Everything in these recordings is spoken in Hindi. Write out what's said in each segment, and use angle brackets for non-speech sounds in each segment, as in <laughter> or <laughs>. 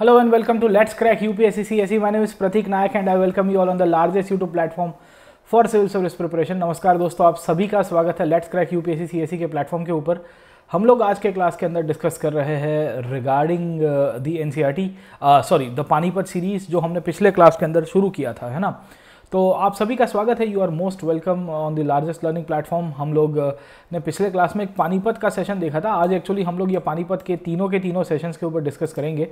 Hello and welcome to let's crack U P S C C S E is Prateek Nayak and I welcome you all on the largest YouTube platform for civil service preparation नमस्कार दोस्तों आप सभी का स्वागत है let's crack U P S C के प्लेटफॉर्म के ऊपर हम लोग आज के क्लास के अंदर डिस्कस कर रहे हैं regarding the N C R T sorry the Panipat series जो हमने पिछले क्लास के अंदर शुरू किया था है ना तो आप सभी का स्वागत है you are most welcome on the largest learning platform हम लोग uh, ने पिछले क्लास में एक पानीपत का सेशन देखा था आज एक्चुअली हम लोग ये पानीपत के तीनों के तीनों सेशंस के ऊपर डिस्कस करेंगे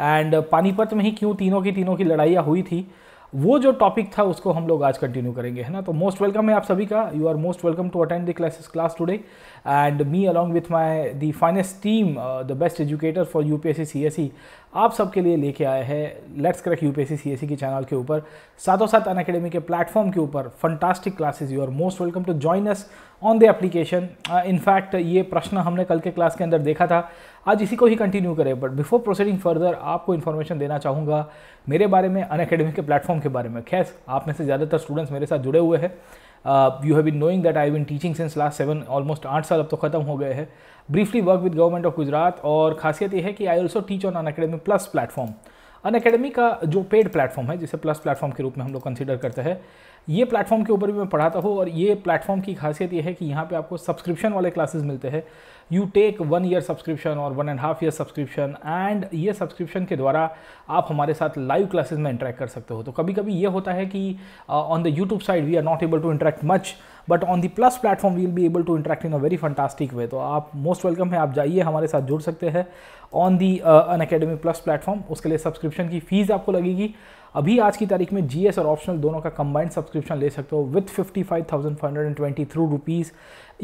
एंड uh, पानीपत में ही क्यों तीनों की तीनों की लड़ाइयाँ हुई थी वो जो टॉपिक था उसको हम लोग आज कंटिन्यू करेंगे है ना तो मोस्ट वेलकम है आप सभी का you are most welcome to attend the classes class today and me along with my the finest team the best educator for U P CSC आप सबके लिए लेके आए हैं let's crack U P CSC के चैनल के ऊपर साथों साथ अन अकेडमी के प्लेटफॉर्म के ऊपर fantastic classes you are most welcome to join us on the application in fact ये प्रश्न हमने कल के क्लास के अंदर देखा था आज इसी को ही कंटिन्यू करें बट बिफोर प्रोसीडिंग फर्दर आपको इन्फॉर्मेशन देना चाहूँगा मेरे बारे में अन अकेडमी के प्लेटफॉर्म के बारे में खैर आप में से ज़्यादातर स्टूडेंट्स मेरे साथ जुड़े हुए हैं you have been knowing that I been teaching since last seven almost आठ साल अब तो खत्म हो गए हैं briefly work with government of Gujarat और खासियत यह है कि I also teach on Unacademy plus platform Unacademy का जो पेड प्लेटफॉर्म है जिसे प्लस प्लेटफॉर्म के रूप में हम लोग कंसिडर करते हैं ये प्लेटफॉर्म के ऊपर भी मैं पढ़ाता हूँ और ये प्लेटफॉर्म की खासियत ये है कि यहाँ पे आपको सब्सक्रिप्शन वाले क्लासेस मिलते हैं you take one year subscription और one and half year subscription and ये सब्सक्रिप्शन के द्वारा आप हमारे साथ लाइव क्लासेस में इंटरेक्ट कर सकते हो तो कभी कभी ये होता है कि on the YouTube side we are not able to interact much but on the plus platform we will be able to interact in a very fantastic way तो आप मोस्ट वेलकम है आप जाइए हमारे साथ जुड़ सकते हैं on the Unacademy plus platform उसके लिए सब्सक्रिप्शन की फ़ीस आपको लगेगी अभी आज की तारीख में जीएस और ऑप्शनल दोनों का कंबाइंड सब्सक्रिप्शन ले सकते हो with fifty five thousand five hundred and twenty three rupees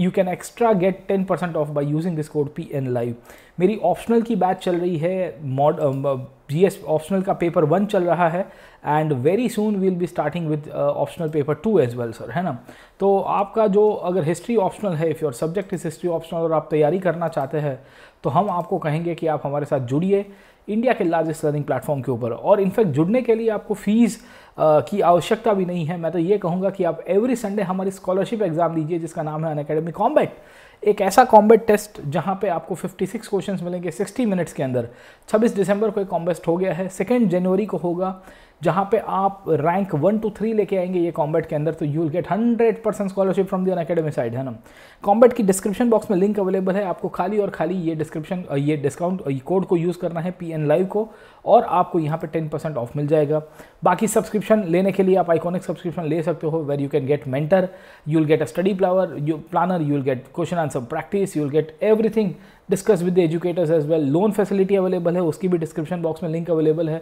you can extra get ten percent off by using this code P N live मेरी ऑप्शनल की बैच चल रही है मॉड जी एस ऑप्शनल का पेपर वन चल रहा है and very soon we'll be starting with optional paper two as well sir है ना तो आपका जो अगर हिस्ट्री ऑप्शनल है if your subject is history optional और आप तैयारी करना चाहते हैं तो हम आपको कहेंगे कि आप हमारे साथ जुड़िए इंडिया के लार्जेस्ट लर्निंग प्लेटफॉर्म के ऊपर और इनफैक्ट जुड़ने के लिए आपको फीस की आवश्यकता भी नहीं है मैं तो ये कहूँगा कि आप एवरी संडे हमारी स्कॉलरशिप एग्जाम दीजिए जिसका नाम है अन अकेडमी कॉम्बैट एक ऐसा कॉम्बेट टेस्ट जहां पे आपको 56 क्वेश्चंस मिलेंगे 60 मिनट्स के अंदर 26 दिसंबर को एक कॉम्बेस्ट हो गया है सेकेंड जनवरी को होगा जहां पे आप रैंक वन टू थ्री लेके आएंगे ये कॉम्बेट के अंदर तो you will get hundred percent scholarship from the Unacademy side है ना कॉम्बेट की डिस्क्रिप्शन बॉक्स में लिंक अवेलेबल है आपको खाली और खाली ये डिस्क्रिप्शन ये डिस्काउंट कोड को यूज़ करना है पी एन लाइव को और आपको यहाँ पे 10 परसेंट ऑफ मिल जाएगा बाकी सब्सक्रिप्शन लेने के लिए आप आइकॉनिक सब्सक्रिप्शन ले सकते हो where you can get mentor you will get a study plower you planner you will get question answer practice you will get everything discuss with the educators as well loan facility available है उसकी भी डिस्क्रिप्शन बॉक्स में लिंक अवेलेबल है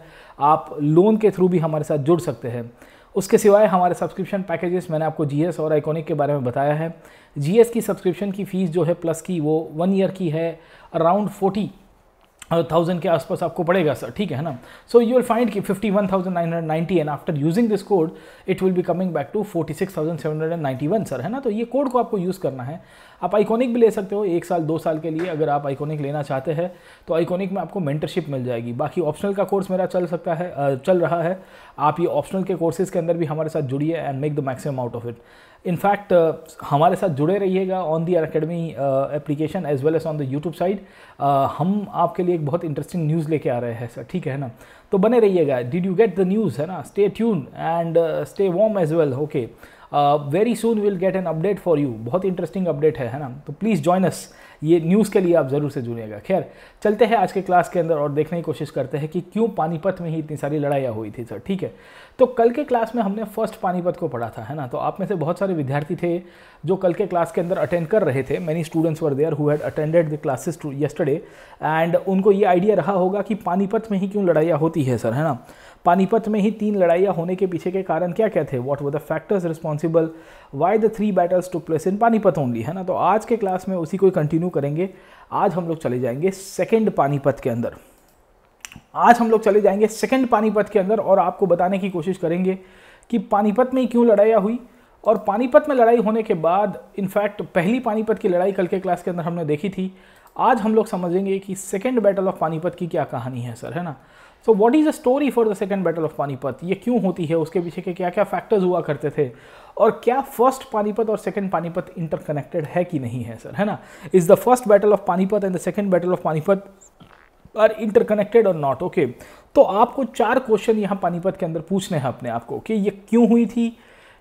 आप लोन के थ्रू भी हमारे साथ जुड़ सकते हैं उसके सिवाय हमारे सब्सक्रिप्शन पैकेजेस मैंने आपको जीएस और आइकॉनिक के बारे में बताया है जीएस की सब्सक्रिप्शन की फ़ीस जो है प्लस की वो वन ईयर की है अराउंड फोर्टी थाउजेंड के आसपास आपको पड़ेगा सर ठीक है ना सो यू विल फाइंड कि fifty one thousand nine hundred ninety and after using this code it will be coming back to forty six thousand seven hundred ninety one sir है ना तो ये कोड को आपको यूज़ करना है आप आइकॉनिक भी ले सकते हो एक साल दो साल के लिए अगर आप आइकॉनिक लेना चाहते हैं तो आइकॉनिक में आपको मेंटरशिप मिल जाएगी बाकी ऑप्शनल का कोर्स मेरा चल सकता है चल रहा है आप ये ऑप्शनल के कोर्सेज़ के अंदर भी हमारे साथ जुड़िए and make the maximum out of it in fact uh, हमारे साथ जुड़े रहिएगा on the academy application as well as on the YouTube side हम आपके लिए एक बहुत इंटरेस्टिंग न्यूज़ लेके आ रहे हैं सर ठीक है ना तो बने रहिएगा did you get the news है ना stay tune and stay warm as well okay very soon will get an update for you बहुत इंटरेस्टिंग अपडेट है ना तो प्लीज़ जॉइन अस ये न्यूज़ के लिए आप ज़रूर से जुड़िएगा खैर चलते हैं आज के क्लास के अंदर और देखने की कोशिश करते हैं कि क्यों पानीपत में ही इतनी सारी लड़ाइयाँ हुई थी सर ठीक है तो कल के क्लास में हमने फर्स्ट पानीपत को पढ़ा था है ना तो आप में से बहुत सारे विद्यार्थी थे जो कल के क्लास के अंदर अटेंड कर रहे थे many students were there who had attended the classes to yesterday and उनको ये आइडिया रहा होगा कि पानीपत में ही क्यों लड़ाइयाँ होती है सर है ना पानीपत में ही तीन लड़ाइयाँ होने के पीछे के कारण क्या क्या थे what were the factors responsible why the three battles to place in Panipat only है ना तो आज के क्लास में उसी को कंटिन्यू करेंगे आज हम लोग चले जाएंगे सेकेंड पानीपत के अंदर आज हम लोग चले जाएंगे सेकेंड पानीपत के अंदर और आपको बताने की कोशिश करेंगे कि पानीपत में क्यों लड़ाइयाँ हुई और पानीपत में लड़ाई होने के बाद इनफैक्ट पहली पानीपत की लड़ाई कल के क्लास के अंदर हमने देखी थी आज हम लोग समझेंगे कि सेकेंड बैटल ऑफ पानीपत की क्या कहानी है सर है ना so what is the story for the second battle of Panipat ये क्यों होती है उसके पीछे के क्या क्या फैक्टर्स हुआ करते थे और क्या फर्स्ट पानीपत और सेकेंड पानीपत इंटरकनेक्टेड है कि नहीं है सर है ना is the first battle of Panipat and the second battle of Panipat are interconnected or not okay तो आपको चार क्वेश्चन यहाँ पानीपत के अंदर पूछने हैं अपने आप को कि ये क्यों हुई थी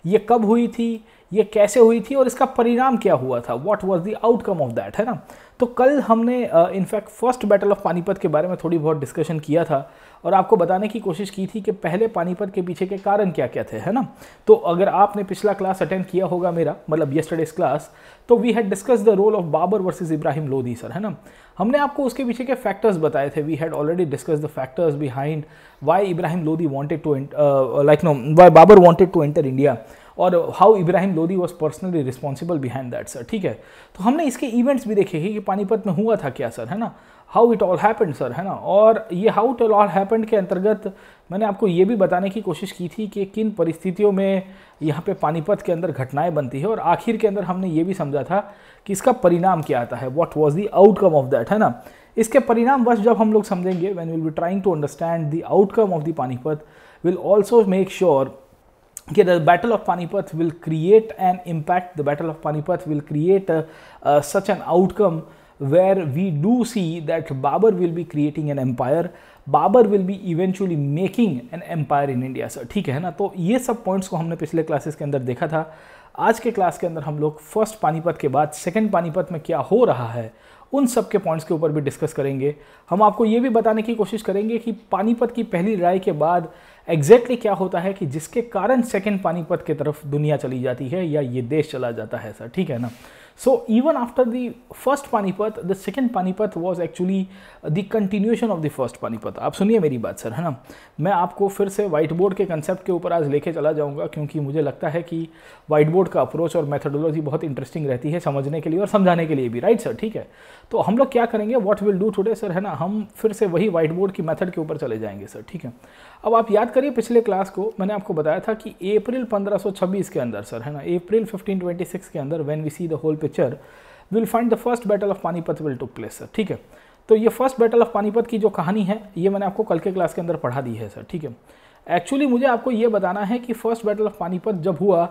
ये कब हुई थी ये कैसे हुई थी और इसका परिणाम क्या हुआ था what was the outcome of that है ना तो कल हमने in fact first battle of Panipat के बारे में थोड़ी बहुत डिस्कशन किया था और आपको बताने की कोशिश की थी कि पहले पानीपत के पीछे के कारण क्या क्या थे है ना तो अगर आपने पिछला क्लास अटेंड किया होगा मेरा मतलब येस्टरडेज क्लास तो we had discuss the role of Babur versus Ibrahim Lodi sir है ना हमने आपको उसके पीछे के फैक्टर्स बताए थे we had already discuss the factors behind why Ibrahim Lodi wanted to like know why Babur wanted to enter India और how Ibrahim Lodi was personally responsible behind that sir ठीक है तो हमने इसके इवेंट्स भी देखे कि पानीपत में हुआ था क्या सर है ना how it all happened sir है ना और ये हाउ इट ऑल हैपेंड के अंतर्गत मैंने आपको ये भी बताने की कोशिश की थी कि किन परिस्थितियों में यहाँ पे पानीपत के अंदर घटनाएं बनती है और आखिर के अंदर हमने ये भी समझा था कि इसका परिणाम क्या आता है what was the outcome of that है ना इसके परिणाम बस जब हम लोग समझेंगे when will be trying to understand the outcome of the Panipat will also make sure कि the battle of Panipat will create an impact the battle of Panipat will create such an outcome where we do see that Babur will be creating an empire Babur will be eventually making an empire in India sir ठीक है ना तो ये सब पॉइंट्स को हमने पिछले क्लासेस के अंदर देखा था आज के क्लास के अंदर हम लोग फर्स्ट पानीपत के बाद सेकेंड पानीपत में क्या हो रहा है उन सब के पॉइंट्स के ऊपर भी डिस्कस करेंगे हम आपको ये भी बताने की कोशिश करेंगे कि पानीपत की पहली लड़ाई के बाद एग्जैक्टली क्या होता है कि जिसके कारण सेकेंड पानीपत की तरफ दुनिया चली जाती है या ये देश चला जाता है सर ठीक है ना so even after the first Panipat the second Panipat was actually the continuation of the first Panipat आप सुनिए मेरी बात सर है ना मैं आपको फिर से व्हाइट बोर्ड के कंसेप्ट के ऊपर आज लेके चला जाऊंगा क्योंकि मुझे लगता है कि वाइट बोर्ड का अप्रोच और मेथडोलॉजी बहुत इंटरेस्टिंग रहती है समझने के लिए और समझाने के लिए भी राइट सर ठीक है तो हम लोग क्या करेंगे what will do today sir है ना हम फिर से वही व्हाइट बोर्ड की मैथड के ऊपर चले जाएंगे सर ठीक है अब आप याद करिए पिछले क्लास को मैंने आपको बताया था कि अप्रैल 1526 के अंदर सर है ना अप्रैल 1526 के अंदर when we see the whole picture will find the first battle of Panipat will took place sir ठीक है तो ये फर्स्ट बैटल ऑफ पानीपत की जो कहानी है ये मैंने आपको कल के क्लास के अंदर पढ़ा दी है सर ठीक है एक्चुअली मुझे आपको ये बताना है कि फर्स्ट बैटल ऑफ पानीपत जब हुआ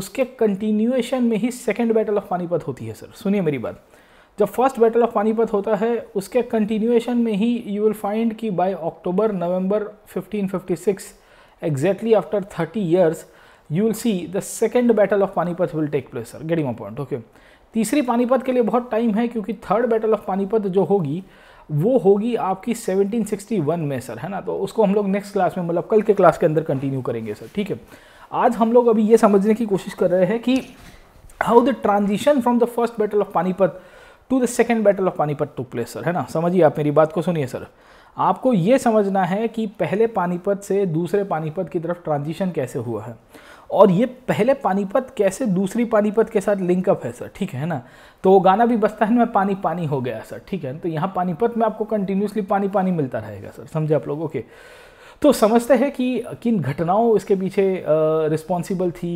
उसके कंटिन्यूएशन में ही सेकेंड बैटल ऑफ पानीपत होती है सर सुनिए मेरी बात जब फर्स्ट बैटल ऑफ पानीपत होता है उसके कंटिन्यूएशन में ही यू विल फाइंड कि by October November 1556 exactly after 30 years you will see the second battle of Panipat will take place sir getting point okay तीसरी पानीपत के लिए बहुत टाइम है क्योंकि थर्ड बैटल ऑफ पानीपत जो होगी वो होगी आपकी 1761 में सर है ना तो उसको हम लोग नेक्स्ट क्लास में मतलब कल के क्लास के अंदर कंटिन्यू करेंगे सर ठीक है आज हम लोग अभी ये समझने की कोशिश कर रहे हैं कि how the transition from the first battle of Panipat to the second battle of Panipat to place sir है ना समझिए आप मेरी बात को सुनिए सर आपको ये समझना है कि पहले पानीपत से दूसरे पानीपत की तरफ ट्रांजिशन कैसे हुआ है और ये पहले पानीपत कैसे दूसरी पानीपत के साथ लिंकअप है सर ठीक है ना तो वो गाना भी बसता है मैं पानी पानी हो गया सर ठीक है तो यहाँ पानीपत में आपको कंटिन्यूसली पानी पानी मिलता रहेगा सर समझे आप लोग ओके okay. तो समझते हैं कि किन घटनाओं इसके पीछे रिस्पॉन्सिबल थी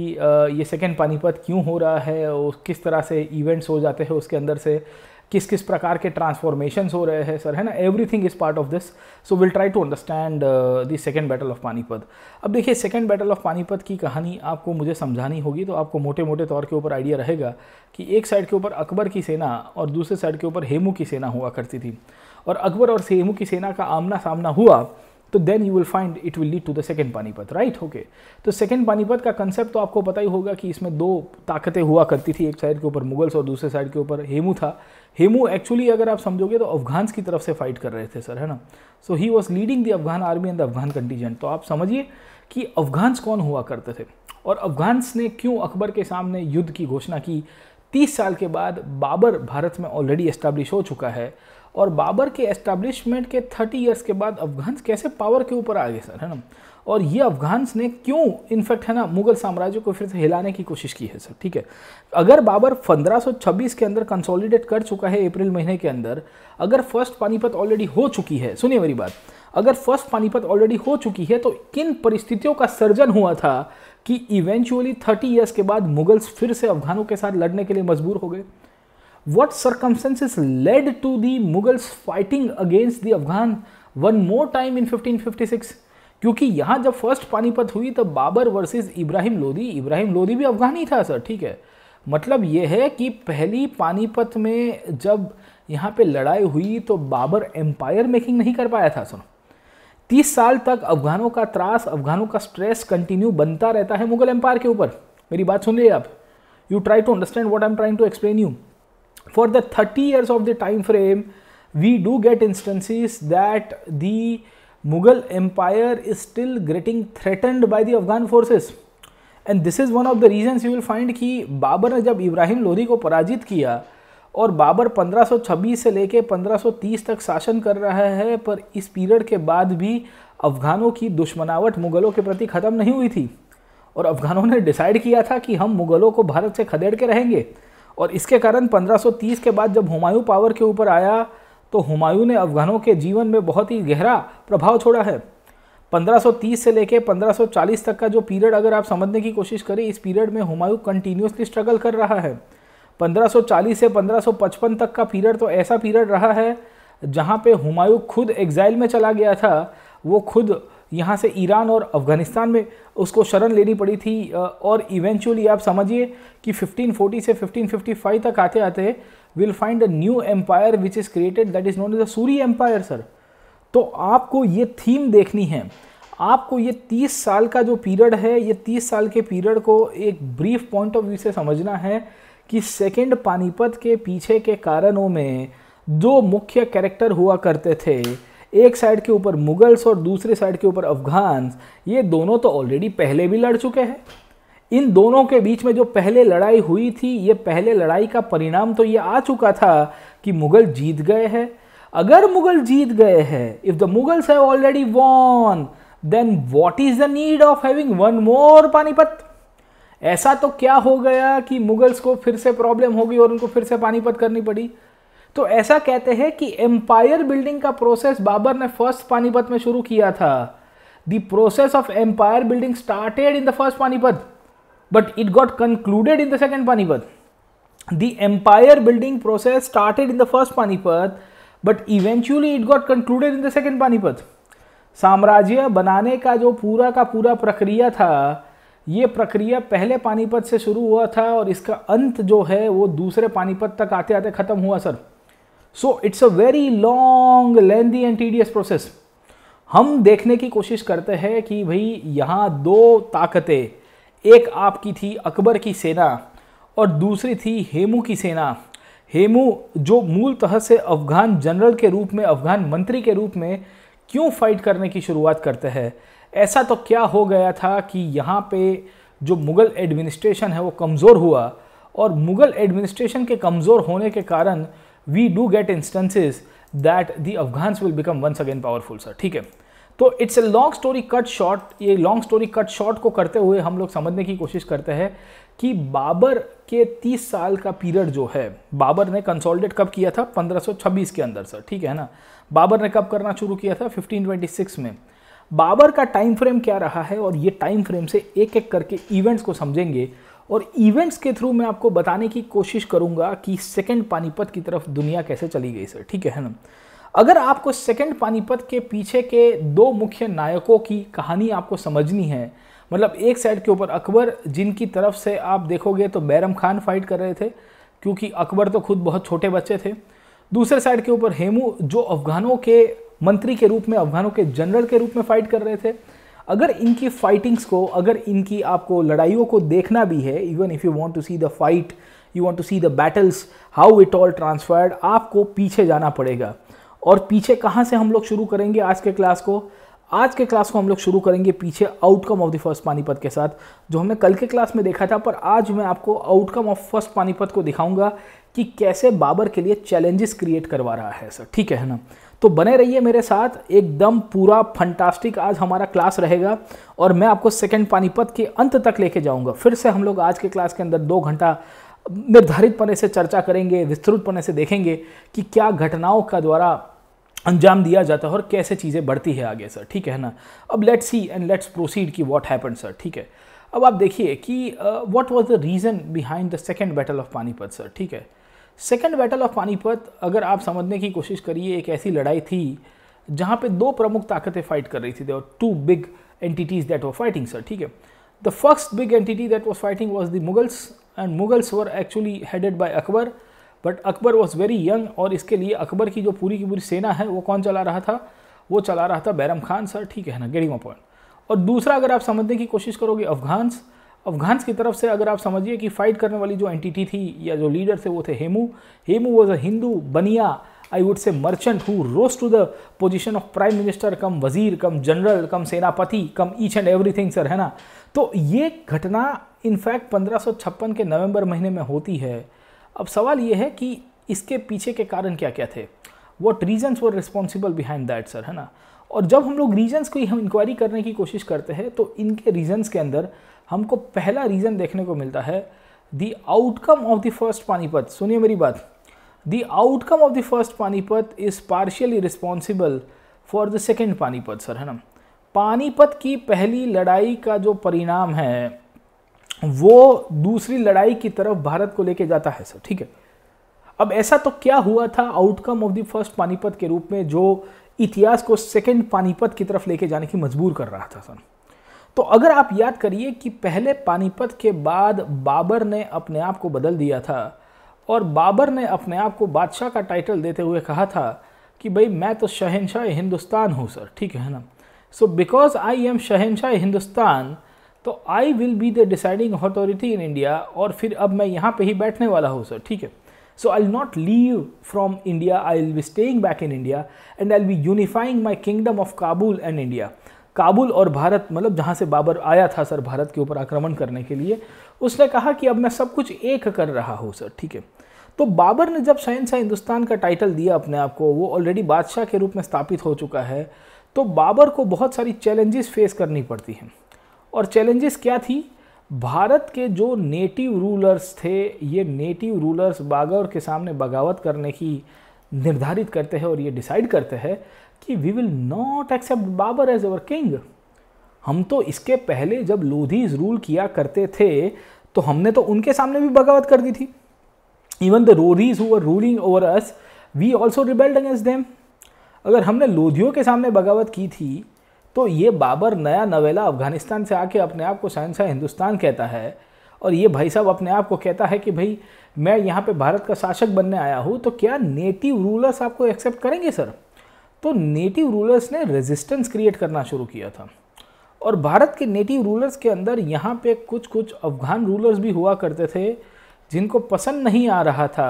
ये सेकेंड पानीपत क्यों हो रहा है और किस तरह से इवेंट्स हो जाते हैं उसके अंदर से किस किस प्रकार के ट्रांसफॉर्मेशन हो रहे हैं सर है ना everything is part of this so will try to understand the second battle of Panipat अब देखिए सेकेंड बैटल ऑफ पानीपत की कहानी आपको मुझे समझानी होगी तो आपको मोटे मोटे तौर के ऊपर आइडिया रहेगा कि एक साइड के ऊपर अकबर की सेना और दूसरे साइड के ऊपर हेमू की सेना हुआ करती थी और अकबर और हेमू की सेना का आमना सामना हुआ तो then you will find it will lead to the second Panipat right okay तो सेकेंड पानीपत का कंसेप्ट तो आपको पता ही होगा कि इसमें दो ताकतें हुआ करती थी एक साइड के ऊपर मुगल्स और दूसरे साइड के ऊपर हेमू था हेमू एक्चुअली अगर आप समझोगे तो अफगान्स की तरफ से फाइट कर रहे थे सर है ना so he was leading the Afghan army and the Afghan contingent तो आप समझिए कि अफगान्स कौन हुआ करते थे और अफगान्स ने क्यों अकबर के सामने युद्ध की घोषणा की 30 साल के बाद बाबर भारत में ऑलरेडी एस्टैब्लिश हो चुका है और बाबर के एस्टेब्लिशमेंट के थर्टी ईयर्स के बाद अफगान्स कैसे पावर के ऊपर आ गए सर है ना और ये अफगान्स ने क्यों इनफैक्ट है ना मुगल साम्राज्य को फिर से हिलाने की कोशिश की है सर ठीक है अगर बाबर 1526 के अंदर कंसोलिडेट कर चुका है अप्रैल महीने के अंदर अगर फर्स्ट पानीपत ऑलरेडी हो चुकी है सुनिए मेरी बात अगर फर्स्ट पानीपत ऑलरेडी हो चुकी है तो किन परिस्थितियों का सर्जन हुआ था कि इवेंचुअली थर्टी ईयर्स के बाद मुगल्स फिर से अफगानों के साथ लड़ने के लिए मजबूर हो गए what circumstances led to the Mughals fighting against the Afghan one more time in 1556 क्योंकि यहाँ जब फर्स्ट पानीपत हुई तब बाबर वर्सेस इब्राहिम लोदी इब्राहिम लोदी भी अफगान ही था सर ठीक है मतलब यह है कि पहली पानीपत में जब यहाँ पे लड़ाई हुई तो बाबर एम्पायर मेकिंग नहीं कर पाया था सुनो तीस साल तक अफगानों का त्रास अफगानों का स्ट्रेस कंटिन्यू बनता रहता है मुगल एम्पायर के ऊपर मेरी बात सुन लीजिए आप you try to understand what I am trying to explain you for the 30 years of the time frame we do get instances that the Mughal Empire is still getting threatened by the Afghan forces. and this is one of the reasons you will find ki Babur ne jab ibrahim lodi ko parajit kiya और बाबर 1526 से लेके 1530 तक शासन कर रहा है पर इस पीरियड के बाद भी अफ़गानों की दुश्मनावट मुग़लों के प्रति ख़त्म नहीं हुई थी और अफ़गानों ने डिसाइड किया था कि हम मुग़लों को भारत से खदेड़ के रहेंगे और इसके कारण 1530 के बाद जब हुमायूं पावर के ऊपर आया तो हुमायूं ने अफगानों के जीवन में बहुत ही गहरा प्रभाव छोड़ा है 1530 से लेके 1540 तक का जो पीरियड अगर आप समझने की कोशिश करें इस पीरियड में हुमायूं कंटिन्यूसली स्ट्रगल कर रहा है 1540 से 1555 तक का पीरियड तो ऐसा पीरियड रहा है जहाँ पे हुमायूं खुद एग्जाइल में चला गया था वो खुद यहाँ से ईरान और अफ़गानिस्तान में उसको शरण लेनी पड़ी थी और इवेंचुअली आप समझिए कि 1540 से 1555 तक आते आते will find a new empire which is created that is known as a Suri empire sir तो आपको ये थीम देखनी है आपको ये 30 साल का जो पीरियड है ये 30 साल के पीरियड को एक ब्रीफ पॉइंट ऑफ व्यू से समझना है कि सेकेंड पानीपत के पीछे के कारणों में जो मुख्य कैरेक्टर हुआ करते थे एक साइड के ऊपर मुगल्स और दूसरे साइड के ऊपर अफगान्स ये दोनों तो ऑलरेडी पहले भी लड़ चुके हैं इन दोनों के बीच में जो पहले लड़ाई हुई थी ये पहले लड़ाई का परिणाम तो ये आ चुका था कि मुगल जीत गए हैं अगर मुगल जीत गए हैं if the Mughals have already won then what is the need of having one more Panipat ऐसा तो क्या हो गया कि मुगल्स को फिर से प्रॉब्लम हो गई और उनको फिर से पानीपत करनी पड़ी तो ऐसा कहते हैं कि एम्पायर बिल्डिंग का प्रोसेस बाबर ने फर्स्ट पानीपत में शुरू किया था the process of empire building started in the first Panipat but it got concluded in the second Panipat the empire building process started in the first Panipat but eventually it got concluded in the second Panipat साम्राज्य बनाने का जो पूरा का पूरा प्रक्रिया था ये प्रक्रिया पहले पानीपत से शुरू हुआ था और इसका अंत जो है वो दूसरे पानीपत तक आते आते ख़त्म हुआ sir so it's a very long lengthy and tedious process हम देखने की कोशिश करते हैं कि भाई यहाँ दो ताकतें एक आपकी थी अकबर की सेना और दूसरी थी हेमू की सेना हेमू जो मूल तह से अफ़गान जनरल के रूप में अफ़गान मंत्री के रूप में क्यों फाइट करने की शुरुआत करते हैं ऐसा तो क्या हो गया था कि यहाँ पे जो मुग़ल एडमिनिस्ट्रेशन है वो कमज़ोर हुआ और मुग़ल एडमिनिस्ट्रेशन के कमज़ोर होने के कारण we do get instances that the Afghans will become once again powerful, sir. ठीक है तो it's a long story cut short ये लॉन्ग स्टोरी कट शॉर्ट को करते हुए हम लोग समझने की कोशिश करते हैं कि बाबर के 30 साल का पीरियड जो है बाबर ने कंसोलिडेट कब किया था 1526 के अंदर सर ठीक है ना बाबर ने कब करना शुरू किया था 1526 में बाबर का टाइम फ्रेम क्या रहा है और ये टाइम फ्रेम से एक एक करके इवेंट्स को समझेंगे और इवेंट्स के थ्रू मैं आपको बताने की कोशिश करूंगा कि सेकेंड पानीपत की तरफ दुनिया कैसे चली गई सर ठीक है ना अगर आपको सेकेंड पानीपत के पीछे के दो मुख्य नायकों की कहानी आपको समझनी है मतलब एक साइड के ऊपर अकबर जिनकी तरफ से आप देखोगे तो बैरम खान फाइट कर रहे थे क्योंकि अकबर तो खुद बहुत छोटे बच्चे थे दूसरे साइड के ऊपर हेमू जो अफगानों के मंत्री के रूप में अफगानों के जनरल के रूप में फाइट कर रहे थे अगर इनकी फाइटिंग्स को अगर इनकी आपको लड़ाइयों को देखना भी है even if you want to see the fight you want to see the battles how it all transferred आपको पीछे जाना पड़ेगा और पीछे कहाँ से हम लोग शुरू करेंगे आज के क्लास को आज के क्लास को हम लोग शुरू करेंगे पीछे outcome of the first Panipat के साथ जो हमने कल के क्लास में देखा था पर आज मैं आपको आउटकम ऑफ फर्स्ट पानीपत को दिखाऊंगा कि कैसे बाबर के लिए चैलेंजेस क्रिएट करवा रहा है सर ठीक है ना तो बने रहिए मेरे साथ एकदम पूरा फंटास्टिक आज हमारा क्लास रहेगा और मैं आपको सेकेंड पानीपत के अंत तक लेके जाऊँगा फिर से हम लोग आज के क्लास के अंदर दो घंटा निर्धारित पने से चर्चा करेंगे विस्तृत पने से देखेंगे कि क्या घटनाओं का द्वारा अंजाम दिया जाता है और कैसे चीज़ें बढ़ती है आगे सर ठीक है ना अब let's see and let's proceed कि व्हाट हैपन सर ठीक है अब आप देखिए कि what was the reason behind the second battle of Panipat sir ठीक है सेकेंड बैटल ऑफ पानीपत अगर आप समझने की कोशिश करिए एक ऐसी लड़ाई थी जहाँ पे दो प्रमुख ताकतें फाइट कर रही थी और two big entities that were fighting sir ठीक है the first big entity that was fighting was the Mughals and Mughals were actually headed by Akbar but Akbar was very young और इसके लिए अकबर की जो पूरी की पूरी सेना है वो कौन चला रहा था वो चला रहा था बैरम खान सर ठीक है ना गेटिंग पॉइंट और दूसरा अगर आप समझने की कोशिश करोगे अफगान्स अफगान्स की तरफ से अगर आप समझिए कि फाइट करने वाली जो एंटिटी थी या जो लीडर थे वो थे Hemu Hemu was a Hindu bania I would say merchant who rose to the position of prime minister cum wazir cum general cum senapati cum each and everything sir है ना तो ये घटना इनफैक्ट पंद्रह के नवंबर महीने में होती है अब सवाल ये है कि इसके पीछे के कारण क्या क्या थे what reasons were responsible behind that sir है ना और जब हम लोग रीजन्स की हम इंक्वायरी करने की कोशिश करते हैं तो इनके रीजन्स के अंदर हमको पहला रीज़न देखने को मिलता है the outcome of the first Panipat सुनिए मेरी बात the outcome of the first Panipat is partially responsible for the second Panipat sir है ना पानीपत की पहली लड़ाई का जो परिणाम है वो दूसरी लड़ाई की तरफ भारत को लेके जाता है सर ठीक है अब ऐसा तो क्या हुआ था outcome of the first Panipat के रूप में जो इतिहास को सेकेंड पानीपत की तरफ लेके जाने की मजबूर कर रहा था सर तो अगर आप याद करिए कि पहले पानीपत के बाद बाबर ने अपने आप को बदल दिया था और बाबर ने अपने आप को बादशाह का टाइटल देते हुए कहा था कि भाई मैं तो शहनशाह हिंदुस्तान हूँ सर ठीक है ना so because I am Shahenshah Hindustan तो I will be the deciding authority in India और फिर अब मैं यहाँ पे ही बैठने वाला हूँ सर ठीक है so I not leave from India I will be staying back in India and I will be unifying my kingdom of Kabul and India Kabul और भारत मतलब जहाँ से बाबर आया था सर भारत के ऊपर आक्रमण करने के लिए उसने कहा कि अब मैं सब कुछ एक कर रहा हूँ सर ठीक है तो बाबर ने जब शाह हिंदुस्तान का टाइटल दिया अपने आप को वो ऑलरेडी बादशाह के रूप में स्थापित हो चुका है तो बाबर को बहुत सारी चैलेंजेस फेस करनी पड़ती हैं और चैलेंजेस क्या थी भारत के जो नेटिव रूलर्स थे ये नेटिव रूलर्स बागर के सामने बगावत करने की निर्धारित करते हैं और ये डिसाइड करते हैं कि we will not accept Babur as our king हम तो इसके पहले जब लोधीज रूल किया करते थे तो हमने तो उनके सामने भी बगावत कर दी थी इवन द रोधीज हुआ ruling over us we also rebelled against them अगर हमने लोधियों के सामने बगावत की थी तो ये बाबर नया नवेला अफगानिस्तान से आके अपने आप को सहनशाह हिंदुस्तान कहता है और ये भाई साहब अपने आप को कहता है कि भाई मैं यहाँ पे भारत का शासक बनने आया हूँ तो क्या नेटिव रूलर्स आपको एक्सेप्ट करेंगे सर तो नेटिव रूलर्स ने रेजिस्टेंस क्रिएट करना शुरू किया था और भारत के नेटिव रूलर्स के अंदर यहाँ पे कुछ कुछ अफगान रूलर्स भी हुआ करते थे जिनको पसंद नहीं आ रहा था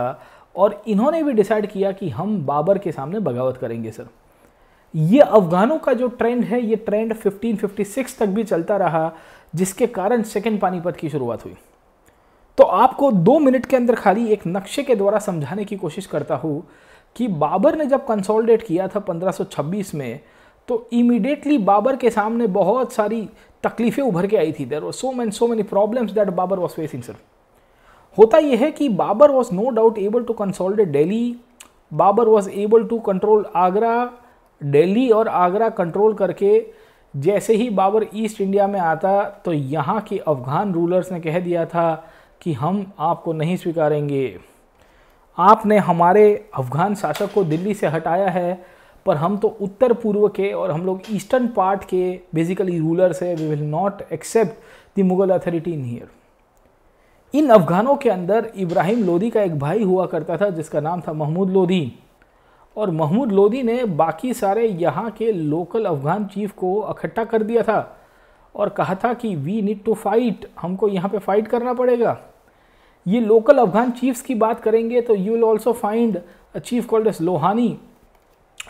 और इन्होंने भी डिसाइड किया कि हम बाबर के सामने बगावत करेंगे सर ये अफगानों का जो ट्रेंड है ये ट्रेंड 1556 तक भी चलता रहा जिसके कारण सेकेंड पानीपत की शुरुआत हुई तो आपको दो मिनट के अंदर खाली एक नक्शे के द्वारा समझाने की कोशिश करता हूँ कि बाबर ने जब कंसोलिडेट किया था 1526 में तो इमीडिएटली बाबर के सामने बहुत सारी तकलीफ़ें उभर के आई थी there was so man so many problems that Babur was facing sir होता यह है कि Babur was no doubt able to consolidate Delhi Babur was able to control Agra Delhi और आगरा कंट्रोल करके जैसे ही बाबर ईस्ट इंडिया में आता तो यहाँ के अफ़गान रूलर्स ने कह दिया था कि हम आपको नहीं स्वीकारेंगे आपने हमारे अफ़गान शासक को दिल्ली से हटाया है पर हम तो उत्तर पूर्व के और हम लोग ईस्टर्न पार्ट के बेसिकली रूलर्स है we will not accept the Mughal authority in here in अफ़गानों के अंदर इब्राहिम लोदी का एक भाई हुआ करता था जिसका नाम था महमूद लोदी और महमूद लोदी ने बाकी सारे यहाँ के लोकल अफ़गान चीफ को इकट्ठा कर दिया था और कहा था कि वी नीड टू फाइट हमको यहाँ पे फाइट करना पड़ेगा ये लोकल अफगान चीफ्स की बात करेंगे तो you will also find chief called as Lohani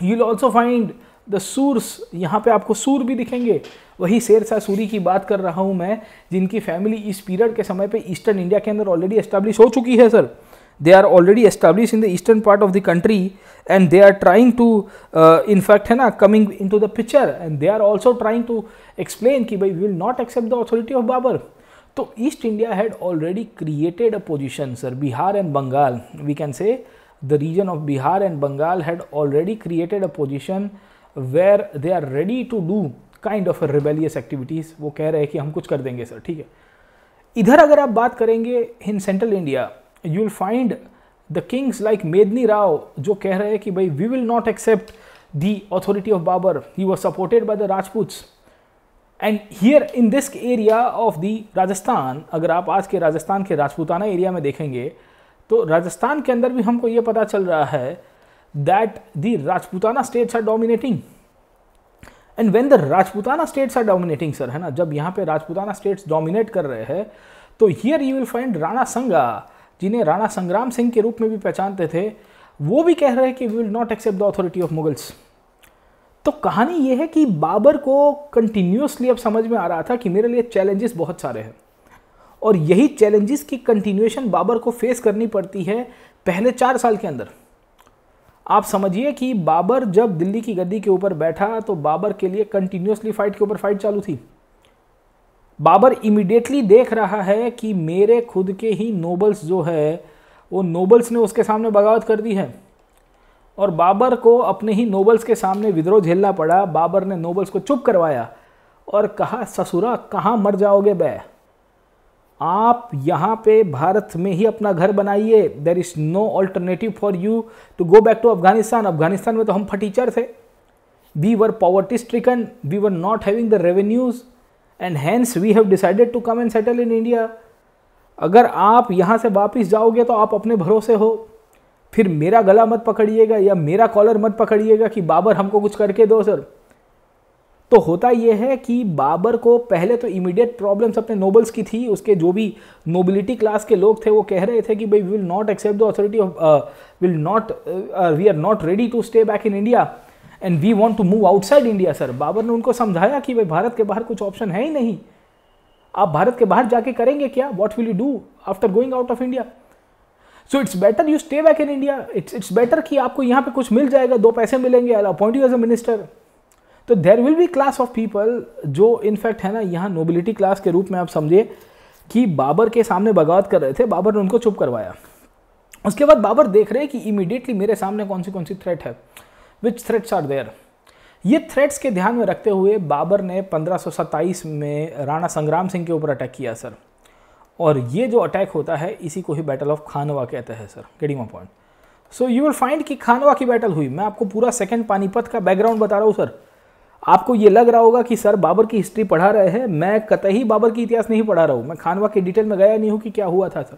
you will also find the Surs यहाँ पे आपको सूर भी दिखेंगे वही शेर शाह सूरी की बात कर रहा हूँ मैं जिनकी फैमिली इस पीरियड के समय पे ईस्टर्न इंडिया के अंदर ऑलरेडी एस्टैब्लिश हो चुकी है sir they are already establish in the eastern part of the country and they are trying to in fact है ना coming in to the picture and they are also trying to explain कि भाई will not accept the authority of Babur तो east India had already created a position sir Bihar and Bengal we can say the region of Bihar and Bengal had already created a position where they are ready to do kind of rebellious activities वो कह रहे हैं कि हम कुछ कर देंगे सर ठीक है इधर अगर आप बात करेंगे in central India you will find the kings like Medini Rao जो कह रहे हैं कि भाई we will not accept the authority of Babur he was supported by the Rajputs and here in this area of the Rajasthan अगर आप आज के राजस्थान के राजपूताना एरिया में देखेंगे तो राजस्थान के अंदर भी हमको ये पता चल रहा है that the Rajputana states are dominating and when the Rajputana states are dominating sir है ना जब यहाँ पे राजपूताना स्टेट्स डोमिनेट कर रहे हैं तो here you will find Rana Sanga जिन्हें राणा संग्राम सिंह के रूप में भी पहचानते थे वो भी कह रहे हैं कि we will not accept the authority of Mughals तो कहानी ये है कि बाबर को कंटिन्यूसली अब समझ में आ रहा था कि मेरे लिए चैलेंजेस बहुत सारे हैं और यही चैलेंजेस की कंटिन्यूएशन बाबर को फेस करनी पड़ती है पहले चार साल के अंदर आप समझिए कि बाबर जब दिल्ली की गद्दी के ऊपर बैठा तो बाबर के लिए कंटिन्यूसली फाइट के ऊपर फाइट चालू थी बाबर इमिडिएटली देख रहा है कि मेरे खुद के ही नोबल्स जो है वो नोबल्स ने उसके सामने बगावत कर दी है और बाबर को अपने ही नोबल्स के सामने विद्रोह झेलना पड़ा बाबर ने नोबल्स को चुप करवाया और कहा ससुरा कहाँ मर जाओगे बे आप यहाँ पे भारत में ही अपना घर बनाइए there is no alternative for you to go back to Afghanistan Afghanistan में तो हम फटीचर थे we were poverty stricken we were not having the revenues and hence we have decided to come and settle in India अगर आप यहाँ से वापस जाओगे तो आप अपने भरोसे हो फिर मेरा गला मत पकड़िएगा या मेरा कॉलर मत पकड़िएगा कि बाबर हमको कुछ करके दो सर तो होता यह है कि बाबर को पहले तो इमीडिएट प्रॉब्लम्स अपने नोबल्स की थी उसके जो भी नोबिलिटी क्लास के लोग थे वो कह रहे थे कि भाई we will not accept the authority of will not we are not ready to stay back in India and we want to move outside India sir Babur ने उनको समझाया कि भाई भारत के बाहर कुछ ऑप्शन है ही नहीं आप भारत के बाहर जाके करेंगे क्या what will you do after going out of India so it's better you stay back in India it's it's better कि आपको यहाँ पे कुछ मिल जाएगा दो पैसे मिलेंगे I appoint you as a minister तो there will be class of people जो इनफैक्ट है ना यहाँ नोबिलिटी क्लास के रूप में आप समझे कि बाबर के सामने बगावत कर रहे थे बाबर ने उनको चुप करवाया उसके बाद बाबर देख रहे हैं कि इमीडिएटली मेरे सामने कौन सी कौन सी थ्रेट है विच थ्रेट्स आर देयर ये थ्रेट्स के ध्यान में रखते हुए बाबर ने पंद्रह में राणा संग्राम सिंह के ऊपर अटैक किया सर और ये जो अटैक होता है इसी को ही बैटल ऑफ खानवा कहते हैं sir getting my point so you will find कि खानवा की बैटल हुई मैं आपको पूरा सेकेंड पानीपत का बैकग्राउंड बता रहा हूँ सर आपको ये लग रहा होगा कि सर बाबर की हिस्ट्री पढ़ा रहे हैं मैं कतई बाबर की इतिहास नहीं पढ़ा रहा हूँ मैं खानवा के डिटेल में गया नहीं हूँ कि क्या हुआ था सर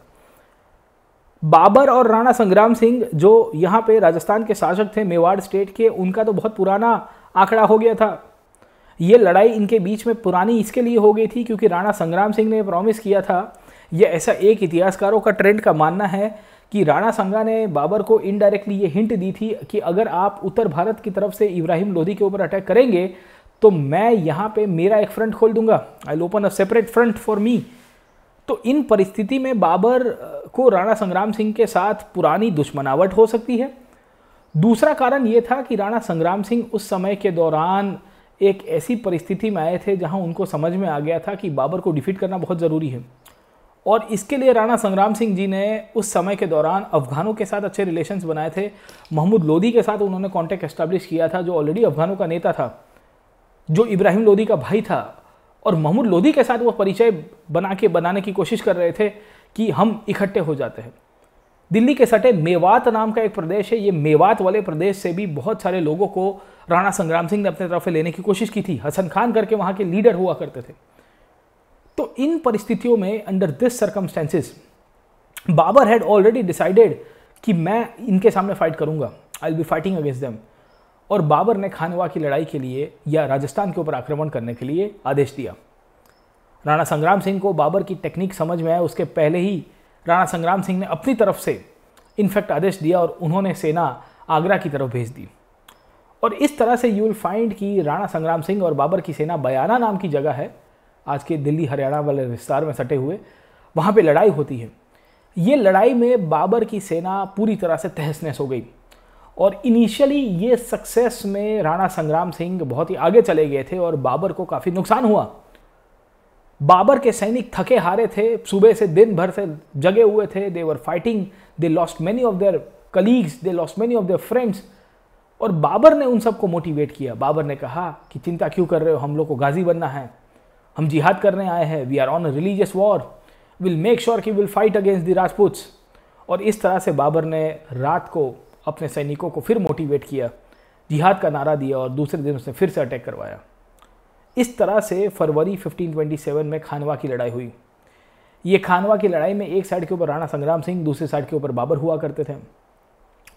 बाबर और राणा संग्राम सिंह जो यहाँ पे राजस्थान के शासक थे मेवाड़ स्टेट के उनका तो बहुत पुराना आंकड़ा हो गया था ये लड़ाई इनके बीच में पुरानी इसके लिए हो गई थी क्योंकि राणा संग्राम सिंह ने प्रॉमिस किया था यह ऐसा एक इतिहासकारों का ट्रेंड का मानना है कि राणा संगा ने बाबर को इनडायरेक्टली ये हिंट दी थी कि अगर आप उत्तर भारत की तरफ से इब्राहिम लोधी के ऊपर अटैक करेंगे तो मैं यहाँ पे मेरा एक फ्रंट खोल दूंगा I open a separate front for me तो इन परिस्थिति में बाबर को राणा संग्राम सिंह के साथ पुरानी दुश्मनावट हो सकती है दूसरा कारण ये था कि राणा संग्राम सिंह उस समय के दौरान एक ऐसी परिस्थिति में आए थे जहाँ उनको समझ में आ गया था कि बाबर को डिफीट करना बहुत ज़रूरी है और इसके लिए राणा संग्राम सिंह जी ने उस समय के दौरान अफगानों के साथ अच्छे रिलेशंस बनाए थे महमूद लोधी के साथ उन्होंने कांटेक्ट एस्टैब्लिश किया था जो ऑलरेडी अफगानों का नेता था जो इब्राहिम लोधी का भाई था और महमूद लोधी के साथ वो परिचय बना के बनाने की कोशिश कर रहे थे कि हम इकट्ठे हो जाते हैं दिल्ली के सटे मेवात नाम का एक प्रदेश है ये मेवात वाले प्रदेश से भी बहुत सारे लोगों को राणा संग्राम सिंह ने अपने तरफ लेने की कोशिश की थी हसन खान करके वहाँ के लीडर हुआ करते थे तो इन परिस्थितियों में under this circumstances Babur had already decided कि मैं इनके सामने फाइट करूंगा I will be fighting against them और बाबर ने खानवा की लड़ाई के लिए या राजस्थान के ऊपर आक्रमण करने के लिए आदेश दिया राणा संग्राम सिंह को बाबर की टेक्निक समझ में आया उसके पहले ही राणा संग्राम सिंह ने अपनी तरफ से इनफैक्ट आदेश दिया और उन्होंने सेना आगरा की तरफ भेज दी और इस तरह से यू विल फाइंड कि राणा संग्राम सिंह और बाबर की सेना बयाना नाम की जगह है आज के दिल्ली हरियाणा वाले विस्तार में सटे हुए वहाँ पे लड़ाई होती है ये लड़ाई में बाबर की सेना पूरी तरह से तहस नहस हो गई और इनिशियली ये सक्सेस में राणा संग्राम सिंह बहुत ही आगे चले गए थे और बाबर को काफ़ी नुकसान हुआ बाबर के सैनिक थके हारे थे सुबह से दिन भर से जगे हुए थे they were fighting they lost many of their colleagues they lost many of their friends और बाबर ने उन सबको मोटिवेट किया बाबर ने कहा कि चिंता क्यों कर रहे हो हम लोग को गाजी बनना है हम जिहाद करने आए हैं we are on religious war will make sure कि will fight against the Rajputs और इस तरह से बाबर ने रात को अपने सैनिकों को फिर मोटिवेट किया जिहाद का नारा दिया और दूसरे दिन उसने फिर से अटैक करवाया इस तरह से फरवरी 1527 में खानवा की लड़ाई हुई ये खानवा की लड़ाई में एक साइड के ऊपर राणा संग्राम सिंह दूसरे साइड के ऊपर बाबर हुआ करते थे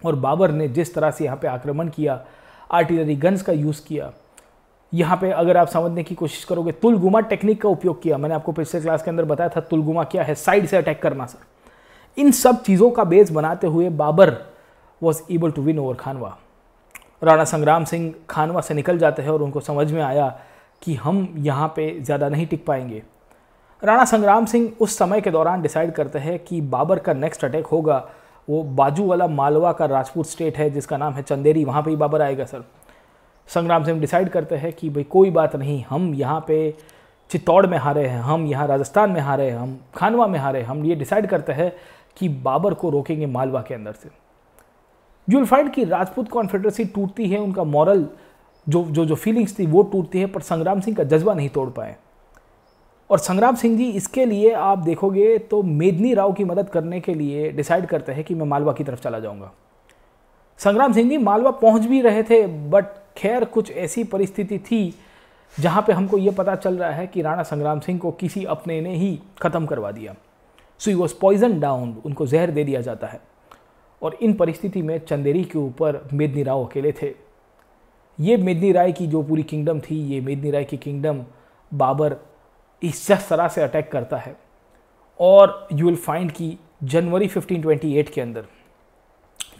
और बाबर ने जिस तरह से यहाँ पे आक्रमण किया आर्टिलरी गन्स का यूज़ किया यहाँ पे अगर आप समझने की कोशिश करोगे तुलगुमा टेक्निक का उपयोग किया मैंने आपको पिछले क्लास के अंदर बताया था तुलगुमा क्या है साइड से अटैक करना सर इन सब चीज़ों का बेस बनाते हुए Babur was able to win over Khanwa Rana Sangram Singh खानवा से निकल जाते हैं और उनको समझ में आया कि हम यहाँ पे ज़्यादा नहीं टिक पाएंगे राणा संग्राम सिंह उस समय के दौरान डिसाइड करते हैं कि बाबर का नेक्स्ट अटैक होगा वो बाजू वाला मालवा का राजपूत स्टेट है जिसका नाम है चंदेरी वहाँ पर ही बाबर आएगा सर संग्राम सिंह डिसाइड करते हैं कि भाई कोई बात नहीं हम यहाँ पे चित्तौड़ में हारे हैं हम यहाँ राजस्थान में हारे हैं हम खानवा में हारे हम ये डिसाइड करते हैं कि बाबर को रोकेंगे मालवा के अंदर से यूल फाइंड कि राजपूत कॉन्फेडरेसी टूटती है उनका मॉरल जो जो जो फीलिंग्स थी वो टूटती है पर संग्राम सिंह का जज्बा नहीं तोड़ पाए और संग्राम सिंह जी इसके लिए आप देखोगे तो मेदनी राव की मदद करने के लिए डिसाइड करते हैं कि मैं मालवा की तरफ चला जाऊंगा संग्राम सिंह जी मालवा पहुंच भी रहे थे बट खैर कुछ ऐसी परिस्थिति थी जहाँ पे हमको ये पता चल रहा है कि राणा संग्राम सिंह को किसी अपने ने ही ख़त्म करवा दिया so he was poison down उनको जहर दे दिया जाता है और इन परिस्थिति में चंदेरी के ऊपर मेदनी राव अकेले थे ये मेदनी राय की जो पूरी किंगडम थी ये मेदनी राय की किंगडम बाबर इस जस तरह से अटैक करता है और यू विल फाइंड कि जनवरी 1528 के अंदर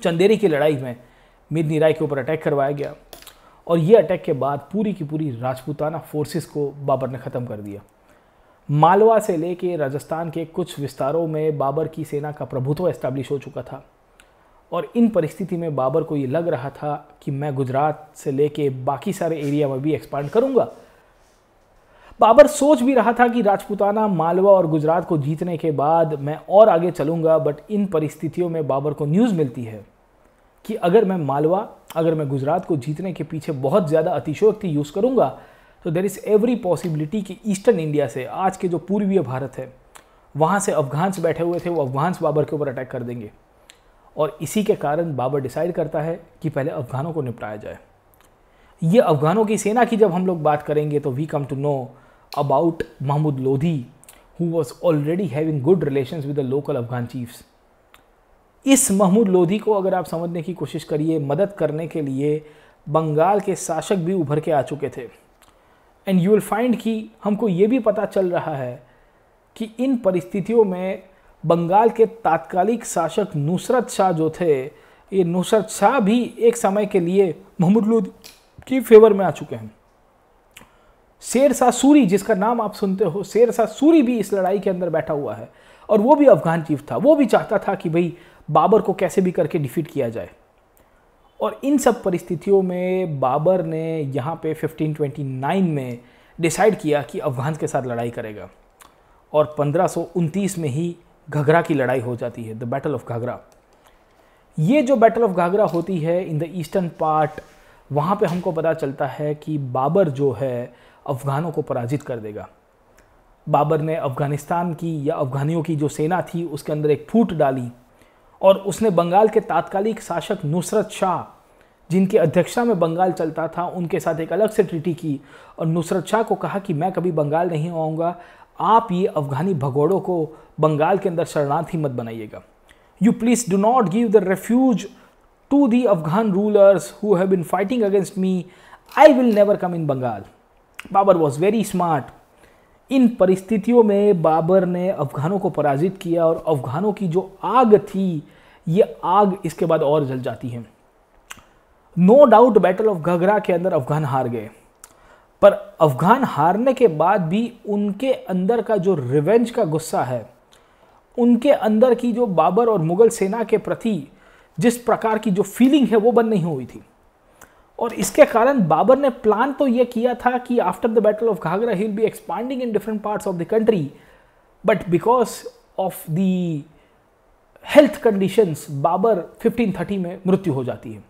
चंदेरी की लड़ाई में मेदनी राय के ऊपर अटैक करवाया गया और ये अटैक के बाद पूरी की पूरी राजपूताना फोर्सेस को बाबर ने ख़त्म कर दिया मालवा से लेके राजस्थान के कुछ विस्तारों में बाबर की सेना का प्रभुत्व एस्टैब्लिश हो चुका था और इन परिस्थिति में बाबर को ये लग रहा था कि मैं गुजरात से लेके बाकी सारे एरिया में भी एक्सपांड करूँगा बाबर सोच भी रहा था कि राजपूताना मालवा और गुजरात को जीतने के बाद मैं और आगे चलूंगा बट इन परिस्थितियों में बाबर को न्यूज़ मिलती है कि अगर मैं मालवा अगर मैं गुजरात को जीतने के पीछे बहुत ज़्यादा अतिशोक्ति यूज़ करूँगा तो देर इज़ एवरी पॉसिबिलिटी कि ईस्टर्न इंडिया से आज के जो पूर्वीय भारत है वहाँ से अफगान्स बैठे हुए थे वो अफगान्स बाबर के ऊपर अटैक कर देंगे और इसी के कारण बाबर डिसाइड करता है कि पहले अफगानों को निपटाया जाए ये अफगानों की सेना की जब हम लोग बात करेंगे तो we come to know about Mahmud Lodi who was already having good relation with the local Afghan chiefs इस महमूद लोधी को अगर आप समझने की कोशिश करिए मदद करने के लिए बंगाल के शासक भी उभर के आ चुके थे एंड यू विल फाइंड कि हमको ये भी पता चल रहा है कि इन परिस्थितियों में बंगाल के तात्कालिक शासक नुसरत शाह जो थे ये नुसरत शाह भी एक समय के लिए महमूद लोधी की फेवर में आ चुके हैं शेर शाह सूरी जिसका नाम आप सुनते हो शेर शाह सूरी भी इस लड़ाई के अंदर बैठा हुआ है और वो भी अफगान चीफ था वो भी चाहता था कि भाई बाबर को कैसे भी करके डिफीट किया जाए और इन सब परिस्थितियों में बाबर ने यहाँ पे 1529 में डिसाइड किया कि अफ़गान के साथ लड़ाई करेगा और पंद्रह में ही घाघरा की लड़ाई हो जाती है द बैटल ऑफ घाघरा ये जो बैटल ऑफ घाघरा होती है इन द ईस्टर्न पार्ट वहाँ पे हमको पता चलता है कि बाबर जो है अफ़गानों को पराजित कर देगा बाबर ने अफ़गानिस्तान की या अफ़गानियों की जो सेना थी उसके अंदर एक फूट डाली और उसने बंगाल के तात्कालिक शासक नुसरत शाह जिनकी अध्यक्षता में बंगाल चलता था उनके साथ एक अलग से ट्रीटी की और नुसरत शाह को कहा कि मैं कभी बंगाल नहीं आऊँगा आप ये अफगानी भगोड़ों को बंगाल के अंदर शरणार्थी मत बनाइएगा you please do not give the refuge to the Afghan rulers who have been fighting against me I will never come in Bengal Babur was very smart इन परिस्थितियों में बाबर ने अफ़गानों को पराजित किया और अफ़गानों की जो आग थी ये आग इसके बाद और जल जाती है नो डाउट बैटल ऑफ घघरा के अंदर अफ़गान हार गए पर अफ़गान हारने के बाद भी उनके अंदर का जो रिवेंज का गुस्सा है उनके अंदर की जो बाबर और मुग़ल सेना के प्रति जिस प्रकार की जो फीलिंग है वो बंद नहीं हुई थी और इसके कारण बाबर ने प्लान तो ये किया था कि after the battle of Ghaghra he will be expanding in different parts of the country but because of the health conditions Babur 1530 में मृत्यु हो जाती है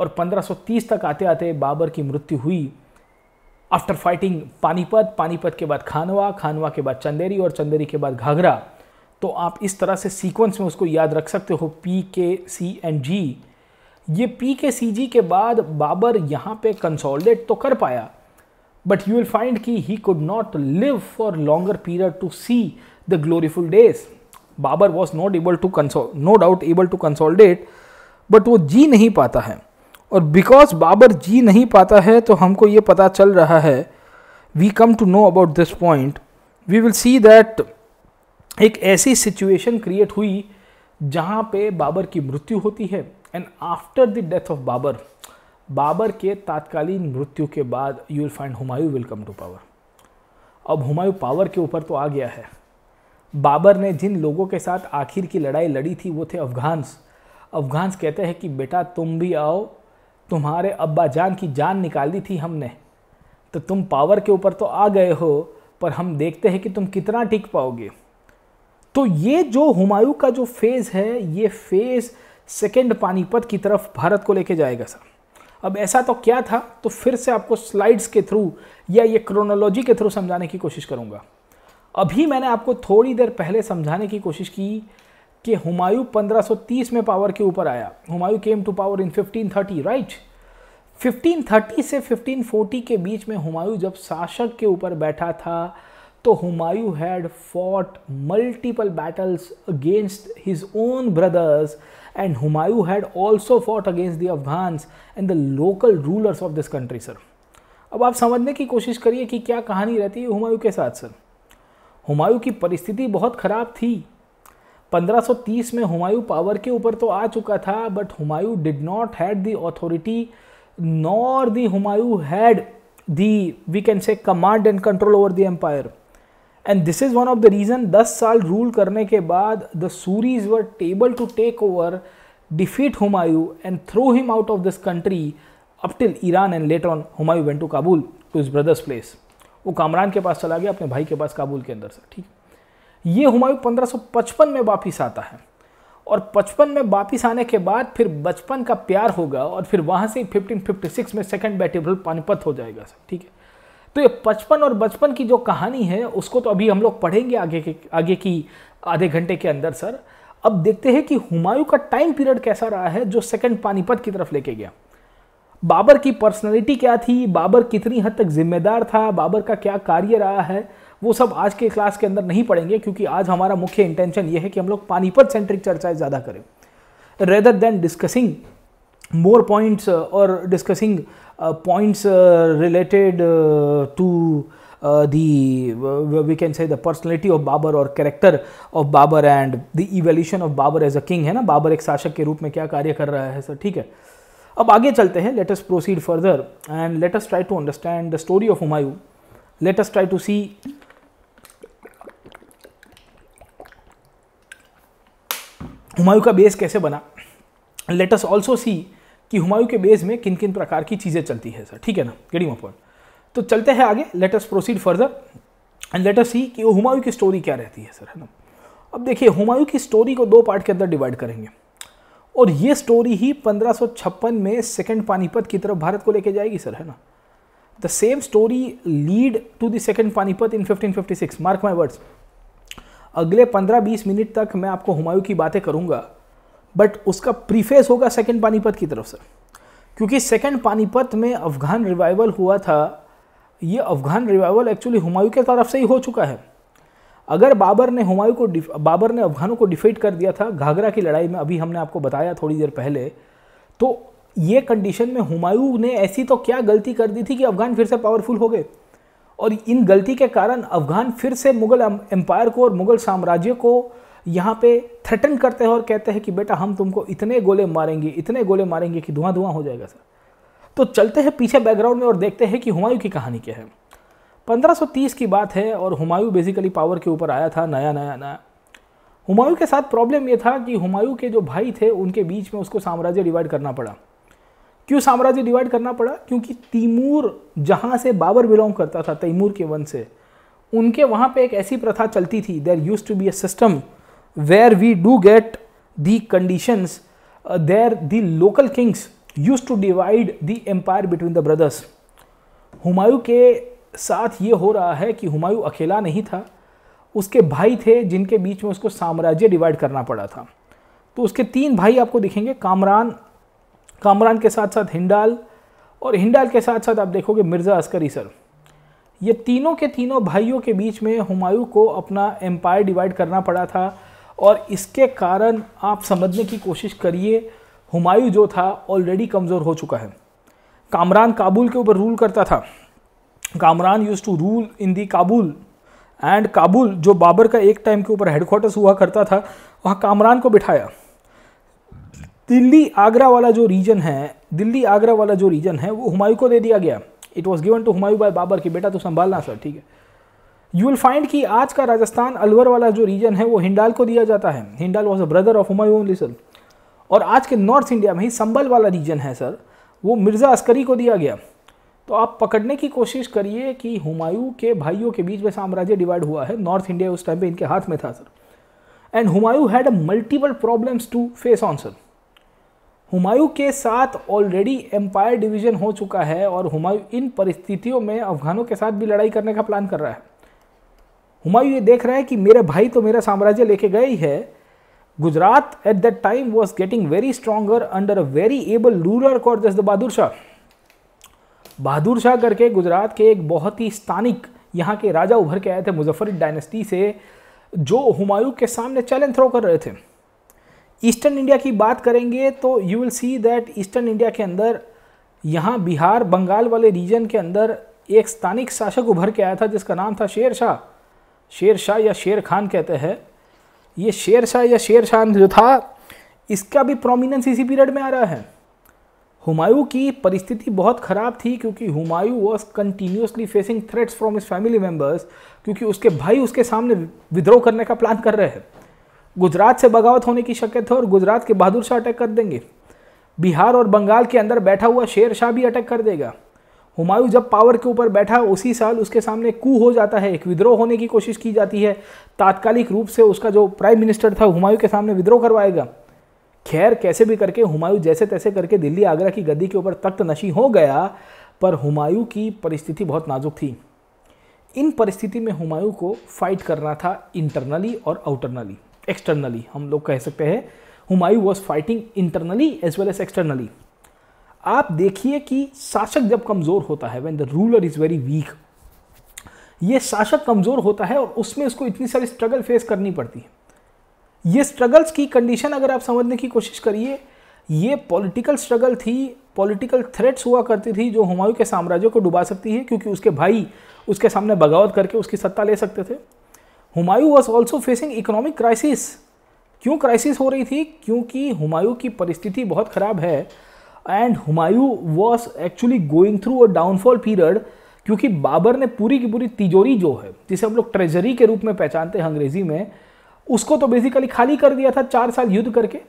और 1530 तक आते आते बाबर की मृत्यु हुई आफ्टर फाइटिंग पानीपत पानीपत के बाद खानवा खानवा के बाद चंदेरी और चंदेरी के बाद घाघरा तो आप इस तरह से सीक्वेंस में उसको याद रख सकते हो पी के सी एंड जी ये पी के सी जी के बाद बाबर यहाँ पे कंसोलिडेट तो कर पाया बट यू विल फाइंड कि he could not live for longer period to see the gloriful days Babur was not able to console no doubt able to consolidate but वो जी नहीं पाता है और बिकॉज बाबर जी नहीं पाता है तो हमको ये पता चल रहा है we come to know about this point we will see that एक ऐसी सिचुएशन क्रिएट हुई जहाँ पे बाबर की मृत्यु होती है and after the death of Babur Babur के तात्कालीन मृत्यु के बाद you will find Humayun welcome to power अब हुमायूं पावर के ऊपर तो आ गया है बाबर ने जिन लोगों के साथ आखिर की लड़ाई लड़ी थी वो थे अफगान्स अफगान्स कहते हैं कि बेटा तुम भी आओ तुम्हारे अब्बा जान की जान निकाल दी थी हमने तो तुम पावर के ऊपर तो आ गए हो पर हम देखते हैं कि तुम कितना टिक पाओगे तो ये जो हुमायूं का जो फेज़ है ये फेज़ सेकेंड पानीपत की तरफ भारत को लेके जाएगा सर अब ऐसा तो क्या था तो फिर से आपको स्लाइड्स के थ्रू या ये क्रोनोलॉजी के थ्रू समझाने की कोशिश करूँगा अभी मैंने आपको थोड़ी देर पहले समझाने की कोशिश की कि हुमायूं 1530 में पावर के ऊपर आया Humayun came to power in 1530 right 1530 से 1540 के बीच में हुमायूं जब शासक के ऊपर बैठा था तो Humayun had fought multiple battles against his own brothers and Humayun had also fought against the Afghans and the local rulers of this country, sir. अब आप समझने की कोशिश करिए कि क्या कहानी रहती है हुमायूं के साथ सर हुमायूं की परिस्थिति बहुत ख़राब थी 1530 में हुमायूं पावर के ऊपर तो आ चुका था but Humayun did not had the authority nor the Humayun had the we can say command and control over the empire and this is one of the reason दस साल रूल करने के बाद the Suris were able to take over defeat Humayun and throw him out of this country up till Iran and later on Humayun went to Kabul to his brother's place वो कामरान के पास चला गया अपने भाई के पास काबुल के अंदर से ठीक ये हुमायूं पचपन में वापिस आता है और पचपन में वापिस आने के बाद फिर बचपन का प्यार होगा और फिर वहाँ से फिफ्टीन फिफ्टी सिक्स में सेकेंड बैटेबल पानीपत हो जाएगा सर ठीक है तो ये पचपन और बचपन की जो कहानी है उसको तो अभी हम लोग पढ़ेंगे आगे के आगे की आधे घंटे के अंदर सर अब देखते हैं कि हुमायूं का टाइम पीरियड कैसा रहा है जो सेकंड पानीपत की तरफ लेके गया बाबर की पर्सनैलिटी क्या थी बाबर कितनी हद तक जिम्मेदार था बाबर का क्या कार्य रहा है वो सब आज के क्लास के अंदर नहीं पढ़ेंगे क्योंकि आज हमारा मुख्य इंटेंशन ये है कि हम लोग पानीपत सेंट्रिक चर्चाएं ज़्यादा करें rather than discussing more points और discussing Uh, points uh, related uh, to the we can say the personality of Babur और character of Babar and the evolution of Babar as a king है ना बाबर एक शासक के रूप में क्या कार्य कर रहा है सर ठीक है अब आगे चलते हैं let us proceed further and let us try to understand the story of Humayun let us try to see Humayun का बेस कैसे बना लेट अस ऑल्सो सी कि हुमायूं के बेस में किन किन प्रकार की चीज़ें चलती है सर ठीक है ना गेडी माई तो चलते हैं आगे let's proceed further and let's see कि वो हुमायूं की स्टोरी क्या रहती है सर है ना अब देखिए हुमायूं की स्टोरी को दो पार्ट के अंदर डिवाइड करेंगे और ये स्टोरी ही पंद्रह में सेकंड पानीपत की तरफ भारत को लेके जाएगी सर है ना the same story lead to the second Panipat in 1556 mark my words अगले 15-20 मिनट तक मैं आपको हुमायूं की बातें करूंगा बट उसका प्रीफेस होगा सेकेंड पानीपत की तरफ से क्योंकि सेकेंड पानीपत में अफ़गान रिवाइवल हुआ था ये अफ़गान रिवाइवल एक्चुअली हुमायूं के तरफ से ही हो चुका है अगर बाबर ने हुमायूं को बाबर ने अफ़गानों को डिफीट कर दिया था घाघरा की लड़ाई में अभी हमने आपको बताया थोड़ी देर पहले तो ये कंडीशन में हुमायूं ने ऐसी तो क्या गलती कर दी थी कि अफ़गान फिर से पावरफुल हो गए और इन गलती के कारण अफ़गान फिर से मुग़ल एम्पायर को और मुग़ल साम्राज्य को यहाँ पे थ्रेटन करते हैं और कहते हैं कि बेटा हम तुमको इतने गोले मारेंगे इतने गोले मारेंगे कि धुआं धुआं हो जाएगा सर तो चलते हैं पीछे बैकग्राउंड में और देखते हैं कि हुमायूं की कहानी क्या है 1530 की बात है और हुमायूं बेसिकली पावर के ऊपर आया था नया नया नया हुमायूं के साथ प्रॉब्लम ये था कि हुमायूं के जो भाई थे उनके बीच में उसको साम्राज्य डिवाइड करना पड़ा क्यों साम्राज्य डिवाइड करना पड़ा क्योंकि तीमूर जहाँ से बाबर बिलोंग करता था तैमूर के वंश से उनके वहाँ पे एक ऐसी प्रथा चलती थी there use to be a system where we do get the conditions uh, there local kings use to divide the empire between the brothers brothers Humayun के साथ ये हो रहा है कि हुमायूं अकेला नहीं था उसके भाई थे जिनके बीच में उसको साम्राज्य डिवाइड करना पड़ा था तो उसके तीन भाई आपको दिखेंगे कामरान कामरान के साथ साथ हिंडाल और हिंडाल के साथ साथ आप देखोगे मिर्ज़ा अस्करी सर ये तीनों के तीनों भाइयों के बीच में हुमायूं को अपना एम्पायर डिवाइड करना पड़ा था और इसके कारण आप समझने की कोशिश करिए हुमायूं जो था ऑलरेडी कमज़ोर हो चुका है कामरान काबुल के ऊपर रूल करता था Kamran use to rule in the Kabul and Kabul जो बाबर का एक टाइम के ऊपर हेडक्वार्टर्स हुआ करता था वहाँ कामरान को बिठाया दिल्ली आगरा वाला जो रीजन है दिल्ली आगरा वाला जो रीजन है वो हुमायूं को दे दिया गया it was given to Humayun bye Babar की बेटा तो संभालना सर ठीक है यू विल फाइंड कि आज का राजस्थान अलवर वाला जो रीजन है वो हिंडाल को दिया जाता है हिंडाल was a brother of Humayun लिसल और आज के नॉर्थ इंडिया में ही संबल वाला रीजन है सर वो मिर्ज़ा अस्करी को दिया गया तो आप पकड़ने की कोशिश करिए कि हुमायूं के भाइयों के बीच में साम्राज्य डिवाइड हुआ है नॉर्थ इंडिया उस टाइम पे इनके हाथ में था sir and Humayun had multiple problems to face on sir Humayun के साथ ऑलरेडी एम्पायर डिवीजन हो चुका है और हुमायूं इन परिस्थितियों में अफगानों के साथ भी लड़ाई करने का प्लान कर रहा है हुमायूं ये देख रहा है कि मेरे भाई तो मेरा साम्राज्य लेके गए ही है Gujarat at that time was getting very stronger under a very able ruler cord the बहादुर शाह बहादुर शाह करके गुजरात के एक बहुत ही स्थानिक यहाँ के राजा उभर के आए थे मुजफ्फर डायनेस्टी से जो हुमायूं के सामने चैलेंज थ्रो कर रहे थे ईस्टर्न इंडिया की बात करेंगे तो you will see that eastern India के अंदर यहाँ बिहार बंगाल वाले रीजन के अंदर एक स्थानिक शासक उभर के आया था जिसका नाम था शेर शाह शेर शाह या शेर खान कहते हैं ये शेर शाह या शेर शाह जो था इसका भी प्रोमिनेंस इसी पीरियड में आ रहा है हुमायूं की परिस्थिति बहुत ख़राब थी क्योंकि Humayun was continuously facing threats from his family members क्योंकि उसके भाई उसके सामने विद्रोह करने का प्लान कर रहे हैं गुजरात से बगावत होने की शक्यता है और गुजरात के बहादुर शाह अटैक कर देंगे बिहार और बंगाल के अंदर बैठा हुआ शेर शाह भी अटैक कर देगा हुमायूं जब पावर के ऊपर बैठा उसी साल उसके सामने कू हो जाता है एक विद्रोह होने की कोशिश की जाती है तात्कालिक रूप से उसका जो प्राइम मिनिस्टर था हुमायूं के सामने विद्रोह करवाएगा खैर कैसे भी करके हुमायूं जैसे तैसे करके दिल्ली आगरा की गद्दी के ऊपर तख्त नशी हो गया पर हुमायूं की परिस्थिति बहुत नाजुक थी इन परिस्थिति में हुमायूं को फाइट करना था इंटरनली और आउटरनली एक्सटर्नली हम लोग कह सकते हैं Humayun was fighting internally as well as externally आप देखिए कि शासक जब कमज़ोर होता है when the ruler is very weak ये शासक कमज़ोर होता है और उसमें उसको इतनी सारी स्ट्रगल फेस करनी पड़ती है ये स्ट्रगल्स की कंडीशन अगर आप समझने की कोशिश करिए ये पॉलिटिकल स्ट्रगल थी पॉलिटिकल थ्रेट्स हुआ करती थी जो हुमायूं के साम्राज्य को डुबा सकती है क्योंकि उसके भाई उसके सामने बगावत करके उसकी सत्ता ले सकते थे Humayun was also facing economic crisis क्यों क्राइसिस हो रही थी क्योंकि हुमायूं की परिस्थिति बहुत ख़राब है and Humayun was actually going through a downfall period क्योंकि बाबर ने पूरी की पूरी तिजोरी जो है जिसे हम लोग ट्रेजरी के रूप में पहचानते हैं अंग्रेजी में उसको तो बेसिकली खाली कर दिया था चार साल युद्ध करके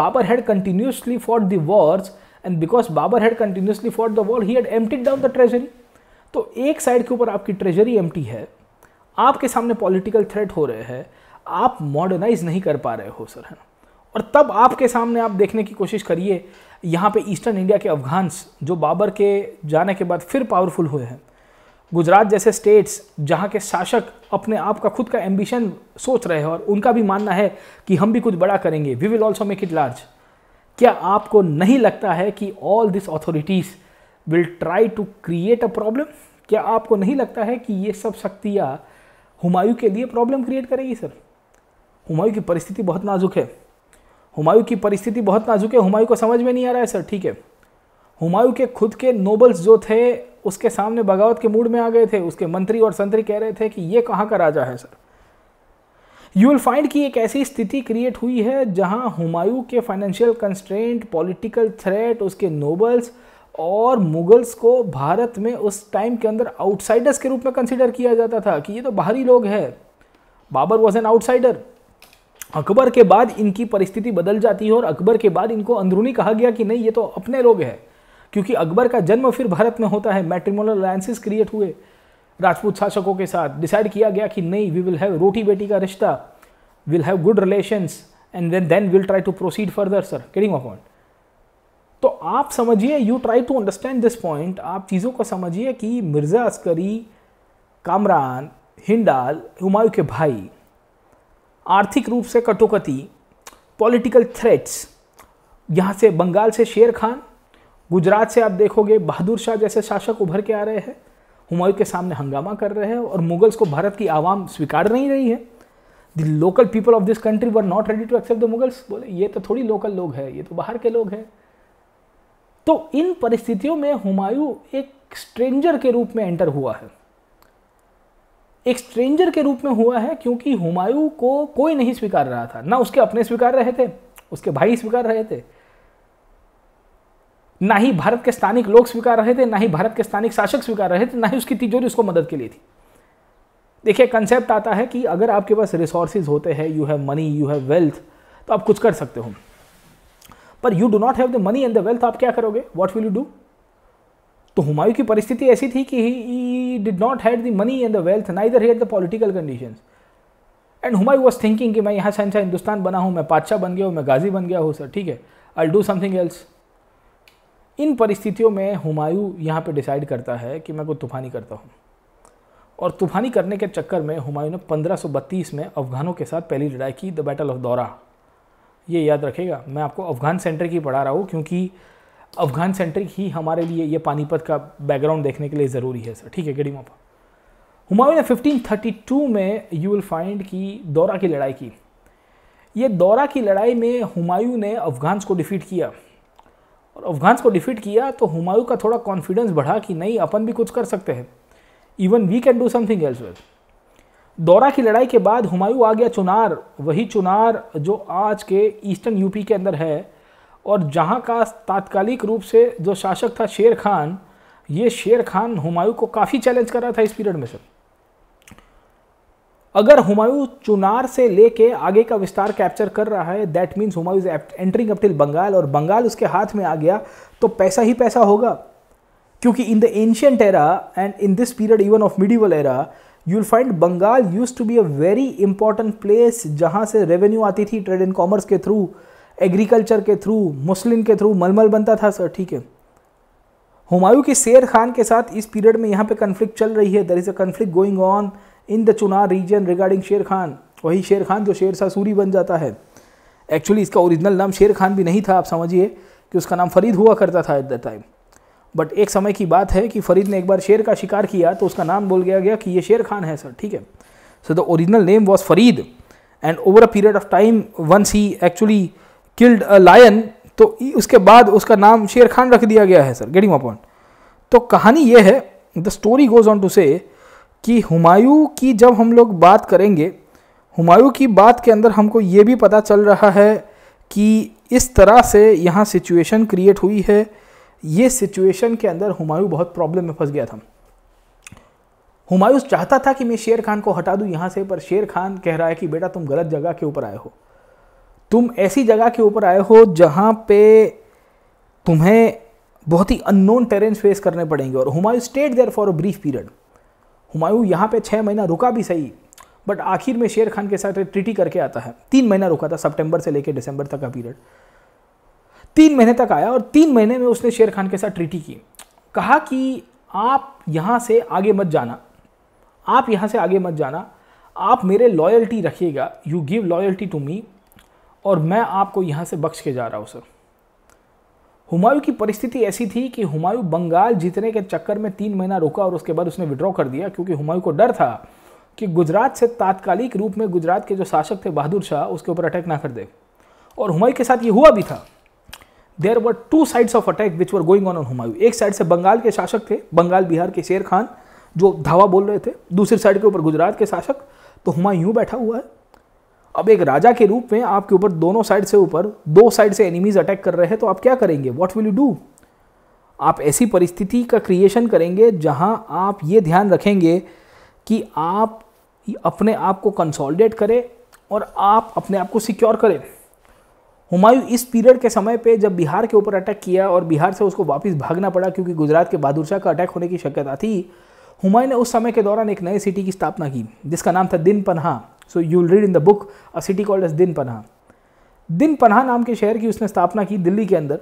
Babar had continuously for the Wars and because Babar had continuously for the war he had emptied down the treasury तो एक साइड के ऊपर आपकी ट्रेजरी एम्प्टी है आपके सामने पॉलिटिकल थ्रेट हो रहे हैं आप मॉडर्नाइज नहीं कर पा रहे हो सर है ना और तब आपके सामने आप देखने की कोशिश करिए यहाँ पे ईस्टर्न इंडिया के अफगान्स जो बाबर के जाने के बाद फिर पावरफुल हुए हैं गुजरात जैसे स्टेट्स जहाँ के शासक अपने आप का खुद का एम्बिशन सोच रहे हैं और उनका भी मानना है कि हम भी कुछ बड़ा करेंगे we will also make it large क्या आपको नहीं लगता है कि all this authorities will try to create a problem क्या आपको नहीं लगता है कि ये सब शक्तियाँ हुमायूं के लिए प्रॉब्लम क्रिएट करेगी सर हुमायूं की परिस्थिति बहुत नाजुक है हुमायूं की परिस्थिति बहुत नाजुक है हुमायूं को समझ में नहीं आ रहा है सर ठीक है हुमायूं के खुद के नोबल्स जो थे उसके सामने बगावत के मूड में आ गए थे उसके मंत्री और संतरी कह रहे थे कि ये कहाँ का राजा है सर यू विल फाइंड कि एक ऐसी स्थिति क्रिएट हुई है जहां हुमायूं के फाइनेंशियल कंस्ट्रेंट पॉलिटिकल थ्रेट उसके नोबल्स और मुगल्स को भारत में उस टाइम के अंदर आउटसाइडर्स के रूप में कंसिडर किया जाता था कि ये तो बाहरी लोग हैं Babar was an outsider Akbar के बाद इनकी परिस्थिति बदल जाती है और अकबर के बाद इनको अंदरूनी कहा गया कि नहीं ये तो अपने लोग हैं क्योंकि अकबर का जन्म फिर भारत में होता है मैट्रिमोनल अलायंसेस क्रिएट हुए राजपूत शासकों के साथ डिसाइड किया गया कि नहीं वी विल हैव रोटी बेटी का रिश्ता will have good relations and then then will try to proceed further sir कैडिंग of point तो आप समझिए you try to understand this point आप चीज़ों को समझिए कि मिर्ज़ा अस्करी कामरान हिंडाल हुमायूं के भाई आर्थिक रूप से कटोकती पॉलिटिकल थ्रेट्स यहाँ से बंगाल से शेर खान गुजरात से आप देखोगे बहादुर शाह जैसे शासक उभर के आ रहे हैं हुमायूं के सामने हंगामा कर रहे हैं और मुगल्स को भारत की आवाम स्वीकार नहीं रही है the local people of this country were not ready to accept the Mughals बोले ये तो थोड़ी लोकल लोग हैं ये तो बाहर के लोग हैं तो इन परिस्थितियों में हुमायूं एक स्ट्रेंजर के रूप में एंटर हुआ है एक स्ट्रेंजर के रूप में हुआ है क्योंकि हुमायूं को कोई नहीं स्वीकार रहा था ना उसके अपने स्वीकार रहे थे उसके भाई स्वीकार रहे थे ना ही भारत के स्थानिक लोग स्वीकार रहे थे ना ही भारत के स्थानिक शासक स्वीकार रहे थे ना ही उसकी तिजोरी उसको मदद के लिए थी देखिए कंसेप्ट आता है कि अगर आपके पास रिसोर्सेज होते हैं you have money you have wealth तो आप कुछ कर सकते हो पर you do not have the money and the wealth आप क्या करोगे वॉट विल यू डू तो हुमायूं की परिस्थिति ऐसी थी कि ही did not had the money and the wealth neither इधर had the political condition and Humayun was thinking कि मैं यहाँ से अच्छा हिंदुस्तान बना हूँ मैं बादशाह बन गया हूँ मैं गाजी बन गया हूँ सर ठीक है I do something else in परिस्थितियों में हुमायूं यहाँ पे डिसाइड करता है कि मैं कोई तूफानी करता हूँ और तूफानी करने के चक्कर में हुमायूं ने 1532 में अफगानों के साथ पहली लड़ाई की द बैटल ऑफ दौरा ये याद रखेगा मैं आपको अफगान सेंटर की पढ़ा रहा हूँ क्योंकि अफगान सेंट्रिक ही हमारे लिए ये पानीपत का बैकग्राउंड देखने के लिए ज़रूरी है सर ठीक है गड़ी मापा हुमायूं ने 1532 में यू विल फाइंड की दौरा की लड़ाई की ये दौरा की लड़ाई में हुमायूं ने अफगान्स को डिफीट किया और अफगान्स को डिफीट किया तो हुमायूं का थोड़ा कॉन्फिडेंस बढ़ा कि नहीं अपन भी कुछ कर सकते हैं even we can do something else well दौरा की लड़ाई के बाद हुमायूं आ गया चुनार वही चुनार जो आज के ईस्टर्न यूपी के अंदर है और जहाँ का तात्कालिक रूप से जो शासक था शेर खान ये शेर खान हुमायूं को काफ़ी चैलेंज कर रहा था इस पीरियड में सर अगर हुमायूं चुनार से लेके आगे का विस्तार कैप्चर कर रहा है that means Humayun is entering up till Bengal और बंगाल उसके हाथ में आ गया तो पैसा ही पैसा होगा क्योंकि in the ancient era and in this period even of medieval era you will find Bengal use to be a very important place जहाँ से रेवेन्यू आती थी ट्रेड एंड कॉमर्स के थ्रू एग्रीकल्चर के थ्रू मुस्लिम के थ्रू मलमल बनता था सर ठीक है हुमायूं के शेर खान के साथ इस पीरियड में यहाँ पे कन्फ्लिक्ट चल रही है there is a conflict going on in the Chunar reason regarding शेर खान वही शेर खान जो शेर शाह सूरी बन जाता है एक्चुअली इसका ओरिजिनल नाम शेर खान भी नहीं था आप समझिए कि उसका नाम फरीद हुआ करता था एट द टाइम बट एक समय की बात है कि फरीद ने एक बार शेर का शिकार किया तो उसका नाम बोल गया गया कि ये शेर खान है सर ठीक है so the original name was Farid and over a period of time once he actually killed a lion तो उसके बाद उसका नाम शेर खान रख दिया गया है सर गेटिंग माई पॉइंट तो कहानी ये है the story goes on to से कि हुमायूं की जब हम लोग बात करेंगे हुमायूं की बात के अंदर हमको ये भी पता चल रहा है कि इस तरह से यहाँ सिचुएशन क्रिएट हुई है ये सिचुएशन के अंदर हुमायूं बहुत प्रॉब्लम में फंस गया था हुमायूं चाहता था कि मैं शेर खान को हटा दूँ यहाँ से पर शेर खान कह रहा है कि बेटा तुम गलत जगह के ऊपर आए हो तुम ऐसी जगह के ऊपर आए हो जहाँ पे तुम्हें बहुत ही अननोन टेरेन फेस करने पड़ेंगे और Humayun state there for a brief period Humayun यहाँ पे छः महीना रुका भी सही बट आखिर में शेर खान के साथ ट्रिटी करके आता है तीन महीना रुका था सितंबर से लेकर दिसंबर तक का पीरियड तीन महीने तक आया और तीन महीने में उसने शेर खान के साथ ट्रिटी की कहा कि आप यहाँ से आगे मत जाना आप यहाँ से आगे मत जाना आप मेरे लॉयल्टी रखिएगा you give loyalty to me और मैं आपको यहाँ से बख्श के जा रहा हूँ सर हुमायूं की परिस्थिति ऐसी थी कि हुमायूं बंगाल जीतने के चक्कर में तीन महीना रुका और उसके बाद उसने विड्रॉ कर दिया क्योंकि हुमायूं को डर था कि गुजरात से तात्कालिक रूप में गुजरात के जो शासक थे बहादुर शाह उसके ऊपर अटैक ना कर दे और हुमायूं के साथ ये हुआ भी था देर वर two sides of attack which were going on on Humayun एक साइड से बंगाल के शासक थे बंगाल बिहार के शेर खान जो धावा बोल रहे थे दूसरी साइड के ऊपर गुजरात के शासक तो हुमायूं यूँ बैठा हुआ है अब एक राजा के रूप में आपके ऊपर दोनों साइड से ऊपर दो साइड से एनिमीज अटैक कर रहे हैं तो आप क्या करेंगे वॉट विल यू डू आप ऐसी परिस्थिति का क्रिएशन करेंगे जहां आप ये ध्यान रखेंगे कि आप अपने आप को कंसोलिडेट करें और आप अपने आप को सिक्योर करें हुमायूं इस पीरियड के समय पे जब बिहार के ऊपर अटैक किया और बिहार से उसको वापस भागना पड़ा क्योंकि गुजरात के बहादुर शाह का अटैक होने की शक्यता थी हुमायूं ने उस समय के दौरान एक नए सिटी की स्थापना की जिसका नाम था दिन panha so you read in the book a city called as दिन पन्हा दिन पन्हा नाम के शहर की उसने स्थापना की दिल्ली के अंदर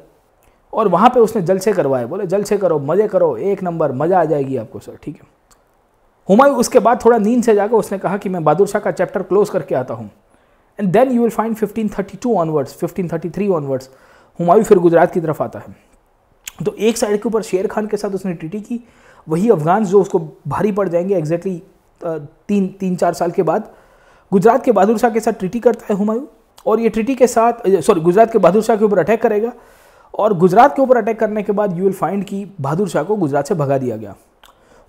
और वहाँ पे उसने जलसे करवाए बोले जलसे करो मज़े करो एक नंबर मज़ा आ जाएगी आपको सर ठीक है हुमायूं उसके बाद थोड़ा नींद से जाकर उसने कहा कि मैं बहादुर शाह का चैप्टर क्लोज करके आता हूँ and then you will find 1532 onwards 1533 onwards Humayun फिर गुजरात की तरफ आता है तो एक साइड के ऊपर शेर खान के साथ उसने ट्रीटी की वही अफगान जो उसको भारी पड़ जाएंगे एग्जैक्टली तीन तीन चार साल के बाद गुजरात के बहादुर शाह के साथ ट्रीटी करता है हुमायूं और ये ट्रीटी के साथ सॉरी गुजरात के बहादुर शाह के ऊपर अटैक करेगा और गुजरात के ऊपर अटैक करने के बाद यू विल फाइंड कि बहादुर शाह को गुजरात से भगा दिया गया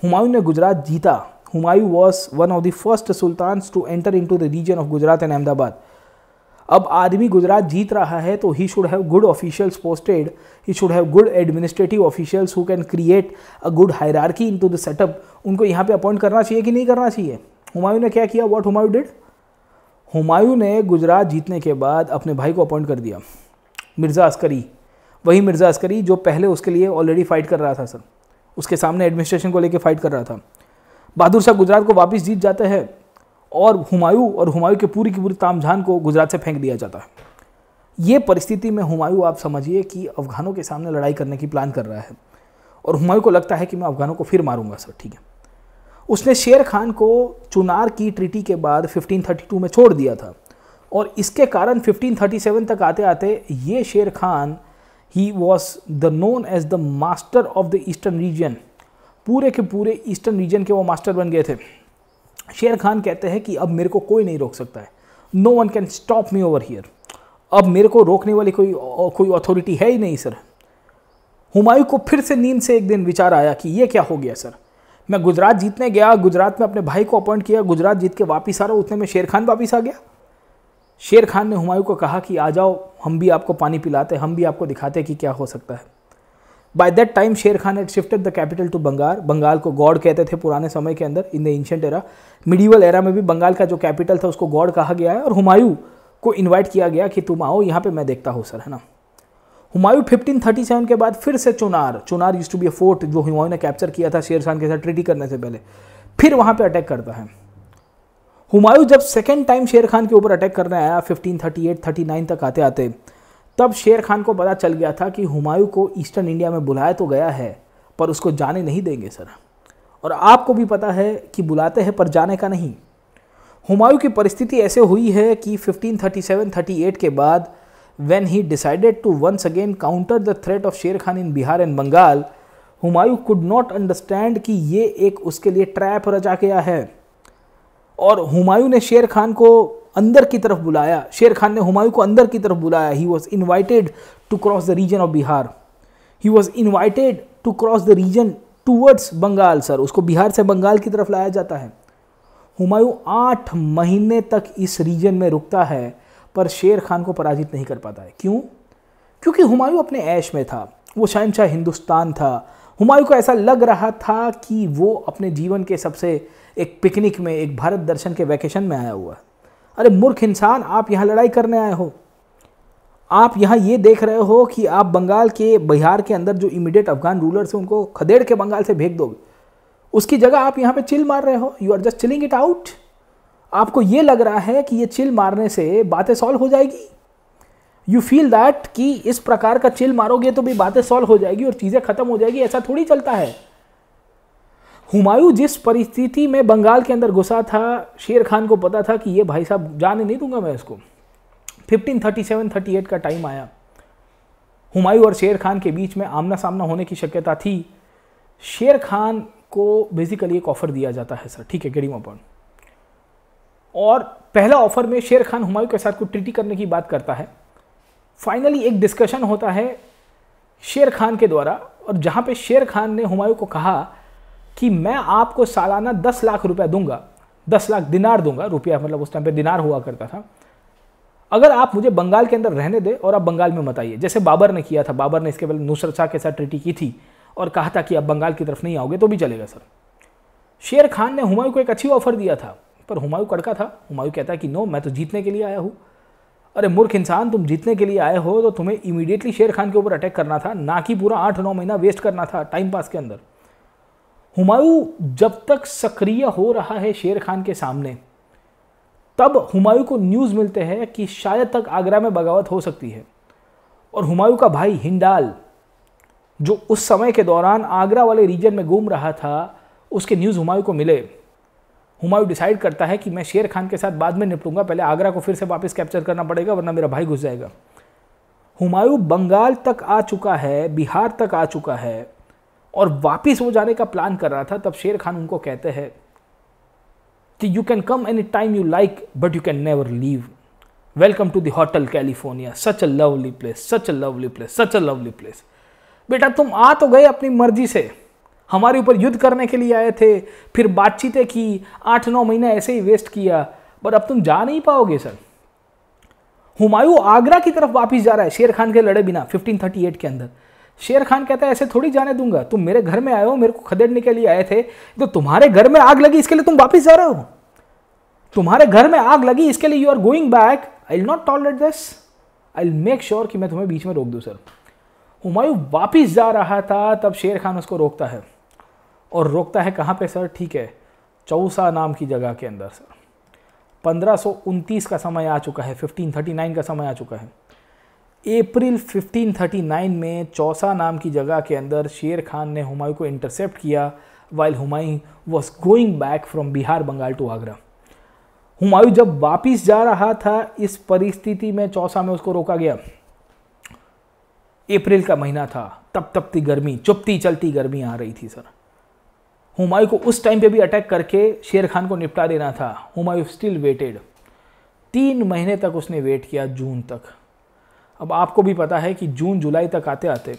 हुमायूं ने गुजरात जीता Humayun was one of the first sultans to enter in to the region of Gujarat and Ahmedabad अब आदमी गुजरात जीत रहा है तो he should have good officials posted he should have good administrative officials who can create a good hierarchy in to the setup उनको यहाँ पे अपॉइंट करना चाहिए कि नहीं करना चाहिए हुमायूं ने क्या किया वॉट हुमायूं डिड हुमायूं ने गुजरात जीतने के बाद अपने भाई को अपॉइंट कर दिया मिर्ज़ा अस्करी वही मिर्ज़ा अस्करी जो पहले उसके लिए ऑलरेडी फ़ाइट कर रहा था सर उसके सामने एडमिनिस्ट्रेशन को लेकर फ़ाइट कर रहा था बहादुर शाह गुजरात को वापस जीत जाते हैं और हुमायूं और हुमायूं के पूरी की पूरी तामझान को गुजरात से फेंक दिया जाता है ये परिस्थिति में हुमायूं आप समझिए कि अफगानों के सामने लड़ाई करने की प्लान कर रहा है और हुमायूं को लगता है कि मैं अफगानों को फिर मारूंगा सर ठीक है उसने शेर खान को चुनार की ट्रीटी के बाद 1532 में छोड़ दिया था और इसके कारण 1537 तक आते आते ये शेर Khan he was the known as the master of the eastern region पूरे के पूरे ईस्टर्न रीजन के वो मास्टर बन गए थे शेर खान कहते हैं कि अब मेरे को कोई नहीं रोक सकता है no one can stop me over here अब मेरे को रोकने वाली कोई कोई अथॉरिटी है ही नहीं सर हुमायूं को फिर से नींद से एक दिन विचार आया कि ये क्या हो गया सर मैं गुजरात जीतने गया गुजरात में अपने भाई को अपॉइंट किया गुजरात जीत के वापस आ रहा उतने में शेर खान वापस आ गया शेर खान ने हुमायूं को कहा कि आ जाओ हम भी आपको पानी पिलाते हम भी आपको दिखाते कि क्या हो सकता है बाय दैट टाइम शेर Khan eight shifted the capital to Bengal Bengal को गॉड कहते थे पुराने समय के अंदर in the ancient era medieval era में भी बंगाल का जो कैपिटल था उसको गॉड कहा गया है और हुमायूं को इन्वाइट किया गया कि तुम आओ यहाँ पे मैं देखता हूँ सर है ना हुमायूं 1537 के बाद फिर से Chunar Chunar use to B A fort जो हुमायूं ने कैप्चर किया था शेर खान के साथ ट्रीटी करने से पहले फिर वहाँ पर अटैक करता है हुमायूं जब सेकेंड टाइम शेर खान के ऊपर अटैक करने आया 1538 39 तक आते आते तब शेर खान को पता चल गया था कि हुमायूं को ईस्टर्न इंडिया में बुलाया तो गया है पर उसको जाने नहीं देंगे सर और आपको भी पता है कि बुलाते हैं पर जाने का नहीं हुमायूं की परिस्थिति ऐसे हुई है कि 1537-38 के बाद when he decided to once again counter the threat of Sher Khan in Bihar and Bengal, Humayun could not understand कि ये एक उसके लिए ट्रैप रचा गया है और हुमायूं ने शेर खान को अंदर की तरफ बुलाया शेर खान ने हुमायूं को अंदर की तरफ बुलाया he was invited to cross the region of Bihar he was invited to cross the reason towards Bengal sir उसको बिहार से बंगाल की तरफ लाया जाता है हुमायूं आठ महीने तक इस रीजन में रुकता है पर शेर खान को पराजित नहीं कर पाता है क्यों क्योंकि हुमायूं अपने ऐश में था वो शहनशाह हिंदुस्तान था हुमायूं को ऐसा लग रहा था कि वो अपने जीवन के सबसे एक पिकनिक में एक भारत दर्शन के वैकेशन में आया हुआ अरे मूर्ख इंसान आप यहाँ लड़ाई करने आए हो आप यहाँ ये देख रहे हो कि आप बंगाल के बिहार के अंदर जो इमीडिएट अफगान रूलर्स हैं उनको खदेड़ के बंगाल से भेज दोगे उसकी जगह आप यहाँ पे चिल मार रहे हो you are just chilling it out आपको ये लग रहा है कि ये चिल मारने से बातें सॉल्व हो जाएगी यू फील दैट कि इस प्रकार का चिल मारोगे तो भी बातें सॉल्व हो जाएगी और चीज़ें ख़त्म हो जाएगी ऐसा थोड़ी चलता है हुमायूं जिस परिस्थिति में बंगाल के अंदर घुसा था शेर खान को पता था कि ये भाई साहब जाने नहीं दूंगा मैं इसको 1537 38 का टाइम आया हुमायूं और शेर खान के बीच में आमना सामना होने की शक्यता थी शेर खान को बेसिकली एक ऑफ़र दिया जाता है सर ठीक है गरिमा पॉइंट और पहला ऑफर में शेर खान हुमायूं के साथ कुछ ट्रिटी करने की बात करता है फाइनली एक डिस्कशन होता है शेर खान के द्वारा और जहाँ पे शेर खान ने हुमायूं को कहा कि मैं आपको सालाना दस लाख रुपया दूंगा दस लाख दिनार दूंगा रुपया मतलब उस टाइम पे दिनार हुआ करता था अगर आप मुझे बंगाल के अंदर रहने दें और आप बंगाल में मत आइए जैसे बाबर ने किया था बाबर ने इसके पहले नुसरत शाह के साथ ट्रीटी की थी और कहा था कि आप बंगाल की तरफ नहीं आओगे तो भी चलेगा सर शेर खान ने हुमायूं को एक अच्छी ऑफर दिया था पर हुमायूं कड़का था हुमायूं कहता है कि नो मैं तो जीतने के लिए आया हूँ अरे मूर्ख इंसान तुम जीतने के लिए आए हो तो तुम्हें इमीडिएटली शेर खान के ऊपर अटैक करना था ना कि पूरा आठ नौ महीना वेस्ट करना था टाइम पास के अंदर हुमायूं जब तक सक्रिय हो रहा है शेर खान के सामने तब हुमायूं को न्यूज़ मिलते हैं कि शायद तक आगरा में बगावत हो सकती है और हुमायूं का भाई हिंडाल जो उस समय के दौरान आगरा वाले रीजन में घूम रहा था उसके न्यूज़ हुमायूं को मिले हुमायूं डिसाइड करता है कि मैं शेर खान के साथ बाद में निपटूंगा पहले आगरा को फिर से वापस कैप्चर करना पड़ेगा वरना मेरा भाई घुस जाएगा हुमायूं बंगाल तक आ चुका है बिहार तक आ चुका है और वापस वो जाने का प्लान कर रहा था तब शेर खान उनको कहते हैं कि you can come any time you like but you can never leave welcome to the hotel California such a lovely place such a lovely place such a lovely place बेटा तुम आ तो गए अपनी मर्जी से हमारे ऊपर युद्ध करने के लिए आए थे फिर बातचीतें की आठ नौ महीने ऐसे ही वेस्ट किया पर अब तुम जा नहीं पाओगे सर हुमायूं आगरा की तरफ वापस जा रहा है शेर खान के लड़े बिना 1538 के अंदर शेर खान कहता है ऐसे थोड़ी जाने दूंगा तुम मेरे घर में आए हो मेरे को खदेड़ने के लिए आए थे तो तुम्हारे घर में आग लगी इसके लिए तुम वापस जा रहे हो तुम्हारे घर में आग लगी इसके लिए you are going back I not tolerate this I make sure कि मैं तुम्हें बीच में रोक दूँ सर हुमायूं वापिस जा रहा था तब शेर खान उसको रोकता है और रोकता है कहाँ पे सर ठीक है चौसा नाम की जगह के अंदर सर पंद्रह का समय आ चुका है 1539 का समय आ चुका है अप्रैल 1539 में चौसा नाम की जगह के अंदर शेर खान ने हुमायूं को इंटरसेप्ट किया while Humayun was going back from Bihar Bengal to Agra Humayun जब वापस जा रहा था इस परिस्थिति में चौसा में उसको रोका गया अप्रैल का महीना था तप तपती गर्मी चुपती चलती गर्मी आ रही थी सर हुमायूं को उस टाइम पे भी अटैक करके शेर खान को निपटा देना था हुमायूं स्टिल वेटेड तीन महीने तक उसने वेट किया जून तक अब आपको भी पता है कि जून जुलाई तक आते आते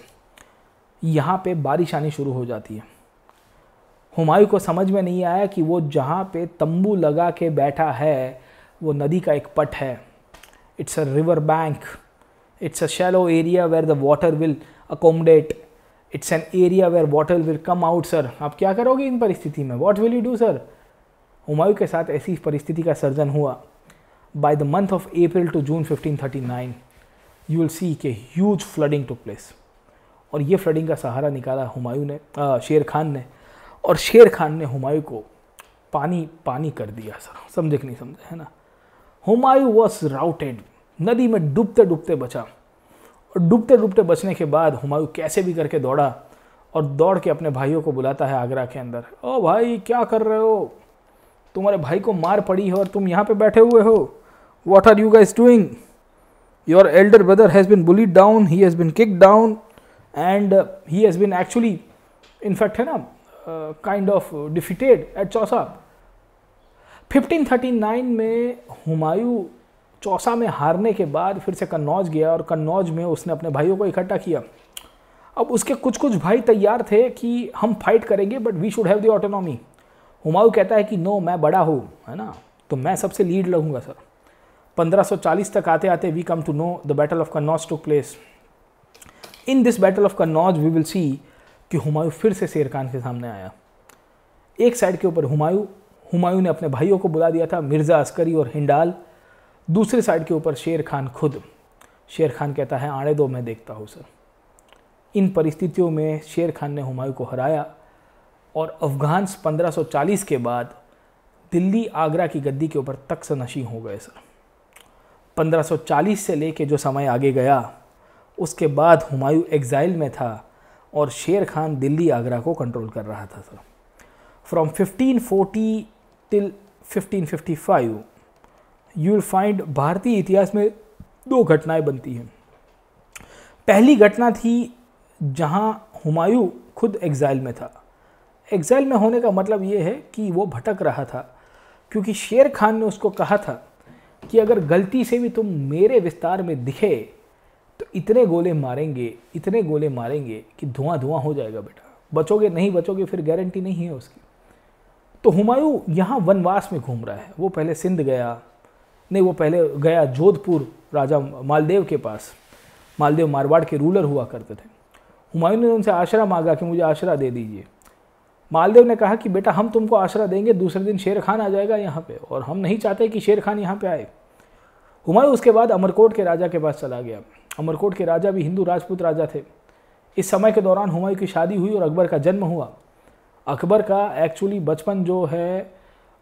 यहाँ पे बारिश आनी शुरू हो जाती है हुमायूं को समझ में नहीं आया कि वो जहाँ पे तंबू लगा के बैठा है वो नदी का एक पट है it's a river bank it's a shallow area where the water will accommodate it's an area where water will come out sir आप क्या करोगे इन परिस्थिति में what will you do sir Humayun के साथ ऐसी परिस्थिति का सर्जन हुआ by the month of April to June 1539 you will सी के ह्यूज फ्लडिंग टू प्लेस और ये फ्लडिंग का सहारा निकाला हुमायूं ने आ, शेर खान ने और शेर खान ने हुमायूं को पानी पानी कर दिया सर समझे कि नहीं समझे है ना हुमायूं वॉज राउटेड नदी में डूबते डूबते बचा और डूबते डूबते बचने के बाद हुमायूं कैसे भी करके दौड़ा और दौड़ के अपने भाइयों को बुलाता है आगरा के अंदर ओ भाई क्या कर रहे हो तुम्हारे भाई को मार पड़ी है और तुम यहाँ पे बैठे हुए हो what are you guys doing your Elder brother has been bullied down he has been kick down and he has been actually in fact है ना kind of defeated eight Chausa nine में हुमायूं चौसा में हारने के बाद फिर से कन्नौज गया और कन्नौज में उसने अपने भाइयों को इकट्ठा किया अब उसके कुछ कुछ भाई तैयार थे कि हम फाइट करेंगे but we should have the autonomy Humayun कहता है कि नो मैं बड़ा हूँ है ना तो मैं सबसे लीड लगूंगा सर 1540 तक आते आते we come to know the battle of Kannauj to place in this battle of Kannauj we will सी कि हुमायूं फिर से शेर खान के सामने आया एक साइड के ऊपर हुमायूं हुमायूं ने अपने भाइयों को बुला दिया था मिर्ज़ा अस्करी और हिंडाल दूसरे साइड के ऊपर शेर खान खुद शेर खान कहता है आड़े दो मैं देखता हूँ सर इन परिस्थितियों में शेर खान ने हुमायूं को हराया और अफगान्स 1540 के बाद दिल्ली आगरा की गद्दी के ऊपर तख्स नशी हो गए सर 1540 से लेके जो समय आगे गया उसके बाद हुमायूं एग्ज़ाइल में था और शेर खान दिल्ली आगरा को कंट्रोल कर रहा था sir from 1540 till 1555 you will find भारतीय इतिहास में दो घटनाएं बनती हैं पहली घटना थी जहां हुमायूं खुद एग्ज़ाइल में था एग्ज़ाइल में होने का मतलब ये है कि वो भटक रहा था क्योंकि शेर खान ने उसको कहा था कि अगर गलती से भी तुम मेरे विस्तार में दिखे तो इतने गोले मारेंगे इतने गोले मारेंगे कि धुआं धुआं हो जाएगा बेटा बचोगे नहीं बचोगे फिर गारंटी नहीं है उसकी तो हुमायूं यहाँ वनवास में घूम रहा है वो पहले सिंध गया नहीं वो पहले गया जोधपुर राजा मालदेव के पास मालदेव मारवाड़ के रूलर हुआ करते थे हुमायूं ने उनसे आशरा मांगा कि मुझे आशरा दे दीजिए मालदेव ने कहा कि बेटा हम तुमको आशरा देंगे दूसरे दिन शेर खान आ जाएगा यहाँ पे और हम नहीं चाहते कि शेर खान यहाँ पे आए हुमायूं उसके बाद अमरकोट के राजा के पास चला गया अमरकोट के राजा भी हिंदू राजपूत राजा थे इस समय के दौरान हुमायूं की शादी हुई और अकबर का जन्म हुआ अकबर का एक्चुअली बचपन जो है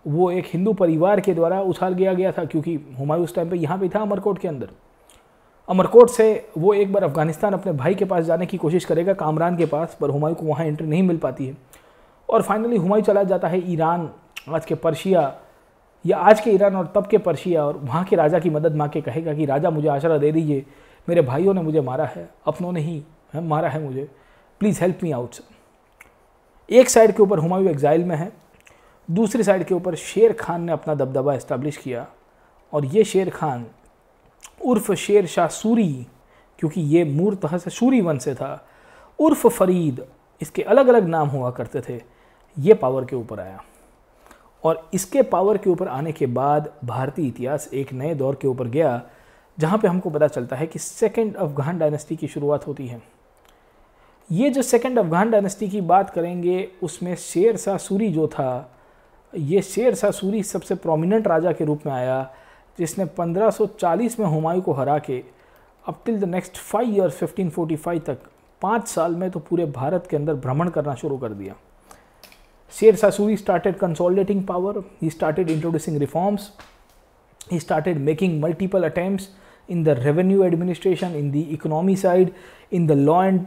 वो एक हिंदू परिवार के द्वारा उछाल गया गया था क्योंकि हुमायूं उस टाइम पे यहाँ पे था अमरकोट के अंदर अमरकोट से वो एक बार अफगानिस्तान अपने भाई के पास जाने की कोशिश करेगा कामरान के पास पर हुमायूं को वहाँ एंट्री नहीं मिल पाती है और फाइनली हुमायूं चला जाता है ईरान आज के पर्शिया या आज के ईरान और तब के पर्शिया और वहाँ के राजा की मदद माँ के कहेगा कि राजा मुझे आशरा दे दीजिए मेरे भाइयों ने मुझे मारा है अपनों ने ही मारा है मुझे प्लीज़ हेल्प मी आउट एक साइड के ऊपर हुमायूं एग्जाइल में है दूसरी साइड के ऊपर शेर खान ने अपना दबदबा इस्टबलिश किया और ये शेर खान उर्फ शेर शाह सूरी क्योंकि ये मूर्तः से सूरी वंश से था उर्फ फरीद इसके अलग अलग नाम हुआ करते थे ये पावर के ऊपर आया और इसके पावर के ऊपर आने के बाद भारतीय इतिहास एक नए दौर के ऊपर गया जहाँ पे हमको पता चलता है कि सेकेंड अफगान डायनेस्टी की शुरुआत होती है ये जो सेकेंड अफगान डायनेस्टी की बात करेंगे उसमें शेर शाह सूरी जो था ये शेर शाह सूरी सबसे प्रोमिनेंट राजा के रूप में आया जिसने 1540 में हुमायूं को हरा के up till the next five year 1545 तक पाँच साल में तो पूरे भारत के अंदर भ्रमण करना शुरू कर दिया शेर Shah Suri started consolidating power he started introducing reforms he started making multiple अटैम्प्स in the revenue administration in the economy side in the law and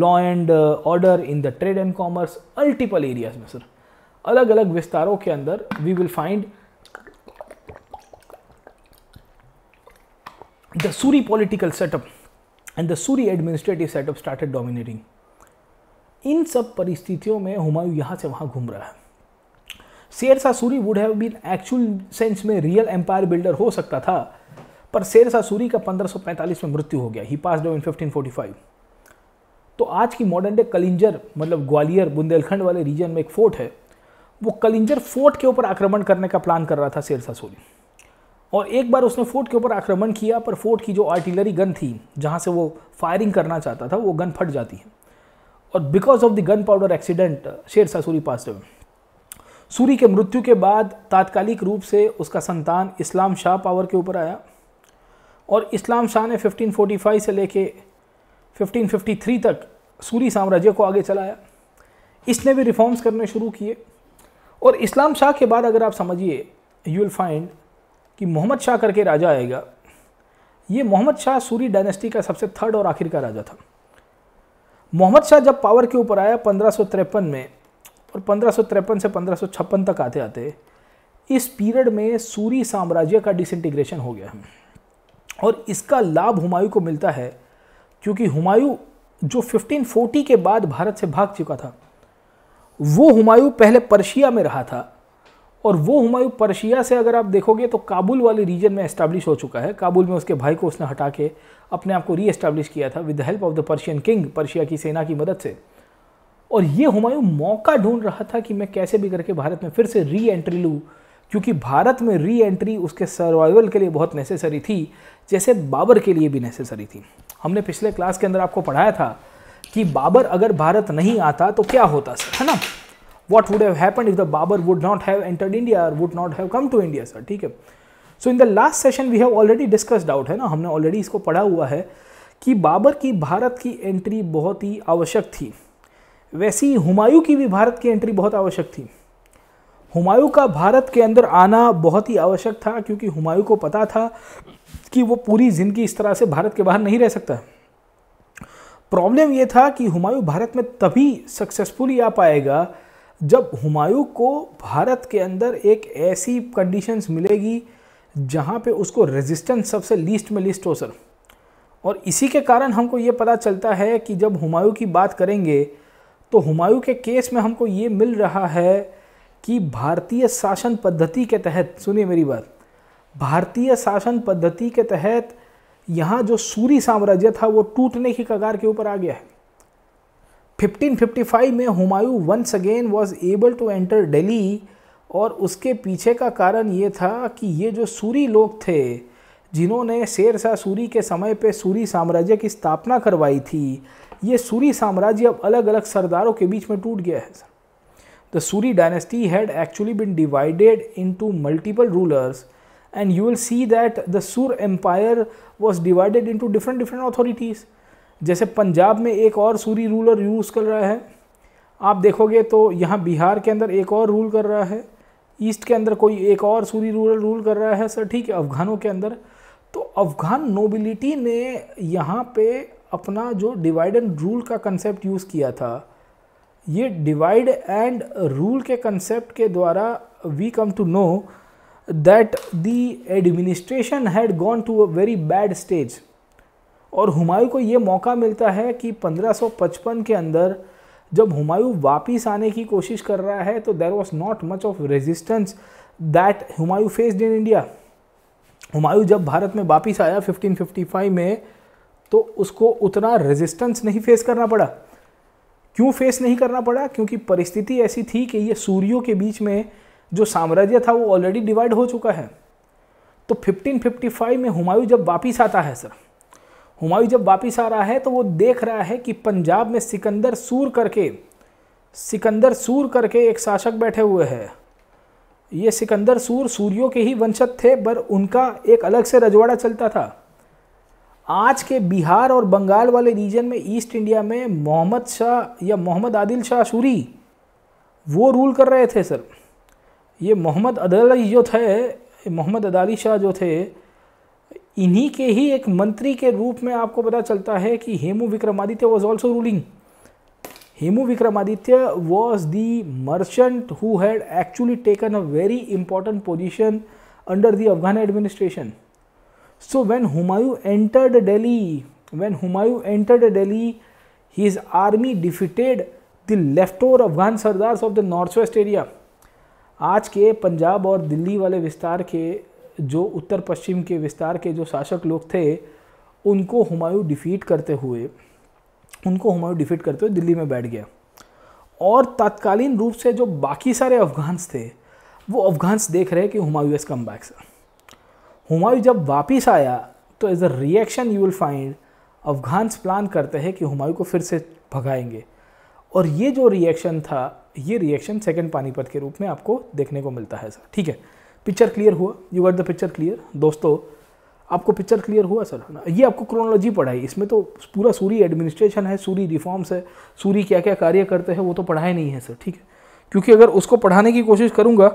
law and order in the trade and commerce multiple areas में सर अलग अलग विस्तारों के अंदर we will find the Suri political setup and the Suri administrative setup started dominating इन सब परिस्थितियों में हुमायूं यहां से वहां घूम रहा है Sher Shah Suri would have been actual sense में रियल एम्पायर बिल्डर हो सकता था पर शाह सूरी का 1545 में मृत्यु हो गया ही पास डाउन 1545 तो आज की मॉडर्न डे कलिंजर मतलब ग्वालियर बुंदेलखंड वाले रीजन में एक फोर्ट है वो कलिंजर फोर्ट के ऊपर आक्रमण करने का प्लान कर रहा था शेरशाह सूरी और एक बार उसने फोर्ट के ऊपर आक्रमण किया पर फोर्ट की जो आर्टिलरी गन थी जहाँ से वो फायरिंग करना चाहता था वो गन फट जाती है और because of the gun powder accident Sher Shah Suri पास हुए सूरी के मृत्यु के बाद तात्कालिक रूप से उसका संतान इस्लाम शाह पावर के ऊपर आया और इस्लाम शाह ने 1545 से लेके 1553 तक सूरी साम्राज्य को आगे चलाया इसने भी रिफॉर्म्स करने शुरू किए और इस्लाम शाह के बाद अगर आप समझिए यू विल फाइंड कि मोहम्मद शाह करके राजा आएगा ये मोहम्मद शाह सूरी डायनेस्टी का सबसे थर्ड और आखिर का राजा था मोहम्मद शाह जब पावर के ऊपर आया पंद्रह में और पंद्रह से पंद्रह तक आते आते इस पीरियड में सूरी साम्राज्य का डिसइंटीग्रेशन हो गया और इसका लाभ हुमायूं को मिलता है क्योंकि हुमायूं जो 1540 के बाद भारत से भाग चुका था वो हुमायूं पहले पर्शिया में रहा था और वो हुमायूं पर्शिया से अगर आप देखोगे तो काबुल वाले रीजन में इस्टेब्लिश हो चुका है काबुल में उसके भाई को उसने हटा के अपने आप को री एस्टैब्लिश किया था with the help of the Persian king Persia की सेना की मदद से और ये हुमायूं मौका ढूंढ रहा था कि मैं कैसे भी करके भारत में फिर से री एंट्री लूँ क्योंकि भारत में री एंट्री उसके सर्वाइवल के लिए बहुत नेसेसरी थी जैसे बाबर के लिए भी नेसेसरी थी हमने पिछले क्लास के अंदर आपको पढ़ाया था कि बाबर अगर भारत नहीं आता तो क्या होता सर है ना what would have happened if the Babur would not have entered would not would to India sir ठीक है सो in the last session we have already discuss doubt है ना हमने ऑलरेडी इसको पढ़ा हुआ है कि बाबर की भारत की एंट्री बहुत ही आवश्यक थी वैसे ही हुमायूं की भी भारत की एंट्री बहुत आवश्यक थी हुमायूं का भारत के अंदर आना बहुत ही आवश्यक था क्योंकि हुमायूं को पता था कि वो पूरी ज़िंदगी इस तरह से भारत के बाहर नहीं रह सकता है प्रॉब्लम ये था कि हुमायूं भारत में तभी सक्सेसफुली आ पाएगा जब हुमायूं को भारत के अंदर एक ऐसी कंडीशंस मिलेगी जहाँ पे उसको रेजिस्टेंस सबसे लीस्ट में लिस्ट हो सर और इसी के कारण हमको ये पता चलता है कि जब हुमायूं की बात करेंगे तो हुमायूं के केस में हमको ये मिल रहा है कि भारतीय शासन पद्धति के तहत सुनिए मेरी बात भारतीय शासन पद्धति के तहत यहाँ जो सूरी साम्राज्य था वो टूटने की कगार के ऊपर आ गया है 1555 में Humayun once again was able to enter Delhi और उसके पीछे का कारण ये था कि ये जो सूरी लोग थे जिन्होंने शेर शाह सूरी के समय पे सूरी साम्राज्य की स्थापना करवाई थी ये सूरी साम्राज्य अब अलग अलग सरदारों के बीच में टूट गया है sir the Suri dynasty had actually been divided into multiple rulers and you will see that the Sur empire was divided into different different authorities जैसे पंजाब में एक और सूरी रूलर यूज़ कर रहा है आप देखोगे तो यहाँ बिहार के अंदर एक और रूल कर रहा है ईस्ट के अंदर कोई एक और सूरी रूलर रूल कर रहा है सर ठीक है अफ़गानों के अंदर तो अफ़गान नोबिलिटी ने यहाँ पे अपना जो डिवाइड एंड रूल का कंसेप्ट यूज़ किया था ये डिवाइड एंड रूल के कंसेप्ट के द्वारा we come to know that the administration had gone to a very bad stage और हुमायूं को ये मौका मिलता है कि 1555 के अंदर जब हुमायूं वापस आने की कोशिश कर रहा है तो there was not much of resistance that Humayun faced in India Humayun जब भारत में वापस आया 1555 में तो उसको उतना रेजिस्टेंस नहीं फेस करना पड़ा क्यों फेस नहीं करना पड़ा क्योंकि परिस्थिति ऐसी थी कि ये सूर्यों के बीच में जो साम्राज्य था वो ऑलरेडी डिवाइड हो चुका है तो 1555 में हुमायूं जब वापिस आता है सर हुमायूं जब वापिस आ रहा है तो वो देख रहा है कि पंजाब में सिकंदर सूर करके सिकंदर सूर करके एक शासक बैठे हुए हैं ये सिकंदर सूर सूर्यों के ही वंशज थे पर उनका एक अलग से रजवाड़ा चलता था आज के बिहार और बंगाल वाले रीजन में ईस्ट इंडिया में मोहम्मद शाह या मोहम्मद आदिल शाह सूरी वो रूल कर रहे थे सर ये मोहम्मद अदाली जो थे मोहम्मद अदाली शाह जो थे इन्हीं के ही एक मंत्री के रूप में आपको पता चलता है कि Hemu Vikramaditya was also ruling Hemu Vikramaditya was the merchant who had actually taken a very important position under the Afghan administration so when Humayun entered Delhi when Humayun entered Delhi his army defeated the left over Afghan sardars of the north west area आज के पंजाब और दिल्ली वाले विस्तार के जो उत्तर पश्चिम के विस्तार के जो शासक लोग थे उनको हुमायूं डिफीट करते हुए उनको हुमायूं डिफीट करते हुए दिल्ली में बैठ गया और तत्कालीन रूप से जो बाकी सारे अफगान्स थे वो अफगान्स देख रहे कि हुमायूं एस कम बैक से हुमायूं जब वापस आया तो as a reaction you will find Afghans plan करते हैं कि हुमायूं को फिर से भगाएंगे और ये जो रिएक्शन था ये रिएक्शन सेकेंड पानीपत के रूप में आपको देखने को मिलता है सर ठीक है पिक्चर क्लियर हुआ you got the picture clear दोस्तों आपको पिक्चर क्लियर हुआ सर ना ये आपको क्रोनोलॉजी पढ़ाई इसमें तो पूरा सूरी एडमिनिस्ट्रेशन है सूरी रिफॉर्म्स है सूरी क्या क्या कार्य करते हैं वो तो पढ़ाए नहीं है सर ठीक है क्योंकि अगर उसको पढ़ाने की कोशिश करूँगा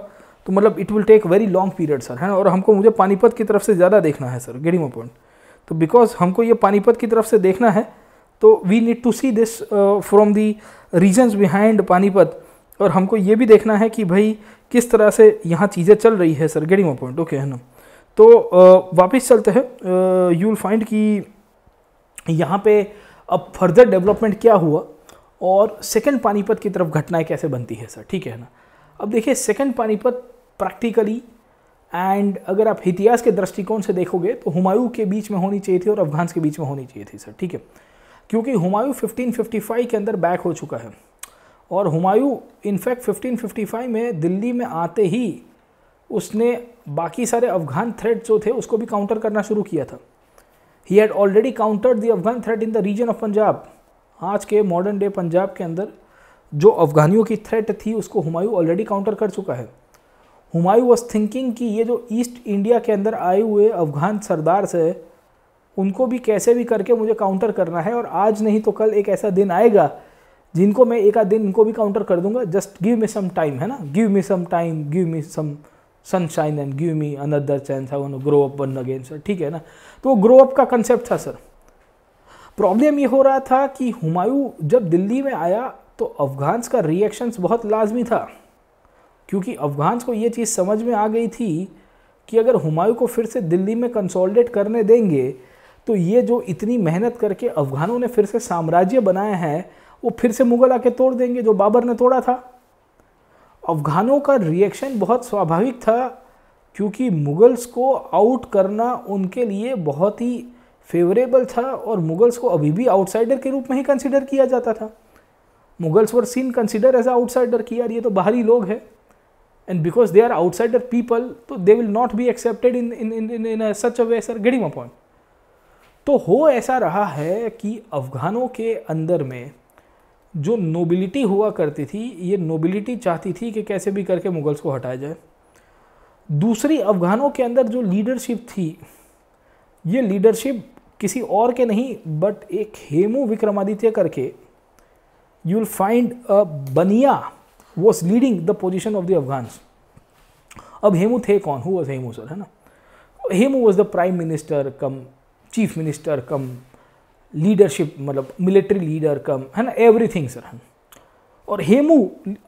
तो मतलब it will take very long period sir है ना और हमको मुझे पानीपत की तरफ से ज़्यादा देखना है सर गेडिंग पॉइंट तो बिकॉज हमको ये पानीपत की तरफ से देखना है तो we need to see this from the reasons behind Panipat और हमको ये भी देखना है कि भाई किस तरह से यहाँ चीज़ें चल रही है सर गेटिंग पॉइंट ओके है ना तो uh, वापस चलते हैं यू विल फाइंड कि यहाँ पे अब फर्दर डेवलपमेंट क्या हुआ और सेकंड पानीपत की तरफ घटनाएं कैसे बनती है सर ठीक है ना अब देखिए सेकंड पानीपत प्रैक्टिकली एंड अगर आप इतिहास के दृष्टिकोण से देखोगे तो हुमायूं के बीच में होनी चाहिए थी और अफगान्स के बीच में होनी चाहिए थी सर ठीक है क्योंकि हुमायूं 1555 के अंदर बैक हो चुका है और हुमायूं इनफैक्ट 1555 में दिल्ली में आते ही उसने बाकी सारे अफगान थ्रेट जो थे उसको भी काउंटर करना शुरू किया था he had already countered the Afghan threat in the region of Punjab आज के मॉडर्न डे पंजाब के अंदर जो अफगानियों की थ्रेट थी उसको हुमायूं ऑलरेडी काउंटर कर चुका है हुमायूं वॉज थिंकिंग कि ये जो ईस्ट इंडिया के अंदर आए हुए अफगान सरदार से उनको भी कैसे भी करके मुझे काउंटर करना है और आज नहीं तो कल एक ऐसा दिन आएगा जिनको मैं एक आध दिन इनको भी काउंटर कर दूंगा just give me some time है ना give me some time give me some sunshine and give me another chance I wanna grow up once again sir ठीक है ना तो वो ग्रो अप का कंसेप्ट था सर प्रॉब्लम ये हो रहा था कि हुमायूं जब दिल्ली में आया तो अफगान्स का रिएक्शंस बहुत लाजमी था क्योंकि अफगान्स को ये चीज़ समझ में आ गई थी कि अगर हुमायूं को फिर से दिल्ली में कंसोलिडेट करने देंगे तो ये जो इतनी मेहनत करके अफ़गानों ने फिर से साम्राज्य बनाया है वो फिर से मुग़ल आके तोड़ देंगे जो बाबर ने तोड़ा था अफ़गानों का रिएक्शन बहुत स्वाभाविक था क्योंकि मुग़ल्स को आउट करना उनके लिए बहुत ही फेवरेबल था और मुग़ल्स को अभी भी आउटसाइडर के रूप में ही कंसिडर किया जाता था Mughals were seen consider as outsider किया ये तो बाहरी लोग हैं and because they are outsider people तो they will not be accepted in in in in such a way sir getting a point तो हो ऐसा रहा है कि अफ़गानों के अंदर में जो नोबिलिटी हुआ करती थी ये नोबिलिटी चाहती थी कि कैसे भी करके मुग़ल्स को हटाया जाए दूसरी अफ़गानों के अंदर जो लीडरशिप थी ये लीडरशिप किसी और के नहीं बट एक हेमू विक्रमादित्य करके you will find a Bania was leading the position of the Afghans अब हेमू थे कौन हु वॉज हेमू सर है ना Hemu was the prime minister cum chief minister cum leadership मतलब मिलिट्री लीडर कम है ना एवरीथिंग सर हम और हेमू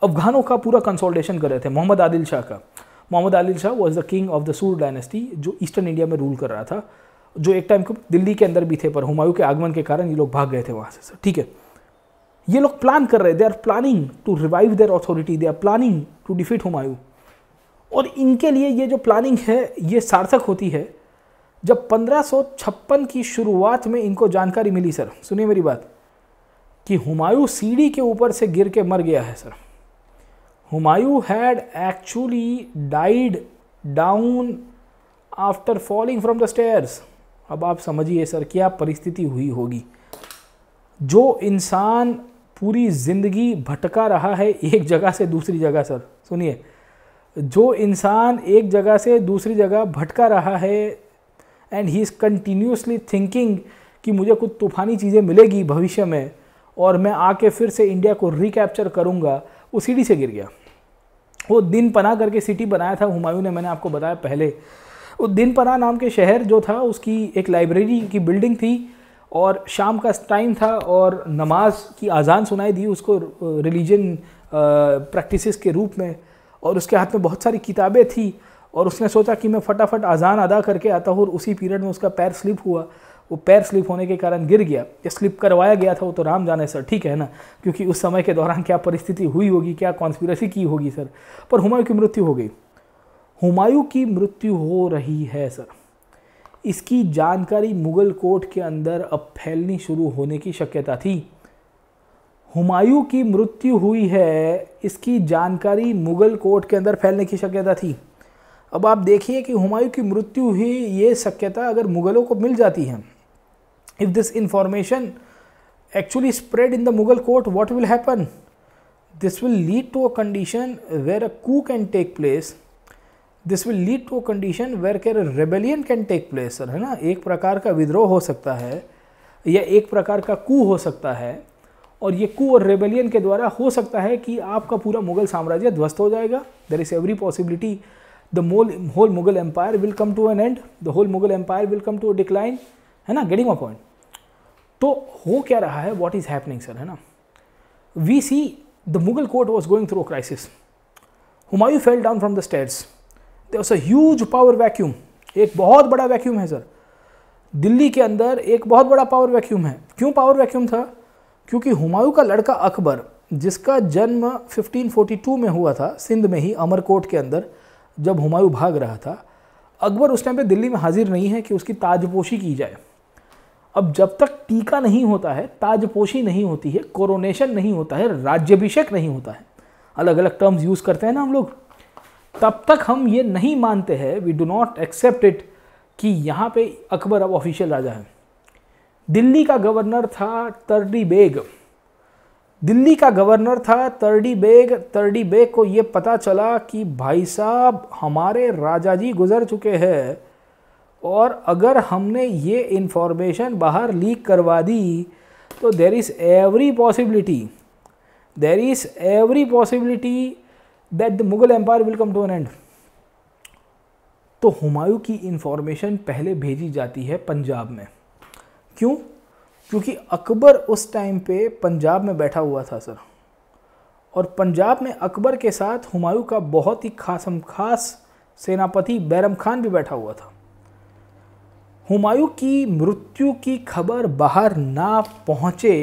अफगानों का पूरा कंसोल्टेशन कर रहे थे मोहम्मद आदिल शाह का Mohammad Adil Shah was the king of the Sur dynasty जो ईस्टर्न इंडिया में रूल कर रहा था जो एक टाइम को दिल्ली के अंदर भी थे पर हुमायूं के आगमन के कारण ये लोग भाग गए थे वहाँ से सर ठीक है ये लोग प्लान कर रहे they are planning to revive their authority they are planning to defeat Humayun और इनके लिए ये जो प्लानिंग है ये सार्थक होती है जब पंद्रह की शुरुआत में इनको जानकारी मिली सर सुनिए मेरी बात कि हुमायूं सीढ़ी के ऊपर से गिर के मर गया है sir Humayun had actually died down after falling from the stairs अब आप समझिए सर क्या परिस्थिति हुई होगी जो इंसान पूरी ज़िंदगी भटका रहा है एक जगह से दूसरी जगह सर सुनिए जो इंसान एक जगह से दूसरी जगह भटका रहा है and he is continuously thinking कि मुझे कुछ तूफानी चीज़ें मिलेगी भविष्य में और मैं आके फिर से इंडिया को रिकैप्चर करूँगा वो सीढ़ी से गिर गया वो दिन पना करके सिटी बनाया था हुमायूं ने मैंने आपको बताया पहले वो दिन पना नाम के शहर जो था उसकी एक लाइब्रेरी की बिल्डिंग थी और शाम का टाइम था और नमाज की आज़ान सुनाई दी उसको रिलीजन प्रैक्टिसेस के रूप में और उसके हाथ में बहुत सारी किताबें थी और उसने सोचा कि मैं फटाफट अजान अदा करके आता हूँ उसी पीरियड में उसका पैर स्लिप हुआ वो पैर स्लिप होने के कारण गिर गया या स्लिप करवाया गया था वो तो राम जाने सर ठीक है ना क्योंकि उस समय के दौरान क्या परिस्थिति हुई होगी क्या कॉन्स्पिरसी की होगी सर पर हुमायूं की मृत्यु हो गई हुमायूं की मृत्यु हो रही है सर इसकी जानकारी मुगल कोर्ट के अंदर अब फैलनी शुरू होने की शक्यता थी हुमायूं की मृत्यु हुई है इसकी जानकारी मुगल कोर्ट के अंदर फैलने की शक्यता थी अब आप देखिए कि हुमायूं की मृत्यु ही ये शक्यता अगर मुग़लों को मिल जाती है if this information actually spread in the Mughal court what will happen this will lead to a condition where a coup can take place this will lead to a condition where a rebellion can take place है ना एक प्रकार का विद्रोह हो सकता है या एक प्रकार का कू हो सकता है और ये कू और रेबेलियन के द्वारा हो सकता है कि आपका पूरा मुगल साम्राज्य ध्वस्त हो जाएगा there is every possibility the mole whole Mughal empire will come to an end the whole Mughal empire will come to decline है ना गेटिंग अ पॉइंट तो हो क्या रहा है वॉट इज़ हैपनिंग सर है ना we see the Mughal court was going through crisis Humayun fell down from the states there was a power vacuum एक बहुत बड़ा वैक्यूम है सर दिल्ली के अंदर एक बहुत बड़ा पावर वैक्यूम है क्यों पावर वैक्यूम था क्योंकि हुमायूं का लड़का अकबर जिसका जन्म 1542 में हुआ था सिंध में ही अमरकोट के अंदर जब हुमायूं भाग रहा था अकबर उस टाइम पे दिल्ली में हाजिर नहीं है कि उसकी ताजपोशी की जाए अब जब तक टीका नहीं होता है ताजपोशी नहीं होती है कोरोनेशन नहीं होता है राज्यभिषेक नहीं होता है अलग अलग टर्म्स यूज़ करते हैं ना हम लोग तब तक हम ये नहीं मानते हैं we do not accept it कि यहाँ पे अकबर अब ऑफिशियल राजा है दिल्ली का गवर्नर था तर्री बेग दिल्ली का गवर्नर था तर्डी बेग तरडी बेग को ये पता चला कि भाई साहब हमारे राजा जी गुजर चुके हैं और अगर हमने ये इन्फॉर्मेशन बाहर लीक करवा दी तो there is every possibility there is every possibility that the Mughal empire will come to an end तो हुमायूं की इन्फॉर्मेशन पहले भेजी जाती है पंजाब में क्यों क्योंकि अकबर उस टाइम पे पंजाब में बैठा हुआ था सर और पंजाब में अकबर के साथ हुमायूं का बहुत ही खासम खास सेनापति बैरम खान भी बैठा हुआ था हुमायूं की मृत्यु की खबर बाहर ना पहुँचे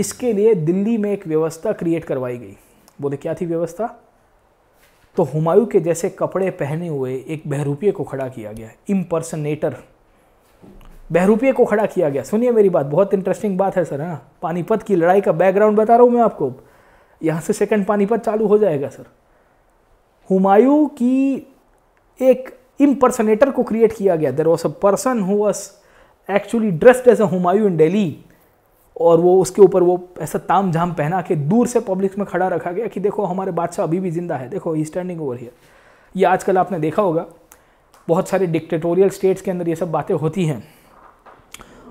इसके लिए दिल्ली में एक व्यवस्था क्रिएट करवाई गई बोले क्या थी व्यवस्था तो हुमायूं के जैसे कपड़े पहने हुए एक बहरूपिये को खड़ा किया गया इम्पर्सनेटर बहरूपिये को खड़ा किया गया सुनिए मेरी बात बहुत इंटरेस्टिंग बात है सर हाँ पानीपत की लड़ाई का बैकग्राउंड बता रहा हूँ मैं आपको यहाँ से सेकंड पानीपत चालू हो जाएगा सर हुमायूं की एक इम्पर्सनेटर को क्रिएट किया गया there was a person who was actually dressed as a Humayun in Delhi और वो उसके ऊपर वो ऐसा ताम झाम पहना के दूर से पब्लिक में खड़ा रखा गया कि देखो हमारे बादशाह अभी भी जिंदा है देखो ही स्टैंडिंग ओवर हियर ये आजकल आपने देखा होगा बहुत सारे डिक्टेटोरियल स्टेट्स के अंदर ये सब बातें होती हैं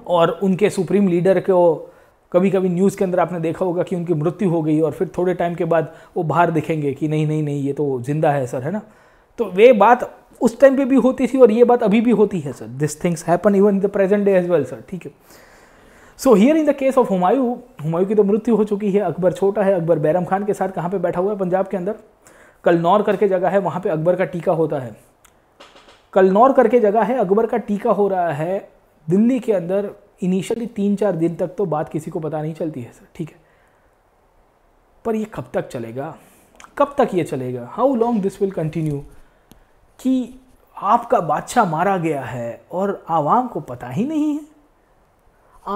और उनके सुप्रीम लीडर को कभी कभी न्यूज़ के अंदर आपने देखा होगा कि उनकी मृत्यु हो गई और फिर थोड़े टाइम के बाद वो बाहर दिखेंगे कि नहीं नहीं नहीं ये तो जिंदा है सर है ना तो वे बात उस टाइम पे भी होती थी और ये बात अभी भी होती है sir this things happen even in the present day as well sir ठीक है so here in the case of Humayun Humayun की तो मृत्यु हो चुकी है अकबर छोटा है अकबर बैरम खान के साथ कहाँ पे बैठा हुआ है पंजाब के अंदर कलनौर करके जगह है वहाँ पे अकबर का टीका होता है कलनौर करके जगह है अकबर का टीका हो रहा है दिल्ली के अंदर इनिशियली तीन चार दिन तक तो बात किसी को पता नहीं चलती है सर ठीक है पर ये कब तक चलेगा कब तक ये चलेगा how long this will continue कि आपका बादशाह मारा गया है और आवाम को पता ही नहीं है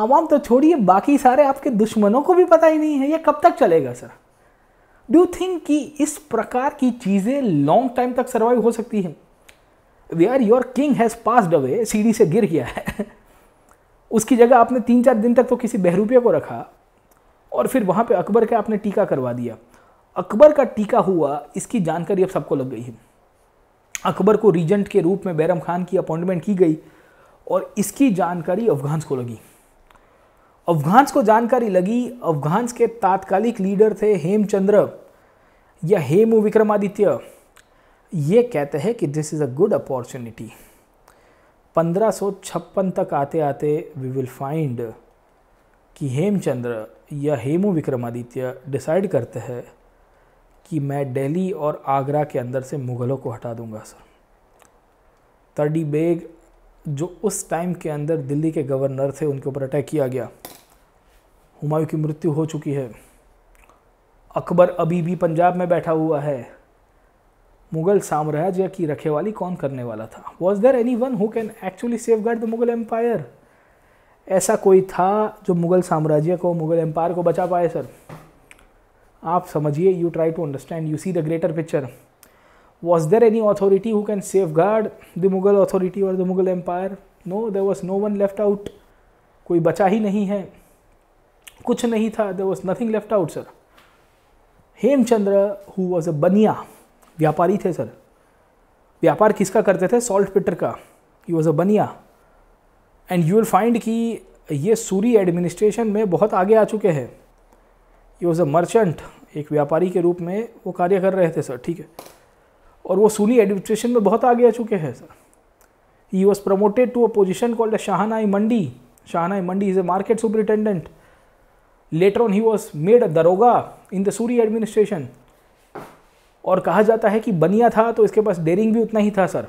आवाम तो छोड़िए बाकी सारे आपके दुश्मनों को भी पता ही नहीं है ये कब तक चलेगा सर डू थिंक कि इस प्रकार की चीज़ें लॉन्ग टाइम तक सर्वाइव हो सकती हैं where your king has passed away सीढ़ी से गिर गया है उसकी जगह आपने तीन चार दिन तक तो किसी बहरूपिया को रखा और फिर वहाँ पे अकबर का आपने टीका करवा दिया अकबर का टीका हुआ इसकी जानकारी अब सबको लग गई है अकबर को रीजेंट के रूप में बैरम खान की अपॉइंटमेंट की गई और इसकी जानकारी अफगान्स को लगी अफगान्स को जानकारी लगी अफगान्स के तात्कालिक लीडर थे हेमचंद्र या हेमू विक्रमादित्य ये कहते हैं कि this is a good opportunity 1556 तक आते आते वी विल फाइंड कि हेमचंद्र या हेमू विक्रमादित्य डिसाइड करते हैं कि मैं दिल्ली और आगरा के अंदर से मुग़लों को हटा दूंगा सर तर्डी बेग जो उस टाइम के अंदर दिल्ली के गवर्नर थे उनके ऊपर अटैक किया गया हुमायूं की मृत्यु हो चुकी है अकबर अभी भी पंजाब में बैठा हुआ है मुगल साम्राज्य की रखेवाली कौन करने वाला था was there anyone who can actually safeguard the Mughal empire ऐसा कोई था जो मुगल साम्राज्य को मुगल एम्पायर को बचा पाए सर आप समझिए you try to understand you see the greater picture was there any authority who can safeguard the Mughal authority और the Mughal empire no there was no one left out कोई बचा ही नहीं है कुछ नहीं था there was nothing left out sir Hemchandra who was a Bania व्यापारी थे सर व्यापार किसका करते थे सॉल्ट पिटर का यू वॉज अ बनिया एंड यू विल फाइंड कि ये सूरी एडमिनिस्ट्रेशन में बहुत आगे आ चुके हैं यू वॉज अ मर्चेंट एक व्यापारी के रूप में वो कार्य कर रहे थे सर ठीक है और वो सूरी एडमिनिस्ट्रेशन में बहुत आगे आ चुके हैं sir he was promoted to a position called a Shahnai Mandi Shahnai Mandi is a market superintendent later on he was made a daroga in the Suri administration और कहा जाता है कि बनिया था तो इसके पास डेरिंग भी उतना ही था सर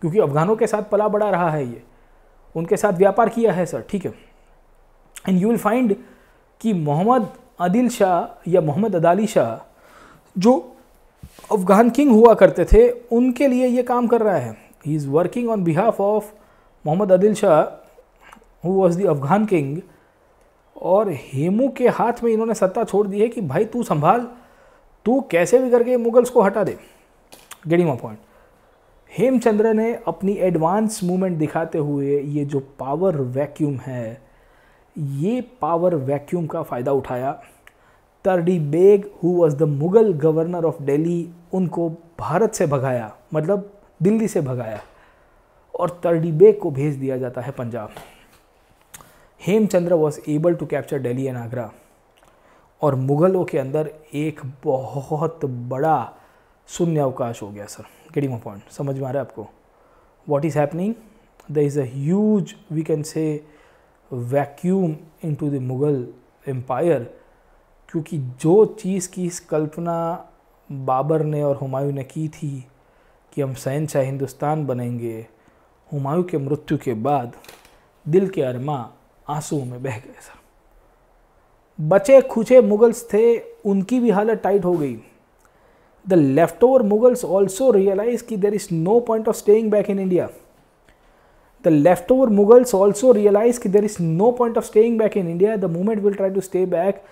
क्योंकि अफगानों के साथ पला बढ़ा रहा है ये उनके साथ व्यापार किया है सर ठीक है एंड यू विल फाइंड कि मोहम्मद आदिल शाह या मोहम्मद अदाली शाह जो अफगान किंग हुआ करते थे उनके लिए ये काम कर रहा है he is working on behalf of Mohammad Adil Shah who was the Afghan king और हेमू के हाथ में इन्होंने सत्ता छोड़ दी है कि भाई तू संभाल तू कैसे भी करके मुगल्स को हटा दे गेटिंग माई पॉइंट हेमचंद्र ने अपनी एडवांस मूवमेंट दिखाते हुए ये जो पावर वैक्यूम है ये पावर वैक्यूम का फ़ायदा उठाया Tardi Beg who was the Mughal governor of Delhi उनको भारत से भगाया मतलब दिल्ली से भगाया और तरडी बेग को भेज दिया जाता है Punjab Hemchandra was able to capture Delhi and Agra और मुग़लों के अंदर एक बहुत बड़ा शून्य अवकाश हो गया सर गेटिंग पॉइंट समझ में आ रहा है आपको what is happening the is a huge we can say vacuum in to the Mughal empire क्योंकि जो चीज़ की कल्पना बाबर ने और हुमायूं ने की थी कि हम शहनशाह हिंदुस्तान बनेंगे हुमायूं के मृत्यु के बाद दिल के अरमा आंसुओं में बह गए सर बचे खुचे मुगल्स थे उनकी भी हालत टाइट हो गई the left over Mughals also realize कि there is no point of staying back in India the left over Mughals also realize कि there is no point of staying back in India the movement will try to stay back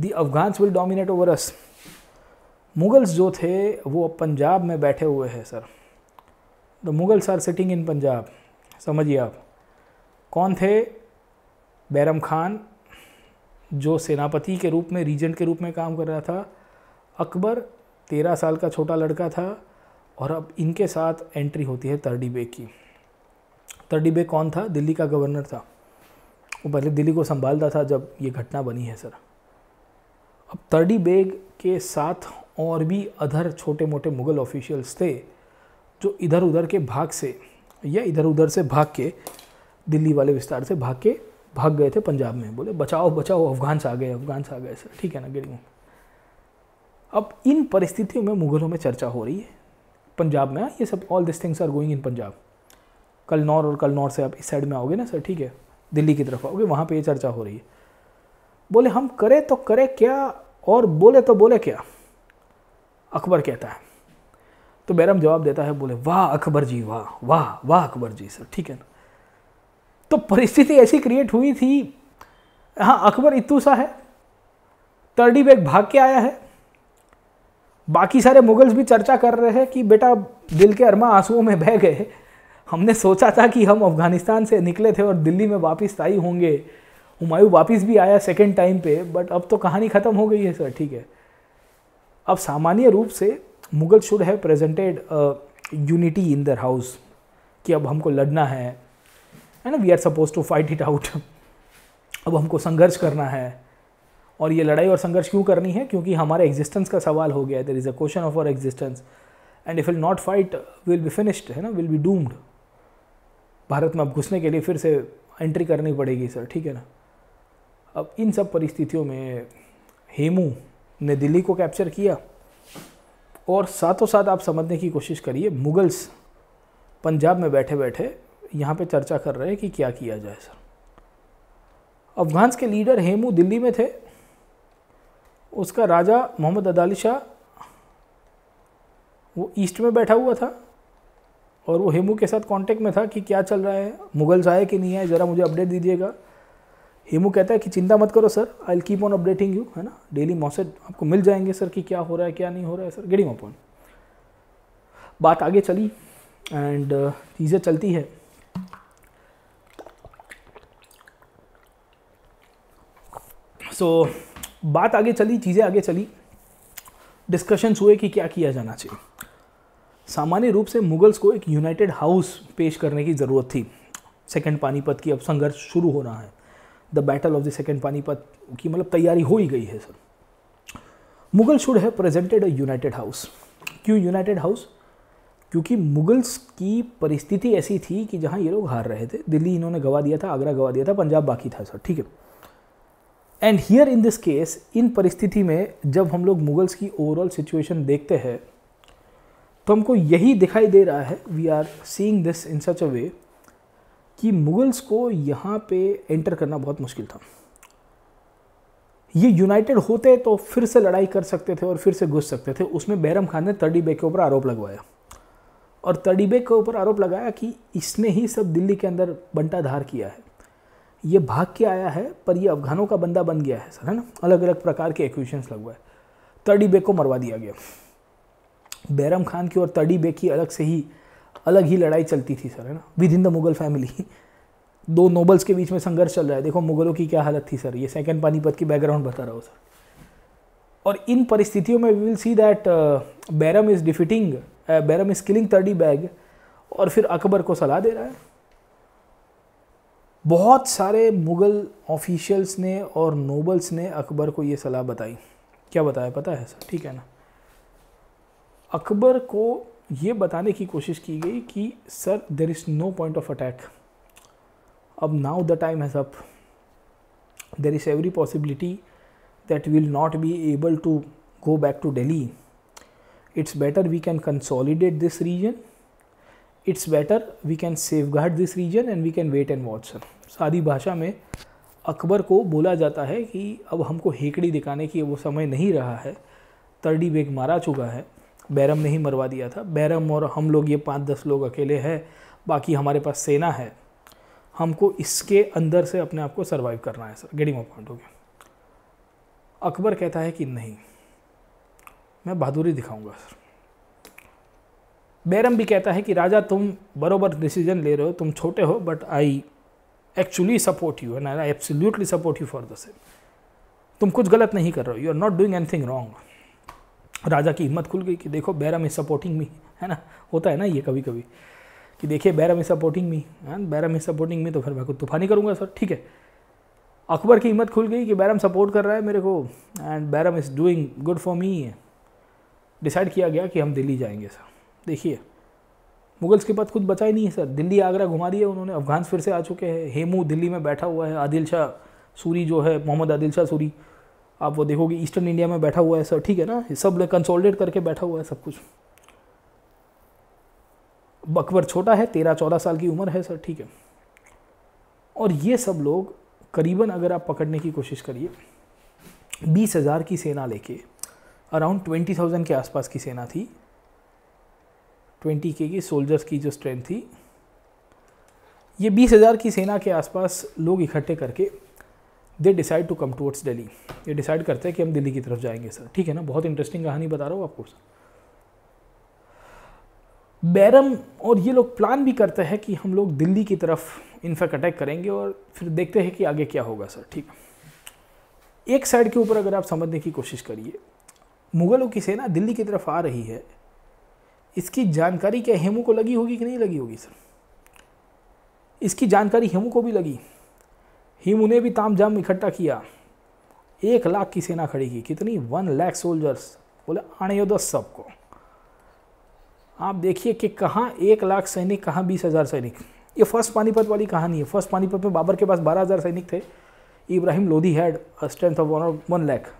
the Afghans will dominate over us Mughals जो थे वो अब पंजाब में बैठे हुए हैं sir the Mughals are sitting in Punjab समझिए आप कौन थे बैरम खान जो सेनापति के रूप में रीजेंट के रूप में काम कर रहा था अकबर तेरह साल का छोटा लड़का था और अब इनके साथ एंट्री होती है तर्डी बेग की तर्डी बेग कौन था दिल्ली का गवर्नर था वो पहले दिल्ली को संभालता था जब ये घटना बनी है सर अब तर्डी बेग के साथ और भी अधर छोटे मोटे मुग़ल ऑफिशियल्स थे जो इधर उधर के भाग से या इधर उधर से भाग के दिल्ली वाले विस्तार से भाग के भाग गए थे पंजाब में बोले बचाओ बचाओ अफगान से आ गए अफगान से आ गए सर ठीक है ना गिरिंग अब इन परिस्थितियों में मुगलों में चर्चा हो रही है पंजाब में हाँ, ये सब all this things are going in Punjab Kalanaur और कल नौर से आप इस साइड में आओगे ना सर ठीक है दिल्ली की तरफ आओगे वहाँ पर ये चर्चा हो रही है बोले हम करें तो करें क्या और बोले तो बोले क्या अकबर कहता है तो बैरम जवाब देता है बोले वाह अकबर जी वाह वाह वाह अकबर जी सर ठीक है ना तो परिस्थिति ऐसी क्रिएट हुई थी हाँ अकबर इतू सा है तर्डी बैग भाग के आया है बाकी सारे मुगल्स भी चर्चा कर रहे हैं कि बेटा दिल के अरमा आंसुओं में बह गए हमने सोचा था कि हम अफ़गानिस्तान से निकले थे और दिल्ली में वापस आई होंगे हुमायूं वापस भी आया सेकेंड टाइम पे बट अब तो कहानी ख़त्म हो गई है सर ठीक है अब सामान्य रूप से Mughal should have presented unity in their house कि अब हमको लड़ना है है ना we are suppose to fight it out अब हमको संघर्ष करना है और ये लड़ाई और संघर्ष क्यों करनी है क्योंकि हमारे एग्जिस्टेंस का सवाल हो गया है there is a question of our existence and if will not fight will be finished है ना विल बी डूम्ड भारत में अब घुसने के लिए फिर से एंट्री करनी पड़ेगी सर ठीक है ना अब इन सब परिस्थितियों में हेमू ने दिल्ली को कैप्चर किया और साथों साथ आप समझने की कोशिश करिए मुगल्स पंजाब में बैठे बैठे यहाँ पे चर्चा कर रहे हैं कि क्या किया जाए सर अफगान्स के लीडर हेमू दिल्ली में थे उसका राजा मोहम्मद अदाली शाह वो ईस्ट में बैठा हुआ था और वो हेमू के साथ कांटेक्ट में था कि क्या चल रहा है मुगल्स आए कि नहीं आए ज़रा मुझे अपडेट दीजिएगा हेमू कहता है कि चिंता मत करो sir I will keep on updating you है ना डेली मॉसेट आपको मिल जाएंगे सर कि क्या हो रहा है क्या नहीं हो रहा है सर गेटिंग अपॉन बात आगे चली एंड uh, चीज़ें चलती है सो so, बात आगे चली चीज़ें आगे चली डिस्कशंस हुए कि क्या किया जाना चाहिए सामान्य रूप से मुगल्स को एक यूनाइटेड हाउस पेश करने की ज़रूरत थी सेकेंड पानीपत की अब संघर्ष शुरू हो रहा है the battle of the second Panipat की मतलब तैयारी हो ही गई है sir Mughal should have presented a united house क्यों यूनाइटेड हाउस क्योंकि मुगल्स की परिस्थिति ऐसी थी कि जहाँ ये लोग हार रहे थे दिल्ली इन्होंने गवा दिया था आगरा गवा दिया था पंजाब बाकी था सर ठीक है and here in this case इन परिस्थिति में जब हम लोग मुगल्स की ओवरऑल सिचुएशन देखते हैं तो हमको यही दिखाई दे रहा है we are seeing this in such a way कि मुगल्स को यहाँ पे एंटर करना बहुत मुश्किल था ये यूनाइटेड होते तो फिर से लड़ाई कर सकते थे और फिर से घुस सकते थे उसमें बैरम खान ने बे के ऊपर आरोप लगवाया और बे के ऊपर आरोप लगाया कि इसने ही सब दिल्ली के अंदर बंटाधार किया है ये भाग के आया है पर ये अफगानों का बंदा बन गया है सर है ना अलग अलग प्रकार के एक्विशंस लगवाए तड़ी बेग को मरवा दिया गया बैरम खान की और तड़ी बेग की अलग से ही अलग ही लड़ाई चलती थी सर है ना within the Mughal family दो नोबल्स के बीच में संघर्ष चल रहा है देखो मुगलों की क्या हालत थी सर ये सेकेंड पानीपत की बैकग्राउंड बता रहा हूँ सर और इन परिस्थितियों में we will see that Bairam is defeating uh, Bairam is killing Tardi Beg और फिर अकबर को सलाह दे रहा है बहुत सारे मुग़ल ऑफिशियल्स ने और नोबल्स ने अकबर को ये सलाह बताई क्या बताया पता है सर ठीक है ना अकबर को ये बताने की कोशिश की गई कि sir there is no point of attack अब now the time has up there is every possibility that will not be able to go back to Delhi it's better we can consolidate this region it's better we can safeguard this region and we can wait and watch sir सादी भाषा में अकबर को बोला जाता है कि अब हमको हेकड़ी दिखाने की वो समय नहीं रहा है तर्डी बेग मारा चुका है बैरम ने ही मरवा दिया था बैरम और हम लोग ये पाँच दस लोग अकेले हैं बाकी हमारे पास सेना है हमको इसके अंदर से अपने आप को सर्वाइव करना है सर गेडिंग पॉइंट हो गया अकबर कहता है कि नहीं मैं बहादुरी दिखाऊंगा सर बैरम भी कहता है कि राजा तुम बरोबर डिसीजन ले रहे हो तुम छोटे हो but I actually support you and I absolutely support you for the same तुम कुछ गलत नहीं कर रहे हो you are not doing anything wrong राजा की हिम्मत खुल गई कि देखो बैरम इज सपोर्टिंग मी है ना होता है ना ये कभी कभी कि देखिए Bairam is supporting me and Bairam is supporting me तो फिर मैं कुछ तूफानी करूँगा सर ठीक है अकबर की हिम्मत खुल गई कि बैरम सपोर्ट कर रहा है मेरे को and Bairam is doing good for me decide किया गया कि हम दिल्ली जाएंगे सर देखिए मुगल्स के पास खुद बचा ही नहीं है सर दिल्ली आगरा घुमा दिया उन्होंने अफगान फिर से आ चुके हैं हेमू दिल्ली में बैठा हुआ है आदिल शाह सूरी जो है मोहम्मद आदिल शाह सूरी आप वो देखोगे ईस्टर्न इंडिया में बैठा हुआ है सर ठीक है ना सब कंसोलिडेट करके बैठा हुआ है सब कुछ अकबर छोटा है तेरह चौदह साल की उम्र है सर ठीक है और ये सब लोग करीबन अगर आप पकड़ने की कोशिश करिए बीस हज़ार की सेना लेके अराउंड ट्वेंटी थाउजेंड के आसपास की सेना थी ट्वेंटी के की सोल्जर्स की जो स्ट्रेंथ थी ये बीस हज़ार की सेना के आसपास लोग इकट्ठे करके they decide to come towards Delhi ये डिसाइड करते हैं कि हम दिल्ली की तरफ जाएंगे सर ठीक है ना बहुत इंटरेस्टिंग कहानी बता रहा हूँ आपको सर बैरम और ये लोग प्लान भी करते हैं कि हम लोग दिल्ली की तरफ इनफैक्ट अटैक करेंगे और फिर देखते हैं कि आगे क्या होगा सर ठीक एक साइड के ऊपर अगर आप समझने की कोशिश करिए मुग़लों की सेना दिल्ली की तरफ आ रही है इसकी जानकारी क्या हेमू को लगी होगी कि नहीं लगी होगी सर इसकी जानकारी हेमू को भी लगी हेमू ने भी ताम जाम इकट्ठा किया एक लाख की सेना खड़ी की कितनी वन लाख सोल्जर्स बोले आने यो दस सबको आप देखिए कि कहाँ एक लाख सैनिक कहाँ बीस हज़ार सैनिक ये फर्स्ट पानीपत वाली कहानी है फर्स्ट पानीपत में बाबर के पास बारह हज़ार सैनिक थे Ibrahim Lodhi had strength of one one lakh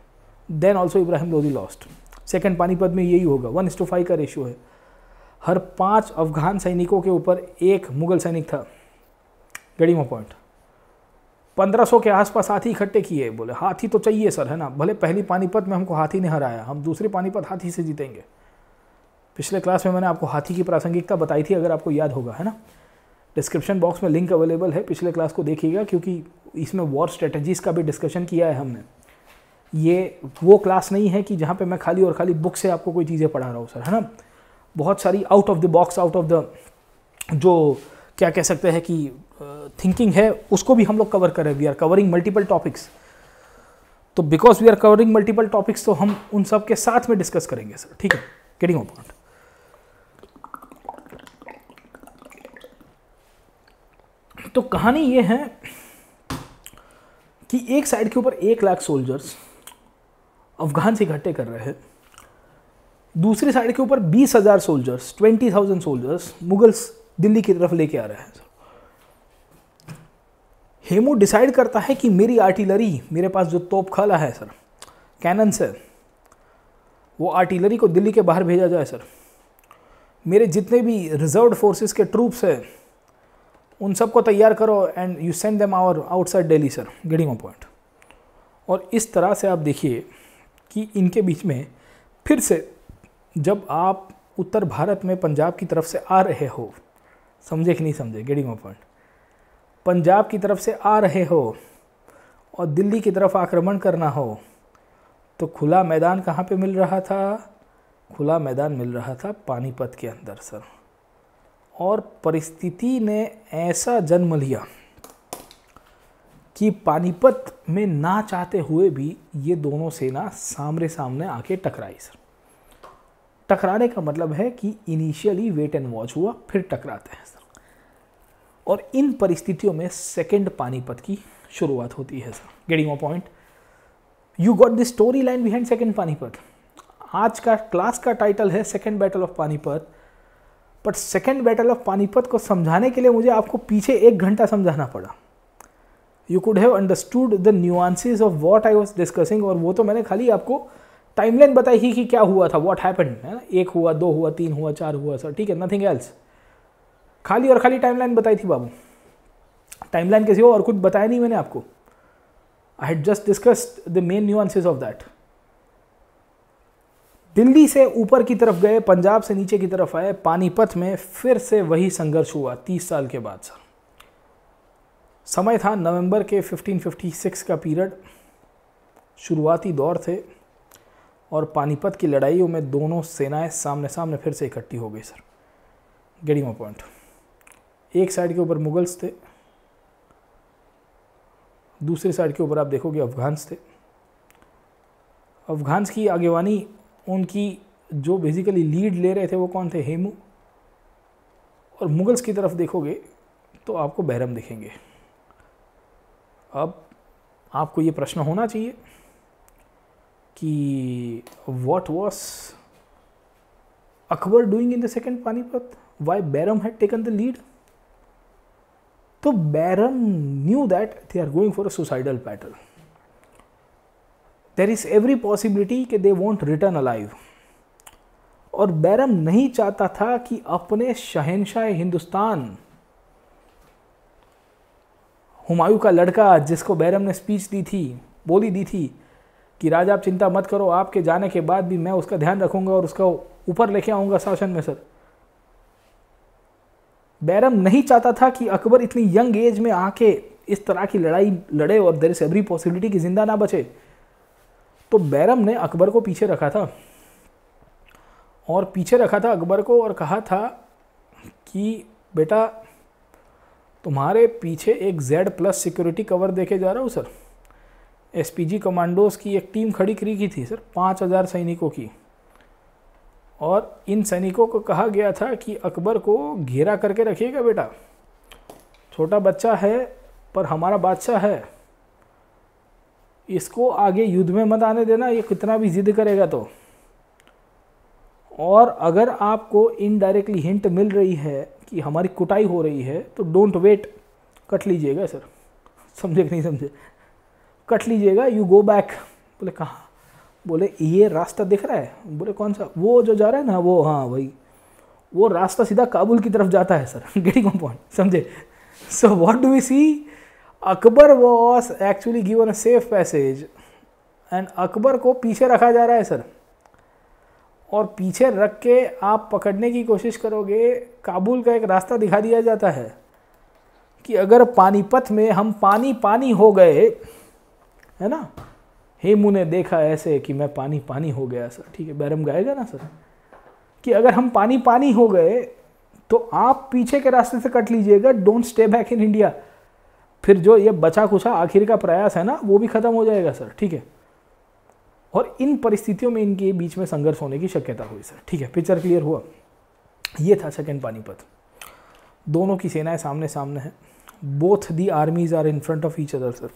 then also Ibrahim Lodhi lost second Panipat में यही होगा वन इंस टू फाइव का रेशियो है हर पाँच अफगान सैनिकों के ऊपर एक मुगल सैनिक था गढ़ीमा पॉइंट पंद्रह सौ के आसपास हाथी इकट्ठे किए बोले हाथी तो चाहिए सर है ना भले पहली पानीपत में हमको हाथी ने हराया हम दूसरे पानीपत हाथी से जीतेंगे पिछले क्लास में मैंने आपको हाथी की प्रासंगिकता बताई थी अगर आपको याद होगा है ना डिस्क्रिप्शन बॉक्स में लिंक अवेलेबल है पिछले क्लास को देखिएगा क्योंकि इसमें वॉर स्ट्रेटजीज़ का भी डिस्कशन किया है हमने ये वो क्लास नहीं है कि जहाँ पे मैं खाली और खाली बुक से आपको कोई चीज़ें पढ़ा रहा हूँ सर है ना बहुत सारी out of the box out of the जो क्या कह सकते हैं कि थिंकिंग uh, है उसको भी हम लोग कवर करें we are covering multiple topics तो because we are covering multiple topics तो हम उन सब के साथ में डिस्कस करेंगे सर ठीक है गेटिंग पॉइंट तो कहानी ये है कि एक साइड के ऊपर एक लाख सोल्जर्स अफगान से इकट्ठे कर रहे हैं दूसरी साइड के ऊपर बीस हज़ार soldiers twenty thousand soldiers Mughals Delhi की तरफ लेके आ रहे हैं हेमू डिसाइड करता है कि मेरी आर्टिलरी मेरे पास जो तोप खाला है सर कैनन से वो आर्टिलरी को दिल्ली के बाहर भेजा जाए सर मेरे जितने भी रिजर्व फोर्सेस के ट्रूप्स हैं उन सबको तैयार करो and you send them our outside Delhi sir getting my point और इस तरह से आप देखिए कि इनके बीच में फिर से जब आप उत्तर भारत में पंजाब की तरफ से आ रहे हो समझे कि नहीं समझे गेटिंग माई पॉइंट पंजाब की तरफ से आ रहे हो और दिल्ली की तरफ आक्रमण करना हो तो खुला मैदान कहाँ पे मिल रहा था खुला मैदान मिल रहा था पानीपत के अंदर सर और परिस्थिति ने ऐसा जन्म लिया कि पानीपत में ना चाहते हुए भी ये दोनों सेना सामने सामने आके टकराई सर टकराने का मतलब है कि इनिशियली वेट एंड वॉच हुआ फिर टकराते हैं सर और इन परिस्थितियों में सेकेंड पानीपत की शुरुआत होती है sir getting my point you got the story line behind second Panipat आज का क्लास का टाइटल है second battle of Panipat but second battle of Panipat को समझाने के लिए मुझे आपको पीछे एक घंटा समझाना पड़ा you could have understood the nuances of what I was discussing और वो तो मैंने खाली आपको टाइमलाइन बताइए कि क्या हुआ था व्हाट हैपन है ना एक हुआ दो हुआ तीन हुआ चार हुआ सर ठीक है नथिंग एल्स खाली और खाली टाइमलाइन बताई थी बाबू टाइमलाइन कैसी हो और कुछ बताया नहीं मैंने आपको I had just discussed the main nuances of that Delhi से ऊपर की तरफ गए पंजाब से नीचे की तरफ आए पानीपत में फिर से वही संघर्ष हुआ तीस साल के बाद सर समय था नवंबर के 1556 का पीरियड शुरुआती दौर थे और पानीपत की लड़ाइयों में दोनों सेनाएं सामने सामने फिर से इकट्ठी हो गई सर गरीमा पॉइंट एक साइड के ऊपर मुगल्स थे दूसरी साइड के ऊपर आप देखोगे अफगान्स थे अफगान्स की आगेवानी उनकी जो बेसिकली लीड ले रहे थे वो कौन थे हेमू और मुगल्स की तरफ देखोगे तो आपको बहरम दिखेंगे अब आपको ये प्रश्न होना चाहिए कि what was Akbar doing in the second Panipat why Bairam had taken the lead तो Bairam knew that they are going for a suicidal pattern there is every possibility कि दे वॉन्ट रिटर्न अलाइव और बैरम नहीं चाहता था कि अपने शहनशाह हिंदुस्तान हुमायूं का लड़का जिसको बैरम ने स्पीच दी थी बोली दी थी कि राजा आप चिंता मत करो आपके जाने के बाद भी मैं उसका ध्यान रखूंगा और उसका ऊपर लेके आऊँगा शासन में सर बैरम नहीं चाहता था कि अकबर इतनी यंग एज में आके इस तरह की लड़ाई लड़े और देर इज एवरी पॉसिबिलिटी की जिंदा ना बचे तो बैरम ने अकबर को पीछे रखा था और पीछे रखा था अकबर को और कहा था कि बेटा तुम्हारे पीछे एक जेड प्लस सिक्योरिटी कवर देखे जा रहा हूँ सर एसपीजी कमांडोज़ की एक टीम खड़ी करी की थी सर पाँच हज़ार सैनिकों की और इन सैनिकों को कहा गया था कि अकबर को घेरा करके रखिएगा बेटा छोटा बच्चा है पर हमारा बादशाह है इसको आगे युद्ध में मत आने देना ये कितना भी जिद करेगा तो और अगर आपको इनडायरेक्टली हिंट मिल रही है कि हमारी कुटाई हो रही है तो डोंट वेट कट लीजिएगा सर <laughs> समझे कि नहीं समझे कट लीजिएगा यू गो बैक बोले कहाँ बोले ये रास्ता दिख रहा है बोले कौन सा वो जो जा रहा है ना वो हाँ वही वो रास्ता सीधा काबुल की तरफ जाता है सर गेटिंग <laughs> पॉइंट समझे so what do we see Akbar was actually given a safe passage and Akbar को पीछे रखा जा रहा है सर और पीछे रख के आप पकड़ने की कोशिश करोगे काबुल का एक रास्ता दिखा दिया जाता है कि अगर पानीपत में हम पानी पानी हो गए है ना हेमू ने देखा ऐसे कि मैं पानी पानी हो गया सर ठीक है बैरम गाएगा ना सर कि अगर हम पानी पानी हो गए तो आप पीछे के रास्ते से कट लीजिएगा don't stay back in India फिर जो ये बचा खुचा आखिर का प्रयास है ना वो भी ख़त्म हो जाएगा सर ठीक है और इन परिस्थितियों में इनके बीच में संघर्ष होने की शक्यता हुई सर ठीक है पिक्चर क्लियर हुआ ये था सेकेंड पानीपत दोनों की सेनाएं सामने सामने हैं both the armies are in front of each other sir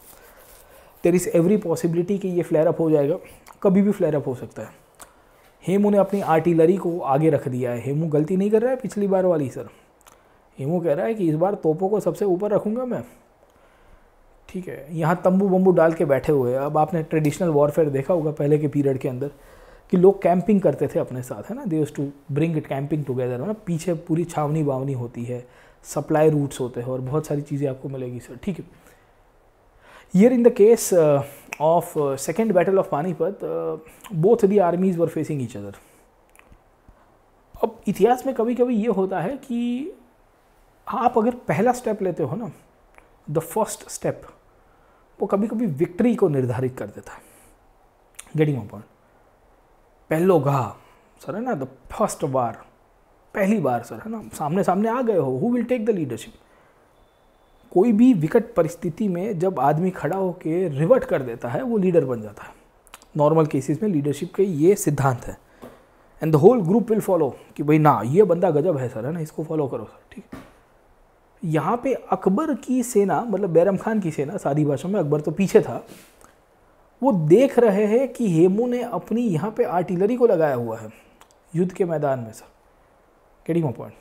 there is every possibility कि ये फ्लैर अप हो जाएगा कभी भी फ्लैर अप हो सकता है हेमू ने अपनी आर्टिलरी को आगे रख दिया है हेमू गलती नहीं कर रहा है पिछली बार वाली सर हेमू कह रहा है कि इस बार तोपों को सबसे ऊपर रखूँगा मैं ठीक है यहाँ तंबू बम्बू डाल के बैठे हुए हैं अब आपने ट्रेडिशनल वॉरफेयर देखा होगा पहले के पीरियड के अंदर कि लोग कैंपिंग करते थे अपने साथ है ना they to bring it camping together है ना पीछे पूरी छावनी बावनी होती है सप्लाई रूट्स होते हैं और बहुत सारी चीज़ें आपको मिलेगी सर ठीक है Here in the case uh, of uh, second battle of Panipat, uh, both the armies were facing each other. अब इतिहास में कभी कभी ये होता है कि आप अगर पहला स्टेप लेते हो ना द फर्स्ट स्टेप वो कभी कभी विक्ट्री को निर्धारित कर देता है गेटिंग ओपन पहलो घा सर है ना द फर्स्ट बार पहली बार सर है ना सामने सामने आ गए हो who will take the leadership कोई भी विकट परिस्थिति में जब आदमी खड़ा होकर रिवर्ट कर देता है वो लीडर बन जाता है नॉर्मल केसेस में लीडरशिप के ये सिद्धांत है and the whole group will follow कि भाई ना ये बंदा गजब है सर है ना इसको फॉलो करो सर ठीक यहाँ पे अकबर की सेना मतलब बैरम खान की सेना सादी भाषा में अकबर तो पीछे था वो देख रहे हैं कि हेमू ने अपनी यहाँ पे आर्टिलरी को लगाया हुआ है युद्ध के मैदान में sir getting point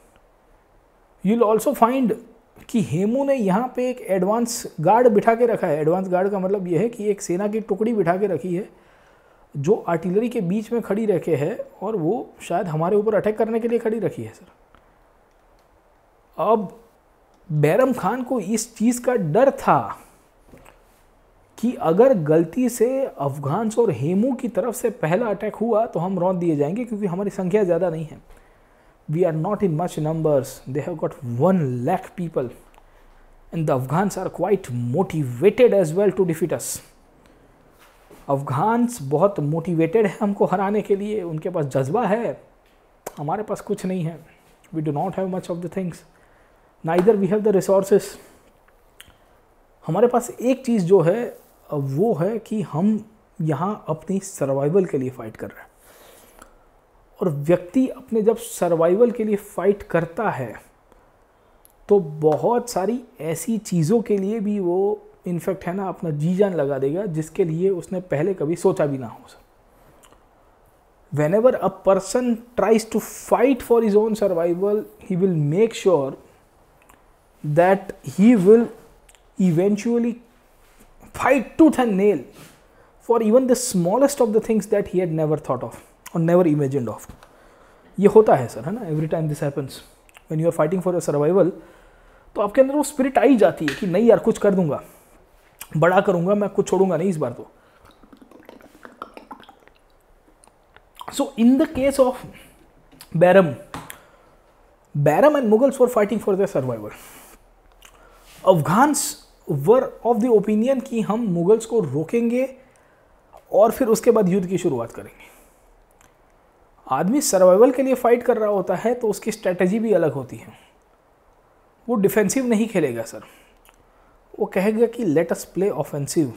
you will also find कि हेमू ने यहाँ पे एक एडवांस गार्ड बिठा के रखा है एडवांस गार्ड का मतलब यह है कि एक सेना की टुकड़ी बिठा के रखी है जो आर्टिलरी के बीच में खड़ी रखे है और वो शायद हमारे ऊपर अटैक करने के लिए खड़ी रखी है सर अब बैरम खान को इस चीज़ का डर था कि अगर गलती से अफगान्स और हेमू की तरफ से पहला अटैक हुआ तो हम रौन दिए जाएंगे क्योंकि हमारी संख्या ज़्यादा नहीं है we are not in much numbers they have got 1 lakh people and the afghans are quite motivated as well to defeat us Afghans बहुत मोटिवेटेड है हमको हराने के लिए उनके पास जज्बा है हमारे पास कुछ नहीं है we do not have much of the things ना इधर वी हैव द रिसोर्सेस हमारे पास एक चीज़ जो है वो है कि हम यहाँ अपनी सर्वाइवल के लिए फ़ाइट कर रहे हैं और व्यक्ति अपने जब सर्वाइवल के लिए फ़ाइट करता है तो बहुत सारी ऐसी चीज़ों के लिए भी वो इनफेक्ट है ना अपना जी जान लगा देगा जिसके लिए उसने पहले कभी सोचा भी ना हो sir whenever a person tries to fight for his own survival he will make sure that he will eventually fight to the nail for even the smallest of the things that he had never thought of और नेवर इमेजिड ऑफ ये होता है सर है ना every time this happens when you are fighting for your survival तो आपके अंदर वो स्पिरिट आई जाती है कि नहीं यार कुछ कर दूंगा बड़ा करूंगा मैं कुछ छोड़ूंगा नहीं इस बार तो so in the case of Bairam Bairam and Mughals for fighting for their survival Afghans were of the opinion कि हम मुगल्स को रोकेंगे और फिर उसके बाद युद्ध की शुरुआत करेंगे आदमी सर्वाइवल के लिए फ़ाइट कर रहा होता है तो उसकी स्ट्रैटेजी भी अलग होती है वो डिफेंसिव नहीं खेलेगा सर वो कहेगा कि लेट अस प्ले ऑफेंसिव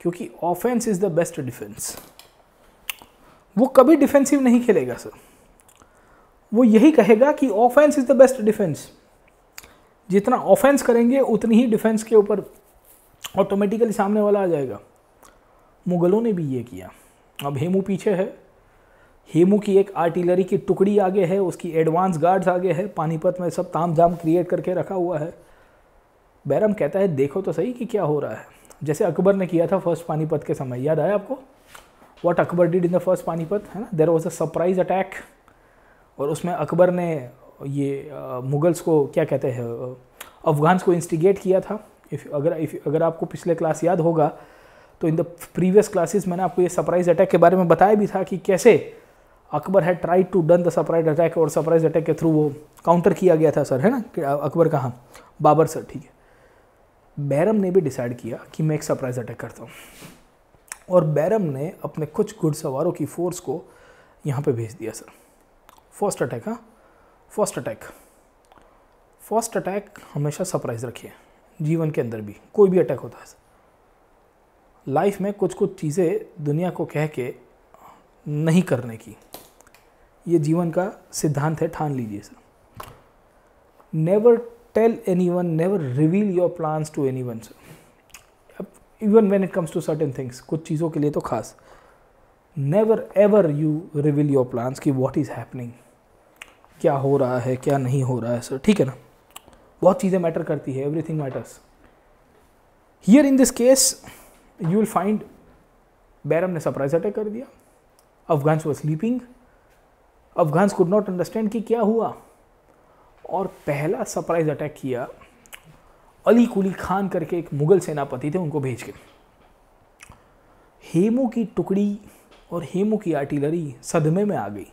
क्योंकि offense is the best defense वो कभी डिफेंसिव नहीं खेलेगा सर वो यही कहेगा कि offense is the best defense जितना ऑफेंस करेंगे उतनी ही डिफेंस के ऊपर ऑटोमेटिकली सामने वाला आ जाएगा मुगलों ने भी ये किया अब हेमू पीछे है हेमू की एक आर्टिलरी की टुकड़ी आगे है उसकी एडवांस गार्ड्स आगे है पानीपत में सब ताम झाम क्रिएट करके रखा हुआ है बैरम कहता है देखो तो सही कि क्या हो रहा है जैसे अकबर ने किया था फर्स्ट पानीपत के समय याद आया आपको what Akbar did in the first Panipat है ना there was a surprise attack और उसमें अकबर ने ये मुगल्स को क्या कहते हैं अफगान्स को इंस्टिगेट किया था इफ़ अगर इफ अगर आपको पिछले क्लास याद होगा तो इन द प्रीवियस क्लासेस मैंने आपको ये सरप्राइज़ अटैक के बारे में बताया भी था कि कैसे अकबर है try to done the surprise attack और सरप्राइज अटैक के थ्रू वो काउंटर किया गया था सर है ना अकबर कहाँ बाबर सर ठीक है बैरम ने भी डिसाइड किया कि मैं एक सरप्राइज अटैक करता हूँ और बैरम ने अपने कुछ घुड़सवारों की फोर्स को यहाँ पे भेज दिया सर फर्स्ट अटैक हाँ फर्स्ट अटैक फर्स्ट अटैक हमेशा सरप्राइज रखिए जीवन के अंदर भी कोई भी अटैक होता है सर लाइफ में कुछ कुछ चीज़ें दुनिया को कह के नहीं करने की ये जीवन का सिद्धांत है ठान लीजिए sir never tell anyone never reveal your plans to anyone sir even when it comes to certain things कुछ चीज़ों के लिए तो खास never ever you reveal your plans कि वॉट इज़ हैपनिंग क्या हो रहा है क्या नहीं हो रहा है सर ठीक है ना बहुत चीज़ें मैटर करती है everything matters here in this case you will find Bairam ने सरप्राइज अटैक कर दिया Afghans were sleeping Afghans could not understand कि क्या हुआ और पहला सरप्राइज़ अटैक किया अली कुली खान करके एक मुग़ल सेनापति थे उनको भेज के हेमू की टुकड़ी और हेमू की आर्टिलरी सदमे में आ गई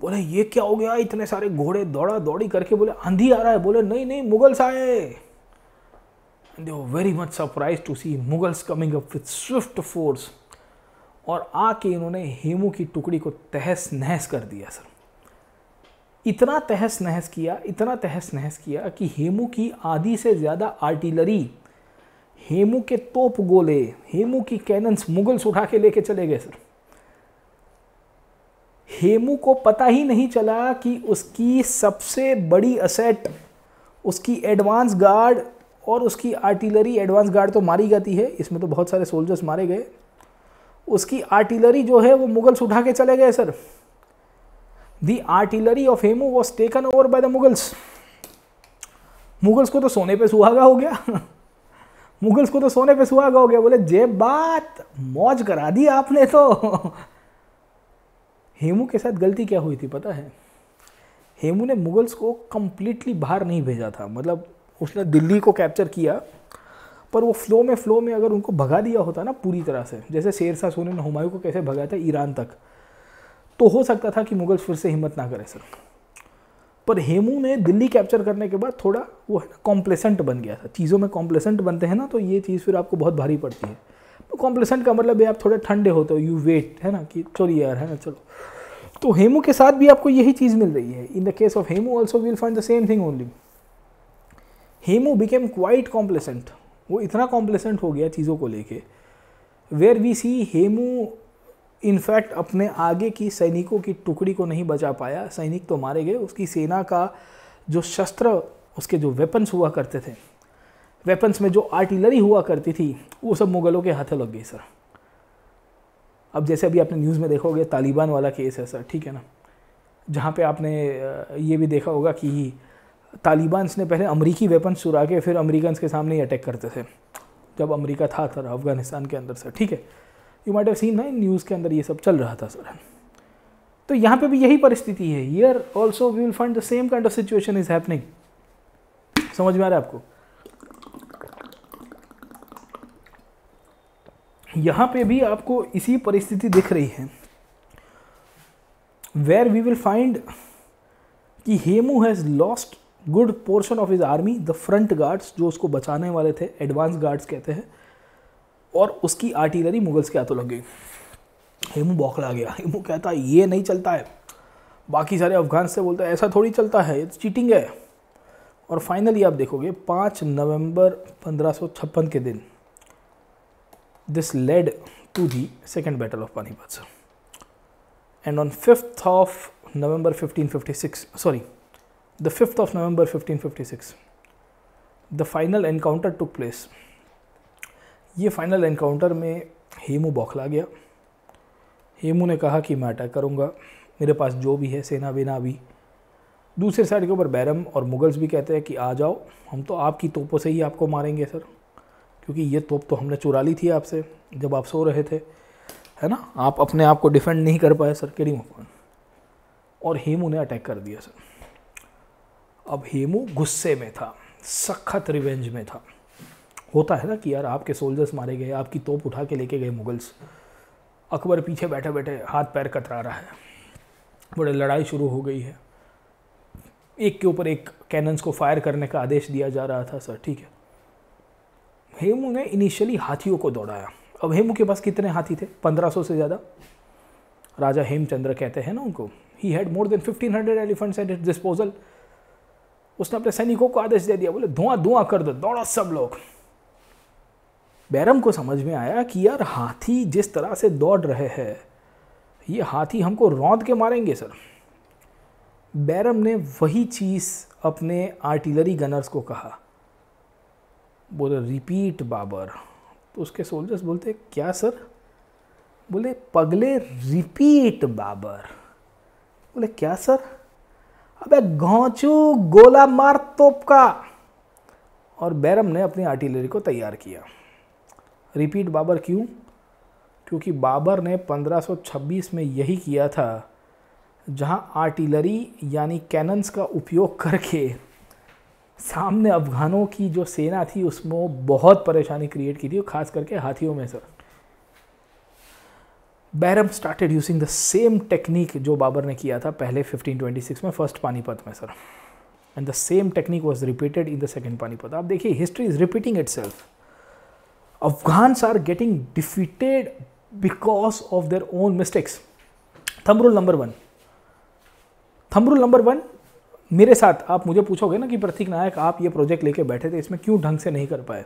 बोले ये क्या हो गया इतने सारे घोड़े दौड़ा दौड़ी करके बोले आंधी आ रहा है बोले नहीं नहीं मुगल्स आए and they very much surprise to see Mughals coming up with swift force और आके इन्होंने हेमू की टुकड़ी को तहस नहस कर दिया सर इतना तहस नहस किया इतना तहस नहस किया कि हेमू की आधी से ज़्यादा आर्टिलरी हेमू के तोप गोले हेमू की कैनन्स मुगल्स उठा के लेके चले गए सर हेमू को पता ही नहीं चला कि उसकी सबसे बड़ी असेट उसकी एडवांस गार्ड और उसकी आर्टिलरी एडवांस गार्ड तो मारी जाती है इसमें तो बहुत सारे सोल्जर्स मारे गए उसकी आर्टिलरी जो है वो मुगल्स उठा के चले गए sir the artillery of Hemu was taken over by the Mughals Mughals को तो सोने पे सुहागा हो गया <laughs> मुगल्स को तो सोने पे सुहागा हो गया बोले जे बात मौज करा दी आपने तो हेमू <laughs> के साथ गलती क्या हुई थी पता है हेमू ने मुगल्स को कंप्लीटली बाहर नहीं भेजा था मतलब उसने दिल्ली को कैप्चर किया पर वो फ्लो में फ्लो में अगर उनको भगा दिया होता ना पूरी तरह से जैसे शेर शाह सोने ने हुमायूं को कैसे भगाया था ईरान तक तो हो सकता था कि मुगल्स फिर से हिम्मत ना करें सर पर हेमू ने दिल्ली कैप्चर करने के बाद थोड़ा वो है ना कॉम्प्लेसेंट बन गया था चीज़ों में कॉम्प्लेसेंट बनते हैं ना तो ये चीज़ फिर आपको बहुत भारी पड़ती है तो कॉम्प्लेसेंट का मतलब है आप थोड़े ठंडे होते हो यू वेट है ना कि चलो यार है ना चलो तो हेमू के साथ भी आपको यही चीज़ मिल रही है in the case of Hemu also will find the same thing only Hemu became quite complacent वो इतना कॉम्प्लेसेंट हो गया चीज़ों को लेके where we see Hemu in fact अपने आगे की सैनिकों की टुकड़ी को नहीं बचा पाया सैनिक तो मारे गए उसकी सेना का जो शस्त्र उसके जो वेपन्स हुआ करते थे वेपन्स में जो आर्टिलरी हुआ करती थी वो सब मुग़लों के हाथों लग गई सर अब जैसे अभी आपने न्यूज़ में देखोगे तालिबान वाला केस है सर ठीक है ना जहाँ पे आपने ये भी देखा होगा कि तालिबान्स ने पहले अमरीकी वेपन चुरा के फिर अमरीकन के सामने ही अटैक करते थे जब अमरीका था सर अफ़गानिस्तान के अंदर सर ठीक है यू माइट हैव सीन ना न्यूज़ के अंदर ये सब चल रहा था सर तो यहाँ पे भी यही परिस्थिति है here also we will find the same kind of situation is happening समझ में आ रहा है आपको यहाँ पे भी आपको इसी परिस्थिति दिख रही है वेयर वी विल फाइंड कि Hemu has lost good portion of his army the front guards जो उसको बचाने वाले थे एडवांस गार्ड्स कहते हैं और उसकी आर्टिलरी मुगल्स के हाथों लग गई हेमू बौखला गया हेमू कहता है ये नहीं चलता है बाकी सारे अफगान से बोलते हैं ऐसा थोड़ी चलता है ये तो चीटिंग है और फाइनली आप देखोगे पाँच नवंबर पंद्रह के दिन this led to the second battle of Panipat and on fifth of November 1556 sorry the 5th of November 1556 the final encounter took place ये फाइनल एनकाउंटर में हेमू बौखला गया हेमू ने कहा कि मैं अटैक करूँगा मेरे पास जो भी है सेना वेना भी दूसरे साइड के ऊपर बैरम और मुगल्स भी कहते हैं कि आ जाओ हम तो आपकी तोपों से ही आपको मारेंगे सर क्योंकि ये तोप तो हमने चुरा ली थी आपसे जब आप सो रहे थे है ना आप अपने आप को डिफेंड नहीं कर पाए सर किडिंग और हेमू ने अटैक कर दिया सर अब हेमू गुस्से में था सख्त रिवेंज में था होता है ना कि यार आपके सोल्जर्स मारे गए आपकी तोप उठा के लेके गए मुगल्स अकबर पीछे बैठे बैठे हाथ पैर कतरा रहा है बड़े लड़ाई शुरू हो गई है एक के ऊपर एक कैनन्स को फायर करने का आदेश दिया जा रहा था सर ठीक है हेमू ने इनिशियली हाथियों को दौड़ाया अब हेमू के पास कितने हाथी थे पंद्रह से ज़्यादा राजा हेमचंद्र कहते हैं ना उनको he had more than fifteen hundred elephants at disposal उसने अपने सैनिकों को आदेश दे दिया बोले धुआं धुआं कर दो दौड़ो सब लोग बैरम को समझ में आया कि यार हाथी जिस तरह से दौड़ रहे हैं ये हाथी हमको रौंद के मारेंगे सर बैरम ने वही चीज़ अपने आर्टिलरी गनर्स को कहा बोले रिपीट बाबर तो उसके सोल्जर्स बोलते क्या सर बोले पगले रिपीट बाबर बोले क्या सर अबे घोंचू गोला मार तोप का और बैरम ने अपनी आर्टिलरी को तैयार किया रिपीट बाबर क्यों क्योंकि बाबर ने 1526 में यही किया था जहां आर्टिलरी यानी कैनन्स का उपयोग करके सामने अफगानों की जो सेना थी उसमें बहुत परेशानी क्रिएट की थी खास करके हाथियों में sir Bairam started using the same technique जो बाबर ने किया था पहले 1526 में फर्स्ट पानीपत में sir and the same technique was repeated in the second Panipat आप देखिए history is repeating itself Afghans are getting defeated because of their own mistakes thumb rule number one thumb number one मेरे साथ आप मुझे पूछोगे ना कि प्रतीक नायक आप ये प्रोजेक्ट लेके बैठे थे इसमें क्यों ढंग से नहीं कर पाए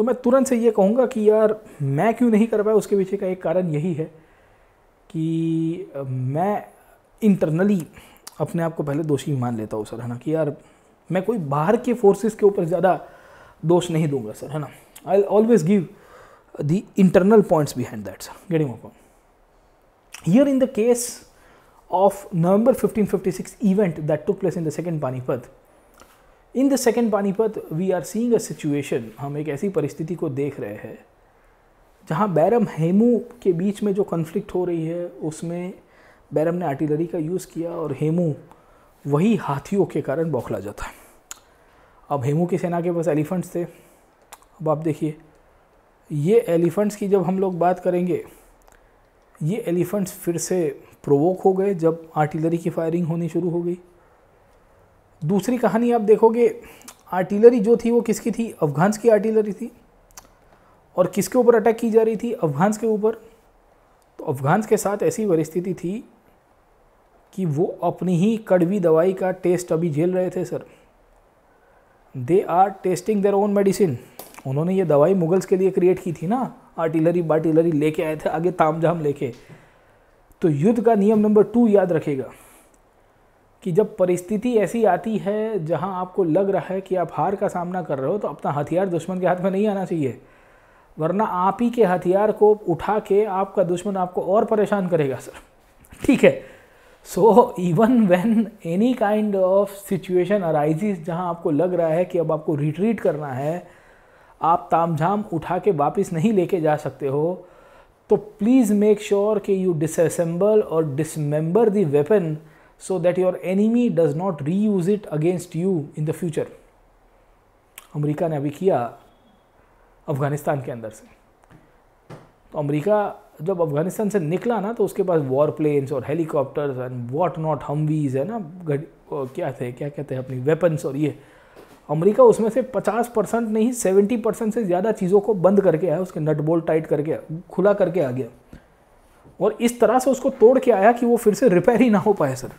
तो मैं तुरंत से ये कहूँगा कि यार मैं क्यों नहीं कर पाया उसके पीछे का एक कारण यही है कि मैं इंटरनली अपने आप को पहले दोषी मान लेता हूँ सर है ना कि यार मैं कोई बाहर के फोर्सेस के ऊपर ज़्यादा दोष नहीं दूंगा सर है ना I always give the internal points behind that sir getting open here in the case of November 1556 event that took place in the second Panipat in the second Panipat we are seeing a situation हम एक ऐसी परिस्थिति को देख रहे हैं जहाँ बैरम हेमू के बीच में जो कन्फ्लिक्ट हो रही है उसमें बैरम ने आर्टिलरी का यूज़ किया और हेमू वही हाथियों के कारण बौखला जाता है अब हेमू की सेना के पास एलिफेंट्स थे अब आप देखिए ये एलिफेंट्स की जब हम लोग बात करेंगे ये एलिफेंट्स फिर से प्रोवोक हो गए जब आर्टिलरी की फायरिंग होनी शुरू हो गई दूसरी कहानी आप देखोगे आर्टिलरी जो थी वो किसकी थी अफगान्स की आर्टिलरी थी और किसके ऊपर अटैक की जा रही थी अफगान्स के ऊपर तो अफगान्स के साथ ऐसी परिस्थिति थी कि वो अपनी ही कड़वी दवाई का टेस्ट अभी झेल रहे थे sir they are testing their own medicine उन्होंने ये दवाई मुगल्स के लिए क्रिएट की थी ना आर्टिलरी बार्टिलरी लेके आए थे आगे तामझाम लेके तो युद्ध का नियम नंबर टू याद रखेगा कि जब परिस्थिति ऐसी आती है जहां आपको लग रहा है कि आप हार का सामना कर रहे हो तो अपना हथियार दुश्मन के हाथ में नहीं आना चाहिए वरना आप ही के हथियार को उठा के आपका दुश्मन आपको और परेशान करेगा सर ठीक है so even when any kind of situation arises जहाँ आपको लग रहा है कि अब आपको रिट्रीट करना है आप तामझाम उठा के वापस नहीं लेके जा सकते हो तो प्लीज़ मेक श्योर कि यू डिसम्बल और dismember the weapon so that your enemy does not reuse it against you in the future America ने अभी किया अफ़गानिस्तान के अंदर से तो अमेरिका जब अफ़गानिस्तान से निकला ना तो उसके पास वॉर प्लेन्स और helicopters and what not Humvees है ना क्या थे क्या कहते हैं अपनी वेपन्स और ये अमेरिका उसमें से 50 परसेंट नहीं 70 परसेंट से ज़्यादा चीज़ों को बंद करके आया उसके नट बोल्ट टाइट करके खुला करके आ गया और इस तरह से उसको तोड़ के आया कि वो फिर से रिपेयर ही ना हो पाए सर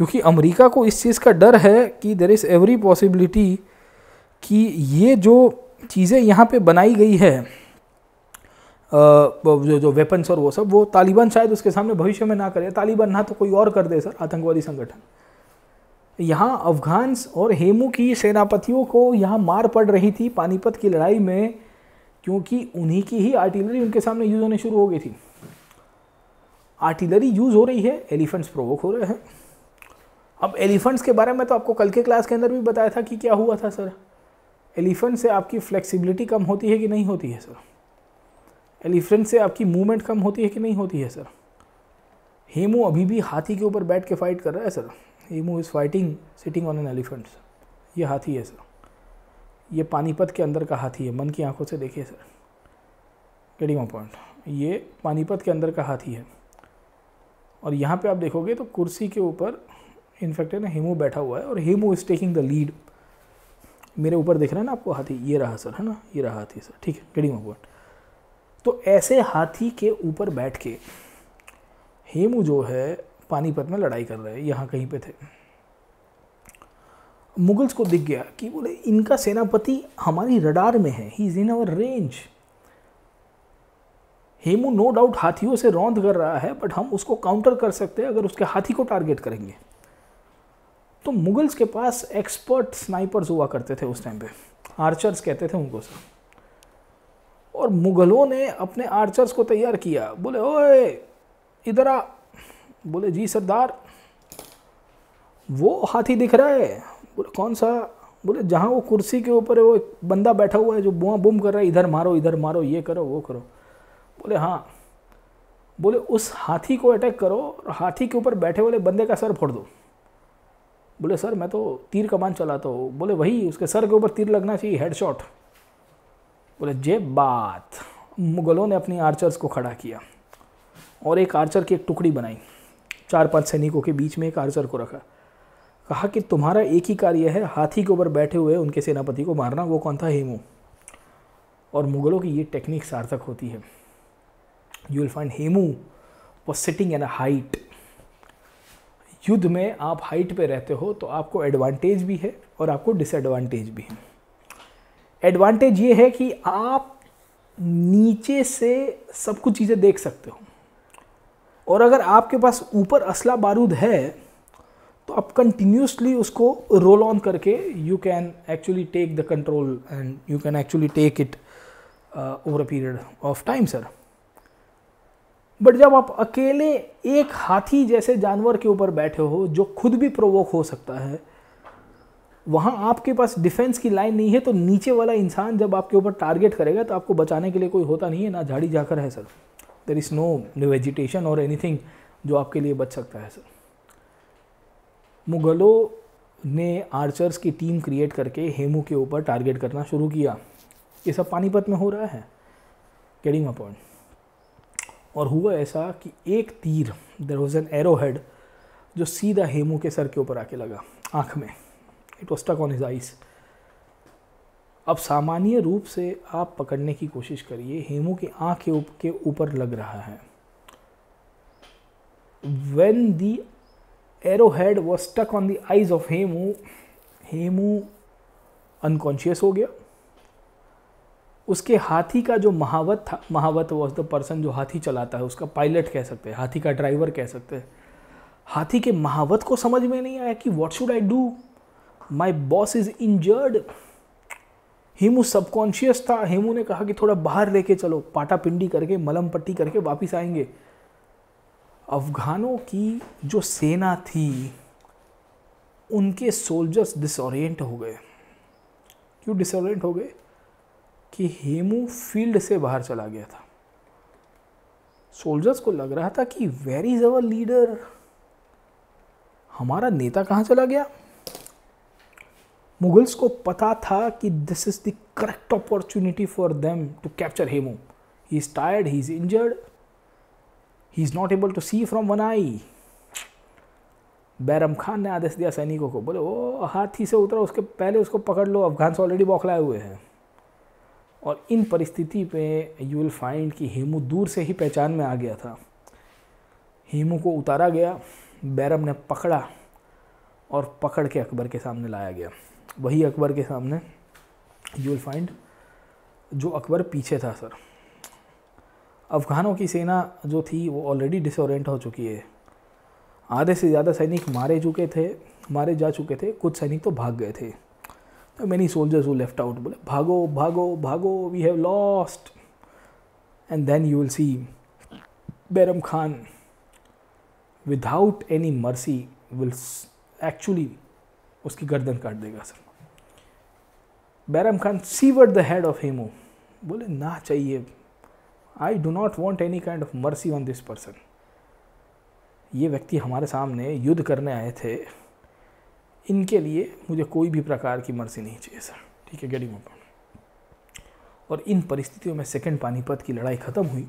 क्योंकि अमेरिका को इस चीज़ का डर है कि देर इज़ एवरी पॉसिबिलिटी कि ये जो चीज़ें यहाँ पे बनाई गई है जो जो वेपन्स और वो सब वो तालिबान शायद उसके सामने भविष्य में ना करे तालिबान ना तो कोई और कर दे सर आतंकवादी संगठन यहाँ अफगान्स और हेमू की सेनापतियों को यहाँ मार पड़ रही थी पानीपत की लड़ाई में क्योंकि उन्हीं की ही आर्टिलरी उनके सामने यूज़ होने शुरू हो गई थी आर्टिलरी यूज़ हो रही है एलिफेंट्स प्रोवोक हो रहे हैं अब एलिफेंट्स के बारे में तो आपको कल के क्लास के अंदर भी बताया था कि क्या हुआ था सर एलिफेंट से आपकी फ्लेक्सिबिलिटी कम होती है कि नहीं होती है सर एलिफेंट से आपकी मूवमेंट कम होती है कि नहीं होती है सर हेमू अभी भी हाथी के ऊपर बैठ के फाइट कर रहा है sir Hemu is fighting sitting on an elephant ये हाथी है सर ये पानीपत के अंदर का हाथी है मन की आंखों से देखिए सर गेटिंग ऑन पॉइंट ये पानीपत के अंदर का हाथी है और यहाँ पे आप देखोगे तो कुर्सी के ऊपर इनफैक्ट है ना हेमू बैठा हुआ है और Hemu is taking the lead मेरे ऊपर दिख रहा है ना आपको हाथी ये रहा सर है ना ये रहा हाथी सर ठीक है गेटिंग माई तो ऐसे हाथी के ऊपर बैठ के हेमू जो है पानीपत में लड़ाई कर रहे हैं यहाँ कहीं पे थे मुगल्स को दिख गया कि बोले इनका सेनापति हमारी रडार में है he is in our range Hemu no doubt हाथियों से रौंद कर रहा है बट हम उसको काउंटर कर सकते हैं अगर उसके हाथी को टारगेट करेंगे तो मुगल्स के पास एक्सपर्ट स्नाइपर्स हुआ करते थे उस टाइम पे आर्चर्स कहते थे उनको सर और मुगलों ने अपने आर्चर्स को तैयार किया बोले ओए इधर आ बोले जी सरदार वो हाथी दिख रहा है बोले कौन सा बोले जहाँ वो कुर्सी के ऊपर है वो एक बंदा बैठा हुआ है जो बुआ बुम कर रहा है इधर मारो इधर मारो ये करो वो करो बोले हाँ बोले उस हाथी को अटैक करो और हाथी के ऊपर बैठे वाले बंदे का सर फोड़ दो बोले सर मैं तो तीर कमान चलाता हूँ बोले वही उसके सर के ऊपर तीर लगना चाहिए हेडशॉट बोले जे बात मुगलों ने अपने आर्चर्स को खड़ा किया और एक आर्चर की एक टुकड़ी बनाई चार पांच सैनिकों के बीच में एक आर्चर को रखा कहा कि तुम्हारा एक ही कार्य है हाथी के ऊपर बैठे हुए उनके सेनापति को मारना वो कौन था हेमू और मुगलों की ये टेक्निक सार्थक होती है you will find Hemu was sitting on a height युद्ध में आप हाइट पे रहते हो तो आपको एडवांटेज भी है और आपको डिसएडवांटेज भी है एडवांटेज ये है कि आप नीचे से सब कुछ चीज़ें देख सकते हो और अगर आपके पास ऊपर असला बारूद है तो आप कंटिन्यूसली उसको रोल ऑन करके you can actually take the control and you can actually take it over a period of time sir but जब आप अकेले एक हाथी जैसे जानवर के ऊपर बैठे हो जो खुद भी प्रोवोक हो सकता है वहाँ आपके पास डिफेंस की लाइन नहीं है तो नीचे वाला इंसान जब आपके ऊपर टारगेट करेगा तो आपको बचाने के लिए कोई होता नहीं है ना झाड़ी जाकर है sir there is no vegetation और एनीथिंग जो आपके लिए बच सकता है सर मुगलों ने आर्चर्स की टीम क्रिएट करके हेमू के ऊपर टारगेट करना शुरू किया ये सब पानीपत में हो रहा है गेटिंग माई पॉइंट और हुआ ऐसा कि एक तीर there was an arrow head जो सीधा हेमू के सर के ऊपर आके लगा आँख में it was tuck on his eyes अब सामान्य रूप से आप पकड़ने की कोशिश करिए हेमू की आँख के ऊपर लग रहा है the arrow head was tuck on the eyes of Hemu Hemu unconscious हो गया उसके हाथी का जो महावत था महावत वॉज द पर्सन जो हाथी चलाता है उसका पायलट कह सकते हैं हाथी का ड्राइवर कह सकते हैं हाथी के महावत को समझ में नहीं आया कि what should I do my boss is injured Hemu subconscious था हेमू ने कहा कि थोड़ा बाहर लेके चलो पाटा पिंडी करके मलम पट्टी करके वापिस आएंगे अफगानों की जो सेना थी उनके सोल्जर्स डिसोरियंट हो गए क्यों डिसोरियंट हो गए कि हेमू फील्ड से बाहर चला गया था सोल्जर्स को लग रहा था कि वेर इज़ अवर लीडर हमारा नेता कहाँ चला गया मुगल्स को पता था कि this is the correct opportunity for them to capture Hemu he is tired he is injured he is not able to see from one eye Bairam Khan ने आदेश दिया सैनिकों को बोले ओ हाथी से उतरा उसके पहले उसको पकड़ लो अफगान से ऑलरेडी बौखलाए हुए हैं और इन परिस्थिति पे यू विल फाइंड कि हेमू दूर से ही पहचान में आ गया था हेमू को उतारा गया बैरम ने पकड़ा और पकड़ के अकबर के सामने लाया गया वही अकबर के सामने यू विल फाइंड जो अकबर पीछे था सर अफ़गानों की सेना जो थी वो ऑलरेडी डिसोरेंट हो चुकी है आधे से ज़्यादा सैनिक मारे चुके थे मारे जा चुके थे कुछ सैनिक तो भाग गए थे many सोल्जर्स वो लेफ्ट आउट बोले भागो भागो भागो we have lost and then you will see Bairam Khan without any mercy will actually उसकी गर्दन काट देगा sir Bairam Khan sever the head of Hemu बोले ना चाहिए I do not want any kind of mercy on this person ये व्यक्ति हमारे सामने युद्ध करने आए थे इनके लिए मुझे कोई भी प्रकार की मर्जी नहीं चाहिए सर ठीक है गेटिंग ओपन और इन परिस्थितियों में सेकेंड पानीपत की लड़ाई ख़त्म हुई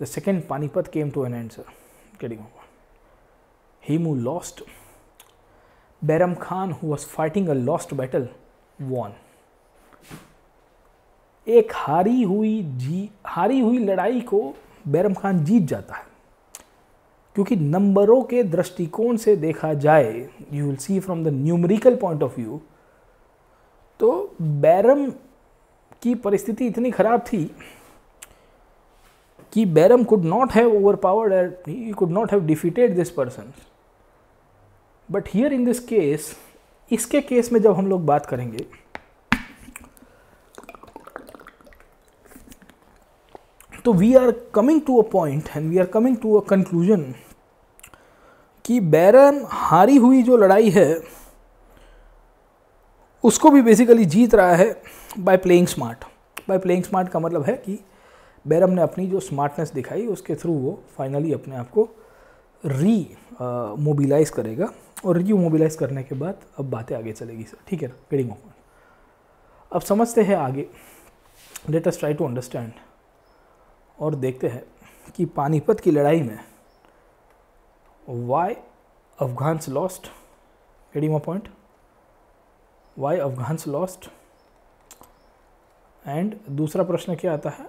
the second Panipat came to an end sir getting open Hemu lost Bairam Khan who was fighting a lost battle won एक हारी हुई जी हारी हुई लड़ाई को बैरम खान जीत जाता है क्योंकि नंबरों के दृष्टिकोण से देखा जाए you will see from the numerical point of view तो बैरम की परिस्थिति इतनी ख़राब थी कि Bairam could not have overpowered he could not have defeated this person but here in this case इसके केस में जब हम लोग बात करेंगे तो we are coming to a point and we are coming to a conclusion कि बैरन हारी हुई जो लड़ाई है उसको भी बेसिकली जीत रहा है by playing smart by playing smart का मतलब है कि बैरम ने अपनी जो स्मार्टनेस दिखाई उसके थ्रू वो फाइनली अपने आप को री मोबिलाइज करेगा और री मोबिलाइज करने के बाद अब बातें आगे चलेगी सर ठीक है ना गेटिंग अब समझते हैं आगे let us try to understand और देखते हैं कि पानीपत की लड़ाई में वाई अफगान्स लॉस्ट एडी मा point why Afghans lost and दूसरा प्रश्न क्या आता है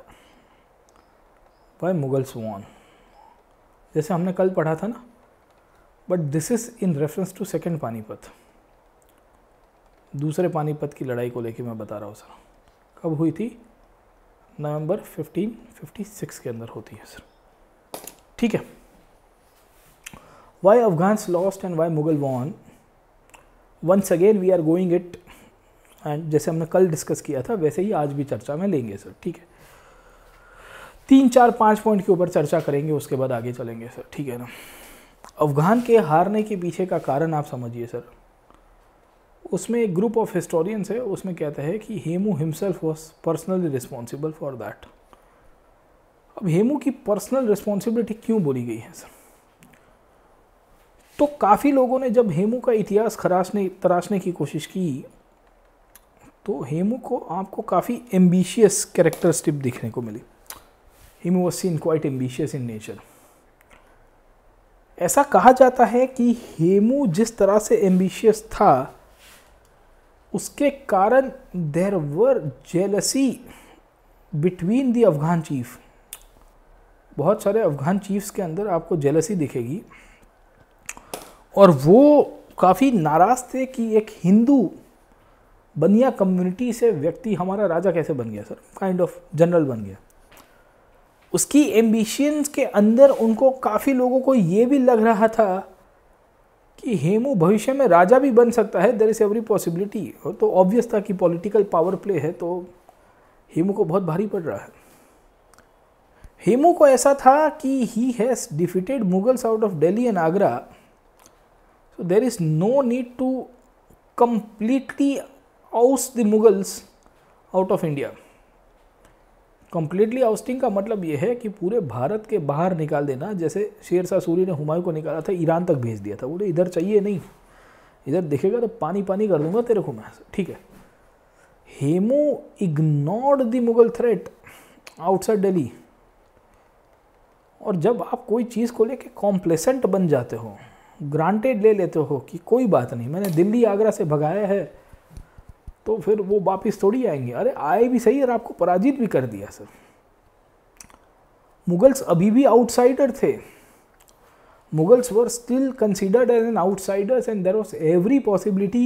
वाई मुगल्स वॉन जैसे हमने कल पढ़ा था ना but this is in reference to second Panipat दूसरे पानीपत की लड़ाई को लेके मैं बता रहा हूँ सर कब हुई थी नवंबर 1556 के अंदर होती है सर ठीक है why Afghans lost and why Mughal won once again we are going it and जैसे हमने कल डिस्कस किया था वैसे ही आज भी चर्चा में लेंगे सर ठीक है तीन चार पाँच पॉइंट के ऊपर चर्चा करेंगे उसके बाद आगे चलेंगे सर ठीक है ना अफगान के हारने के पीछे का कारण आप समझिए सर उसमें एक ग्रुप ऑफ हिस्टोरियंस है उसमें कहता है कि Hemu himself was personally responsible for that अब हेमू की पर्सनल रिस्पॉन्सिबिलिटी क्यों बोली गई है सर तो काफ़ी लोगों ने जब हेमू का इतिहास खराशने तराशने की कोशिश की तो हेमू को आपको काफ़ी एम्बिशियस स्टिप दिखने को मिली Hemu was seen quite ambitious in nature ऐसा कहा जाता है कि हेमू जिस तरह से एम्बिशियस था उसके कारण there were jealousy between the Afghan chief बहुत सारे अफ़गान चीफ्स के अंदर आपको जेलसी दिखेगी और वो काफ़ी नाराज़ थे कि एक हिंदू बनिया कम्युनिटी से व्यक्ति हमारा राजा कैसे बन गया सर काइंड ऑफ जनरल बन गया उसकी एम्बिशंस के अंदर उनको काफ़ी लोगों को ये भी लग रहा था कि हेमू भविष्य में राजा भी बन सकता है देर इज़ एवरी पॉसिबिलिटी तो ऑब्वियस था कि पॉलिटिकल पावर प्ले है तो हेमू को बहुत भारी पड़ रहा है हेमू को ऐसा था कि he has defeated Mughals out of Delhi and Agra so there is no need to completely oust the Mughals out of India completely ousting का मतलब ये है कि पूरे भारत के बाहर निकाल देना जैसे शेर शाह सूरी ने हुमायूं को निकाला था ईरान तक भेज दिया था बोले इधर चाहिए नहीं इधर देखेगा तो पानी पानी कर दूंगा तेरे को मैं ठीक है Hemu ignored the Mughal threat outside Delhi और जब आप कोई चीज़ को लेके कॉम्प्लेसेंट बन जाते हो ग्रांटेड ले लेते हो कि कोई बात नहीं मैंने दिल्ली आगरा से भगाया है तो फिर वो वापिस थोड़ी आएंगे अरे आए भी सही और आपको पराजित भी कर दिया सर मुगल्स अभी भी आउटसाइडर थे Mughals were still considered as an outsiders and there was every possibility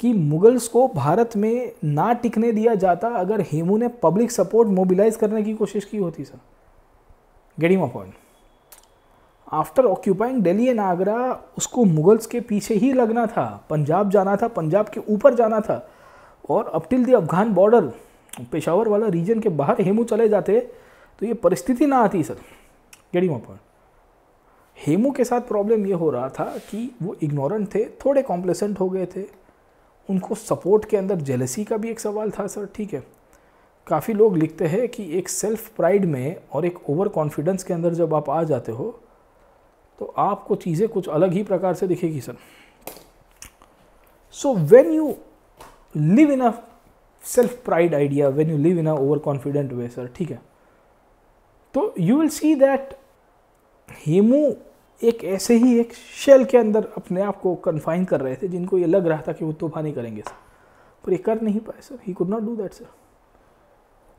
कि मुगल्स को भारत में ना टिकने दिया जाता अगर हेमू ने पब्लिक सपोर्ट मोबिलाइज करने की कोशिश की होती sir getting point after occupying Delhi and Agra उसको मुगल्स के पीछे ही लगना था पंजाब जाना था पंजाब के ऊपर जाना था और अब till the Afghan border Peshawar वाला रीजन के बाहर हेमू चले जाते तो ये परिस्थिति ना आती सर गेटिंग पॉइंट हेमू के साथ प्रॉब्लम ये हो रहा था कि वो इग्नोरेंट थे थोड़े कॉम्प्लेसेंट हो गए थे उनको सपोर्ट के अंदर जेलसी का भी एक सवाल था सर ठीक है काफ़ी लोग लिखते हैं कि एक सेल्फ प्राइड में और एक ओवर कॉन्फिडेंस के अंदर जब आप आ जाते हो तो आपको चीज़ें कुछ अलग ही प्रकार से दिखेगी sir so when you live in a self pride idea when you live in a overconfident way sir ठीक है तो you will see that Hemu एक ऐसे ही एक शेल के अंदर अपने आप को कन्फाइन कर रहे थे जिनको ये लग रहा था कि वो तूफानी करेंगे सर पर ये कर नहीं पाए sir he could not do that sir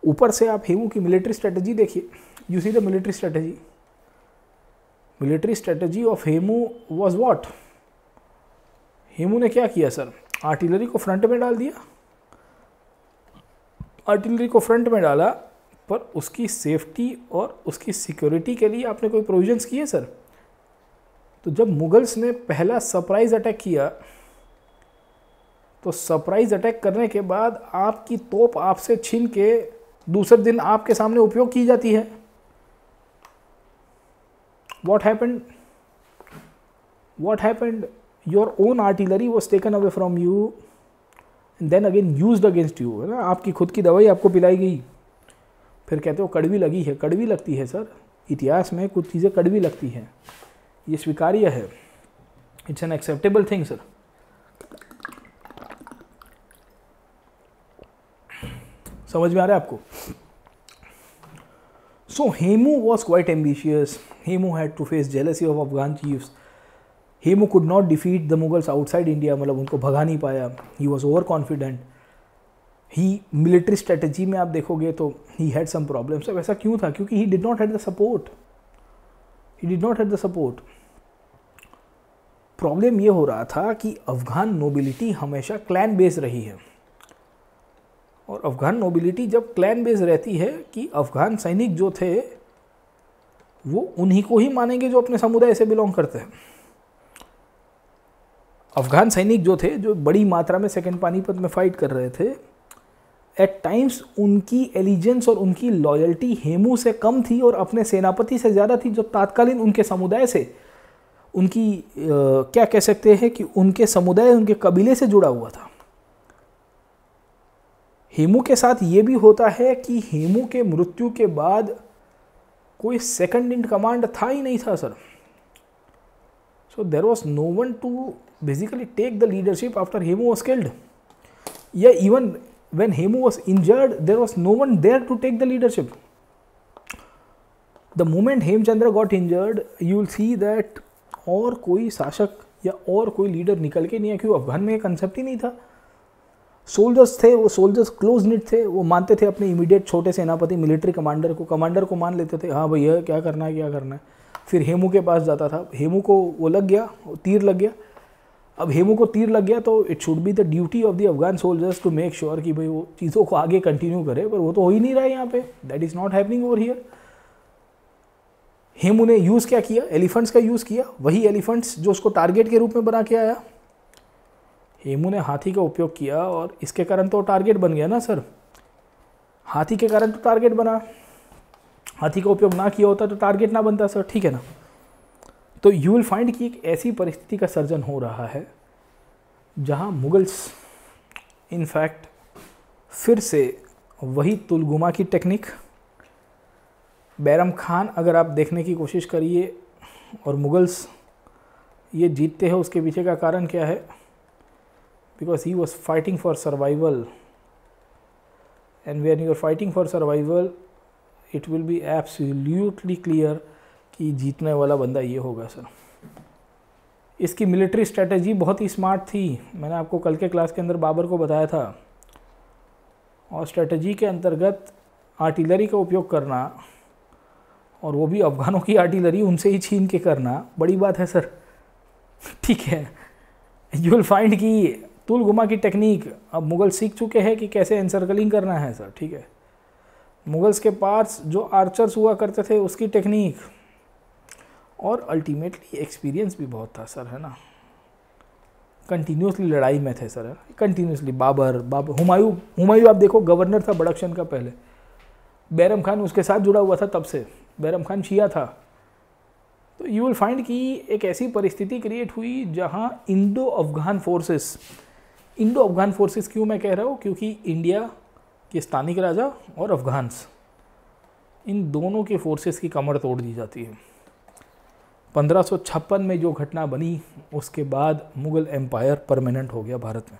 ऊपर से आप हेमू की मिलिट्री स्ट्रेटजी देखिए you see the military strategy military strategy of Hemu was what Hemu ने क्या किया सर आर्टिलरी को फ्रंट में डाल दिया आर्टिलरी को फ्रंट में डाला पर उसकी सेफ्टी और उसकी सिक्योरिटी के लिए आपने कोई प्रोविजंस किए सर तो जब मुगल्स ने पहला सरप्राइज़ अटैक किया तो सरप्राइज़ अटैक करने के बाद आपकी तोप आपसे छीन के दूसरे दिन आपके सामने उपयोग की जाती है what happened what happened your own artillery was taken away from you and then again used against you है ना आपकी खुद की दवाई आपको पिलाई गई फिर कहते हो कड़वी लगी है कड़वी लगती है सर इतिहास में कुछ चीज़ें कड़वी लगती हैं ये स्वीकार्य है it's an acceptable thing sir समझ में आ रहा है आपको So Hemu was quite ambitious. Hemu had to face jealousy of Afghan chiefs. Hemu could not defeat the Mughals outside India, मतलब उनको भगा नहीं पाया he was overconfident he military strategy में आप देखोगे तो ही हैड सम प्रॉब्लम्स अब ऐसा क्यों था क्योंकि he did not had the support he did not had the support problem ये हो रहा था कि अफगान नोबिलिटी हमेशा क्लैन बेस्ड रही है और अफ़गान नोबिलिटी जब क्लैन बेस रहती है कि अफ़गान सैनिक जो थे वो उन्हीं को ही मानेंगे जो अपने समुदाय से बिलोंग करते हैं अफ़गान सैनिक जो थे जो बड़ी मात्रा में सेकेंड पानीपत में फ़ाइट कर रहे थे एट टाइम्स उनकी एलिजेंस और उनकी लॉयल्टी हेमू से कम थी और अपने सेनापति से ज़्यादा थी जो तात्कालीन उनके समुदाय से उनकी आ, क्या कह सकते हैं कि उनके समुदाय उनके कबीले से जुड़ा हुआ था हेमू के साथ ये भी होता है कि हेमू के मृत्यु के बाद कोई सेकंड इन कमांड था ही नहीं था sir so there was no one to basically take the leadership after Hemu was killed या even when Hemu was injured there was no one there to take the leadership the moment Hemchandra got injured you will see that और कोई शासक या और कोई लीडर निकल के नहीं आया क्योंकि अफगान में कंसेप्ट ही नहीं था सोल्जर्स थे वो सोल्जर्स क्लोज निट थे वो मानते थे अपने इमीडिएट छोटे सेनापति मिलिट्री कमांडर को कमांडर को मान लेते थे हाँ भैया क्या करना है क्या करना है फिर हेमू के पास जाता था हेमू को वो लग गया तीर लग गया अब हेमू को तीर लग गया तो it should be the duty of the Afghan soldiers to make sure कि भाई वो चीज़ों को आगे कंटिन्यू करे पर वो तो हो ही नहीं रहा है यहाँ पे that is not happening over here Hemu ने यूज़ क्या किया एलिफेंट्स का यूज़ किया वही एलिफेंट्स जो उसको टारगेट के रूप में बना के आया हेमू ने हाथी का उपयोग किया और इसके कारण तो टारगेट बन गया ना सर हाथी के कारण तो टारगेट बना हाथी का उपयोग ना किया होता तो टारगेट ना बनता सर ठीक है ना तो यू विल फाइंड कि एक ऐसी परिस्थिति का सर्जन हो रहा है जहां मुगल्स इनफैक्ट फिर से वही तुलगुमा की टेक्निक बैरम खान अगर आप देखने की कोशिश करिए और मुगल्स ये जीतते हैं उसके पीछे का कारण क्या है because he was fighting for survival and when you are fighting for survival it will be absolutely clear कि जीतने वाला बंदा ये होगा सर इसकी मिलिट्री स्ट्रेटजी बहुत ही स्मार्ट थी मैंने आपको कल के क्लास के अंदर बाबर को बताया था और स्ट्रेटजी के अंतर्गत आर्टिलरी का उपयोग करना और वो भी अफगानों की आर्टिलरी उनसे ही छीन के करना बड़ी बात है सर <laughs> ठीक है यू विल फाइंड कि तुल गुमा की टेक्निक अब मुग़ल सीख चुके हैं कि कैसे एनसर्कलिंग करना है सर ठीक है मुग़ल्स के पास जो आर्चर्स हुआ करते थे उसकी टेक्निक और अल्टीमेटली एक्सपीरियंस भी बहुत था सर है ना कंटिन्यूसली लड़ाई में थे सर कंटिन्यूसली बाबर बाबर हुमायूं हुमायूं आप देखो गवर्नर था बड़क्शन का पहले बैरम खान उसके साथ जुड़ा हुआ था तब से बैरम खान शिया था तो यू विल फाइंड कि एक ऐसी परिस्थिति क्रिएट हुई जहां Indo Afghan forces Indo Afghan forces क्यों मैं कह रहा हूँ क्योंकि इंडिया के स्थानिक राजा और अफगान्स इन दोनों के फोर्सेस की कमर तोड़ दी जाती है 1556 में जो घटना बनी उसके बाद मुग़ल एम्पायर परमानेंट हो गया भारत में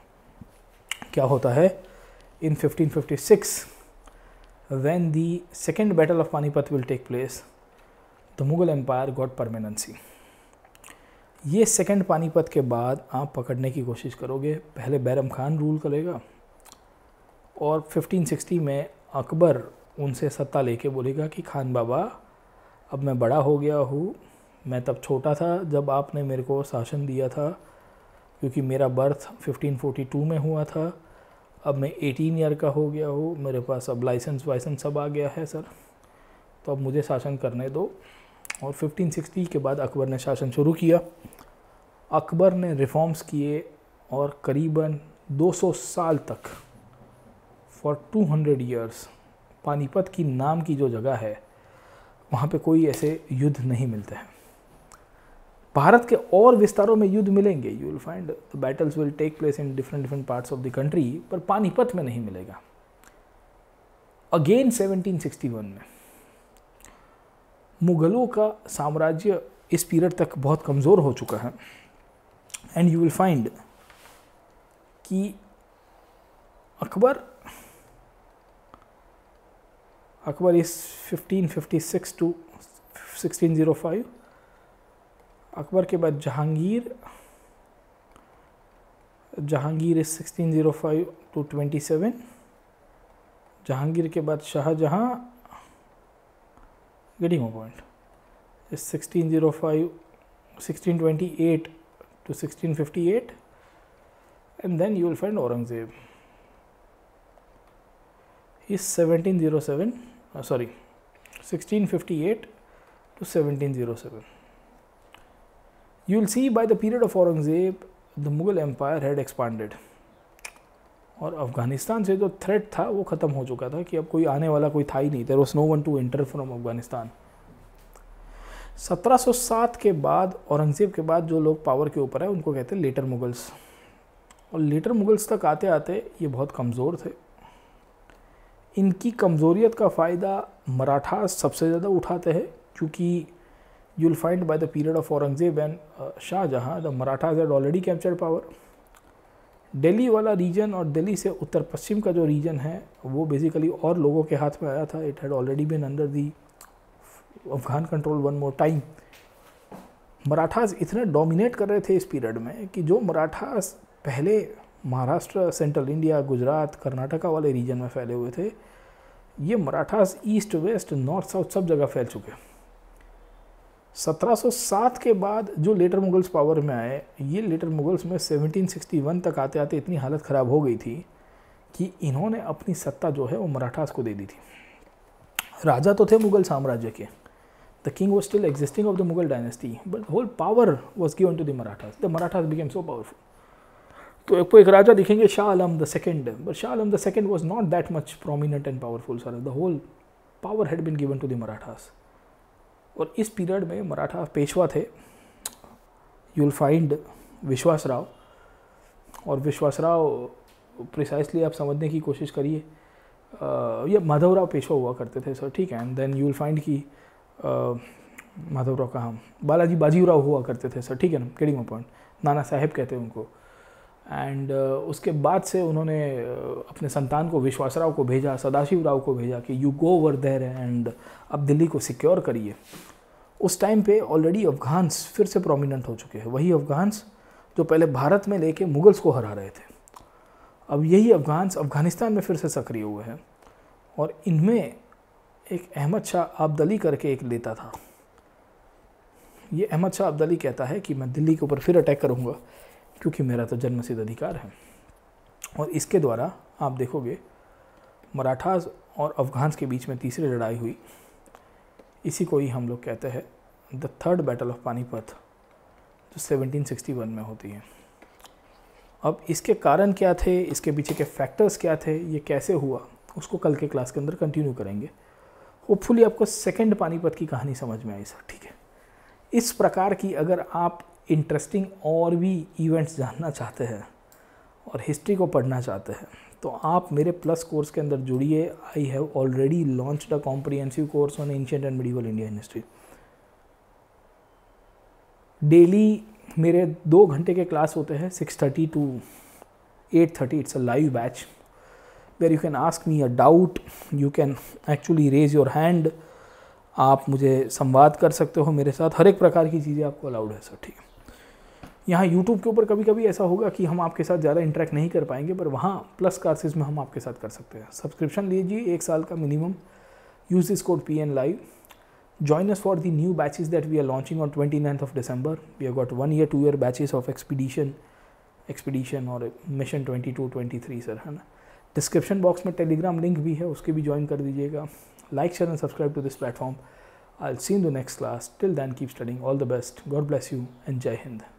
क्या होता है in 1556 when the second battle of Panipat will take place the Mughal empire got permanency ये सेकंड पानीपत के बाद आप पकड़ने की कोशिश करोगे पहले बैरम खान रूल करेगा और 1560 में अकबर उनसे सत्ता लेके बोलेगा कि खान बाबा अब मैं बड़ा हो गया हूँ मैं तब छोटा था जब आपने मेरे को शासन दिया था क्योंकि मेरा बर्थ 1542 में हुआ था अब मैं 18 ईयर का हो गया हूँ मेरे पास अब लाइसेंस वाइसेंस सब आ गया है सर तो अब मुझे शासन करने दो और 1560 के बाद अकबर ने शासन शुरू किया अकबर ने रिफॉर्म्स किए और करीबन 200 साल तक फॉर 200 ईयर्स पानीपत की नाम की जो जगह है वहाँ पे कोई ऐसे युद्ध नहीं मिलते हैं भारत के और विस्तारों में युद्ध मिलेंगे you will find the battles will take place in different different parts of the country पर पानीपत में नहीं मिलेगा अगेन 1761 में मुग़लों का साम्राज्य इस पीरियड तक बहुत कमज़ोर हो चुका है एंड यू विल फाइंड कि अकबर अकबर इस 1556 टू 1605 अकबर के बाद जहांगीर जहांगीर इस 1605 टू 27 जहांगीर के बाद Shahjahan getting my point it's 1605 1628 to 1658 and then you will find Aurangzeb is 1707 uh, sorry 1658 to 1707 you will see by the period of Aurangzeb the Mughal empire had expanded और अफ़गानिस्तान से जो थ्रेट था वो ख़त्म हो चुका था कि अब कोई आने वाला कोई था ही नहीं there was no one to enter from Afghanistan 1707 के बाद औरंगज़ेब के बाद जो लोग पावर के ऊपर है उनको कहते हैं लेटर मुगल्स और लेटर मुगल्स तक आते आते ये बहुत कमज़ोर थे इनकी कमज़ोरियत का फ़ायदा मराठा सबसे ज़्यादा उठाते हैं क्योंकि you will find by the period of Aurangzeb and uh, Shahjahan the Marathas had already already power Delhi वाला रीजन और दिल्ली से उत्तर पश्चिम का जो रीजन है वो बेसिकली और लोगों के हाथ में आया था it had already been under the Afghan control one more time Marathas इतने डोमिनेट कर रहे थे इस पीरियड में कि जो मराठास पहले महाराष्ट्र सेंट्रल इंडिया गुजरात कर्नाटका वाले रीजन में फैले हुए थे ये Marathas east west north south सब जगह फैल चुके हैं 1707 के बाद जो लेटर मुगल्स पावर में आए ये लेटर मुगल्स में 1761 तक आते आते इतनी हालत ख़राब हो गई थी कि इन्होंने अपनी सत्ता जो है वो मराठास को दे दी थी राजा तो थे मुगल साम्राज्य के the king was still existing of the Mughal dynasty but whole power was given to the Marathas the Marathas became so powerful तो एक एक राजा दिखेंगे Shah Alam the second but Shah Alam the second was not that much prominent and powerful sir the whole power had been given to the Marathas और इस पीरियड में मराठा पेशवा थे यू विल फाइंड विश्वास राव और विश्वास राव प्रिसाइसली आप समझने की कोशिश करिए ये माधवराव पेशवा हुआ करते थे सर ठीक है and then you will find Madhav Madhavrao का हम बालाजी बाजीराव हुआ करते थे सर ठीक है ना केड़ी पॉइंट नाना साहेब कहते हैं उनको एंड uh, उसके बाद से उन्होंने uh, अपने संतान को विश्वासराव को भेजा सदाशिव राव को भेजा कि you go over there and अब दिल्ली को सिक्योर करिए उस टाइम पे ऑलरेडी अफ़गान्स फिर से प्रोमिनेंट हो चुके हैं वही अफ़गान्स जो पहले भारत में लेके मुगल्स को हरा रहे थे अब यही अफ़गान्स अफ़गानिस्तान में फिर से सक्रिय हुए हैं और इनमें एक अहमद शाह अब्दली करके एक लेता था ये अहमद शाह अब्दली कहता है कि मैं दिल्ली के ऊपर फिर अटैक करूँगा क्योंकि मेरा तो जन्मसिद्ध अधिकार है और इसके द्वारा आप देखोगे मराठास और अफ़गान्स के बीच में तीसरी लड़ाई हुई इसी को ही हम लोग कहते हैं the third battle of Panipat जो 1761 में होती है अब इसके कारण क्या थे इसके पीछे के फैक्टर्स क्या थे ये कैसे हुआ उसको कल के क्लास के अंदर कंटिन्यू करेंगे होपफुली आपको सेकेंड पानीपत की कहानी समझ में आई सर ठीक है इस प्रकार की अगर आप इंटरेस्टिंग और भी इवेंट्स जानना चाहते हैं और हिस्ट्री को पढ़ना चाहते हैं तो आप मेरे प्लस कोर्स के अंदर जुड़िए I have already launch the comprehensive course on ancient and medieval Indian history daily मेरे दो घंटे के क्लास होते हैं six thirty to eight thirty it's a live batch where you can ask me a doubt you can actually raise your hand आप मुझे संवाद कर सकते हो मेरे साथ हर एक प्रकार की चीज़ें आपको अलाउड है सर ठीक है यहाँ यूट्यूब के ऊपर कभी कभी ऐसा होगा कि हम आपके साथ ज़्यादा इंटरेक्ट नहीं कर पाएंगे पर वहाँ प्लस क्लासेज में हम आपके साथ कर सकते हैं सब्सक्रिप्शन लीजिए एक साल का minimum use this code P N live S for the new batches that we are launching on twenty ninth of december we are got one year two year batches of expedition expedition और mission twenty two twenty three sir है ना डिस्क्रिप्शन बॉक्स में टेलीग्राम लिंक भी है उसके भी ज्वाइन कर दीजिएगा like share and subscribe to this platform I see in the next class till then keep studying all the best God bless you and Jai Hind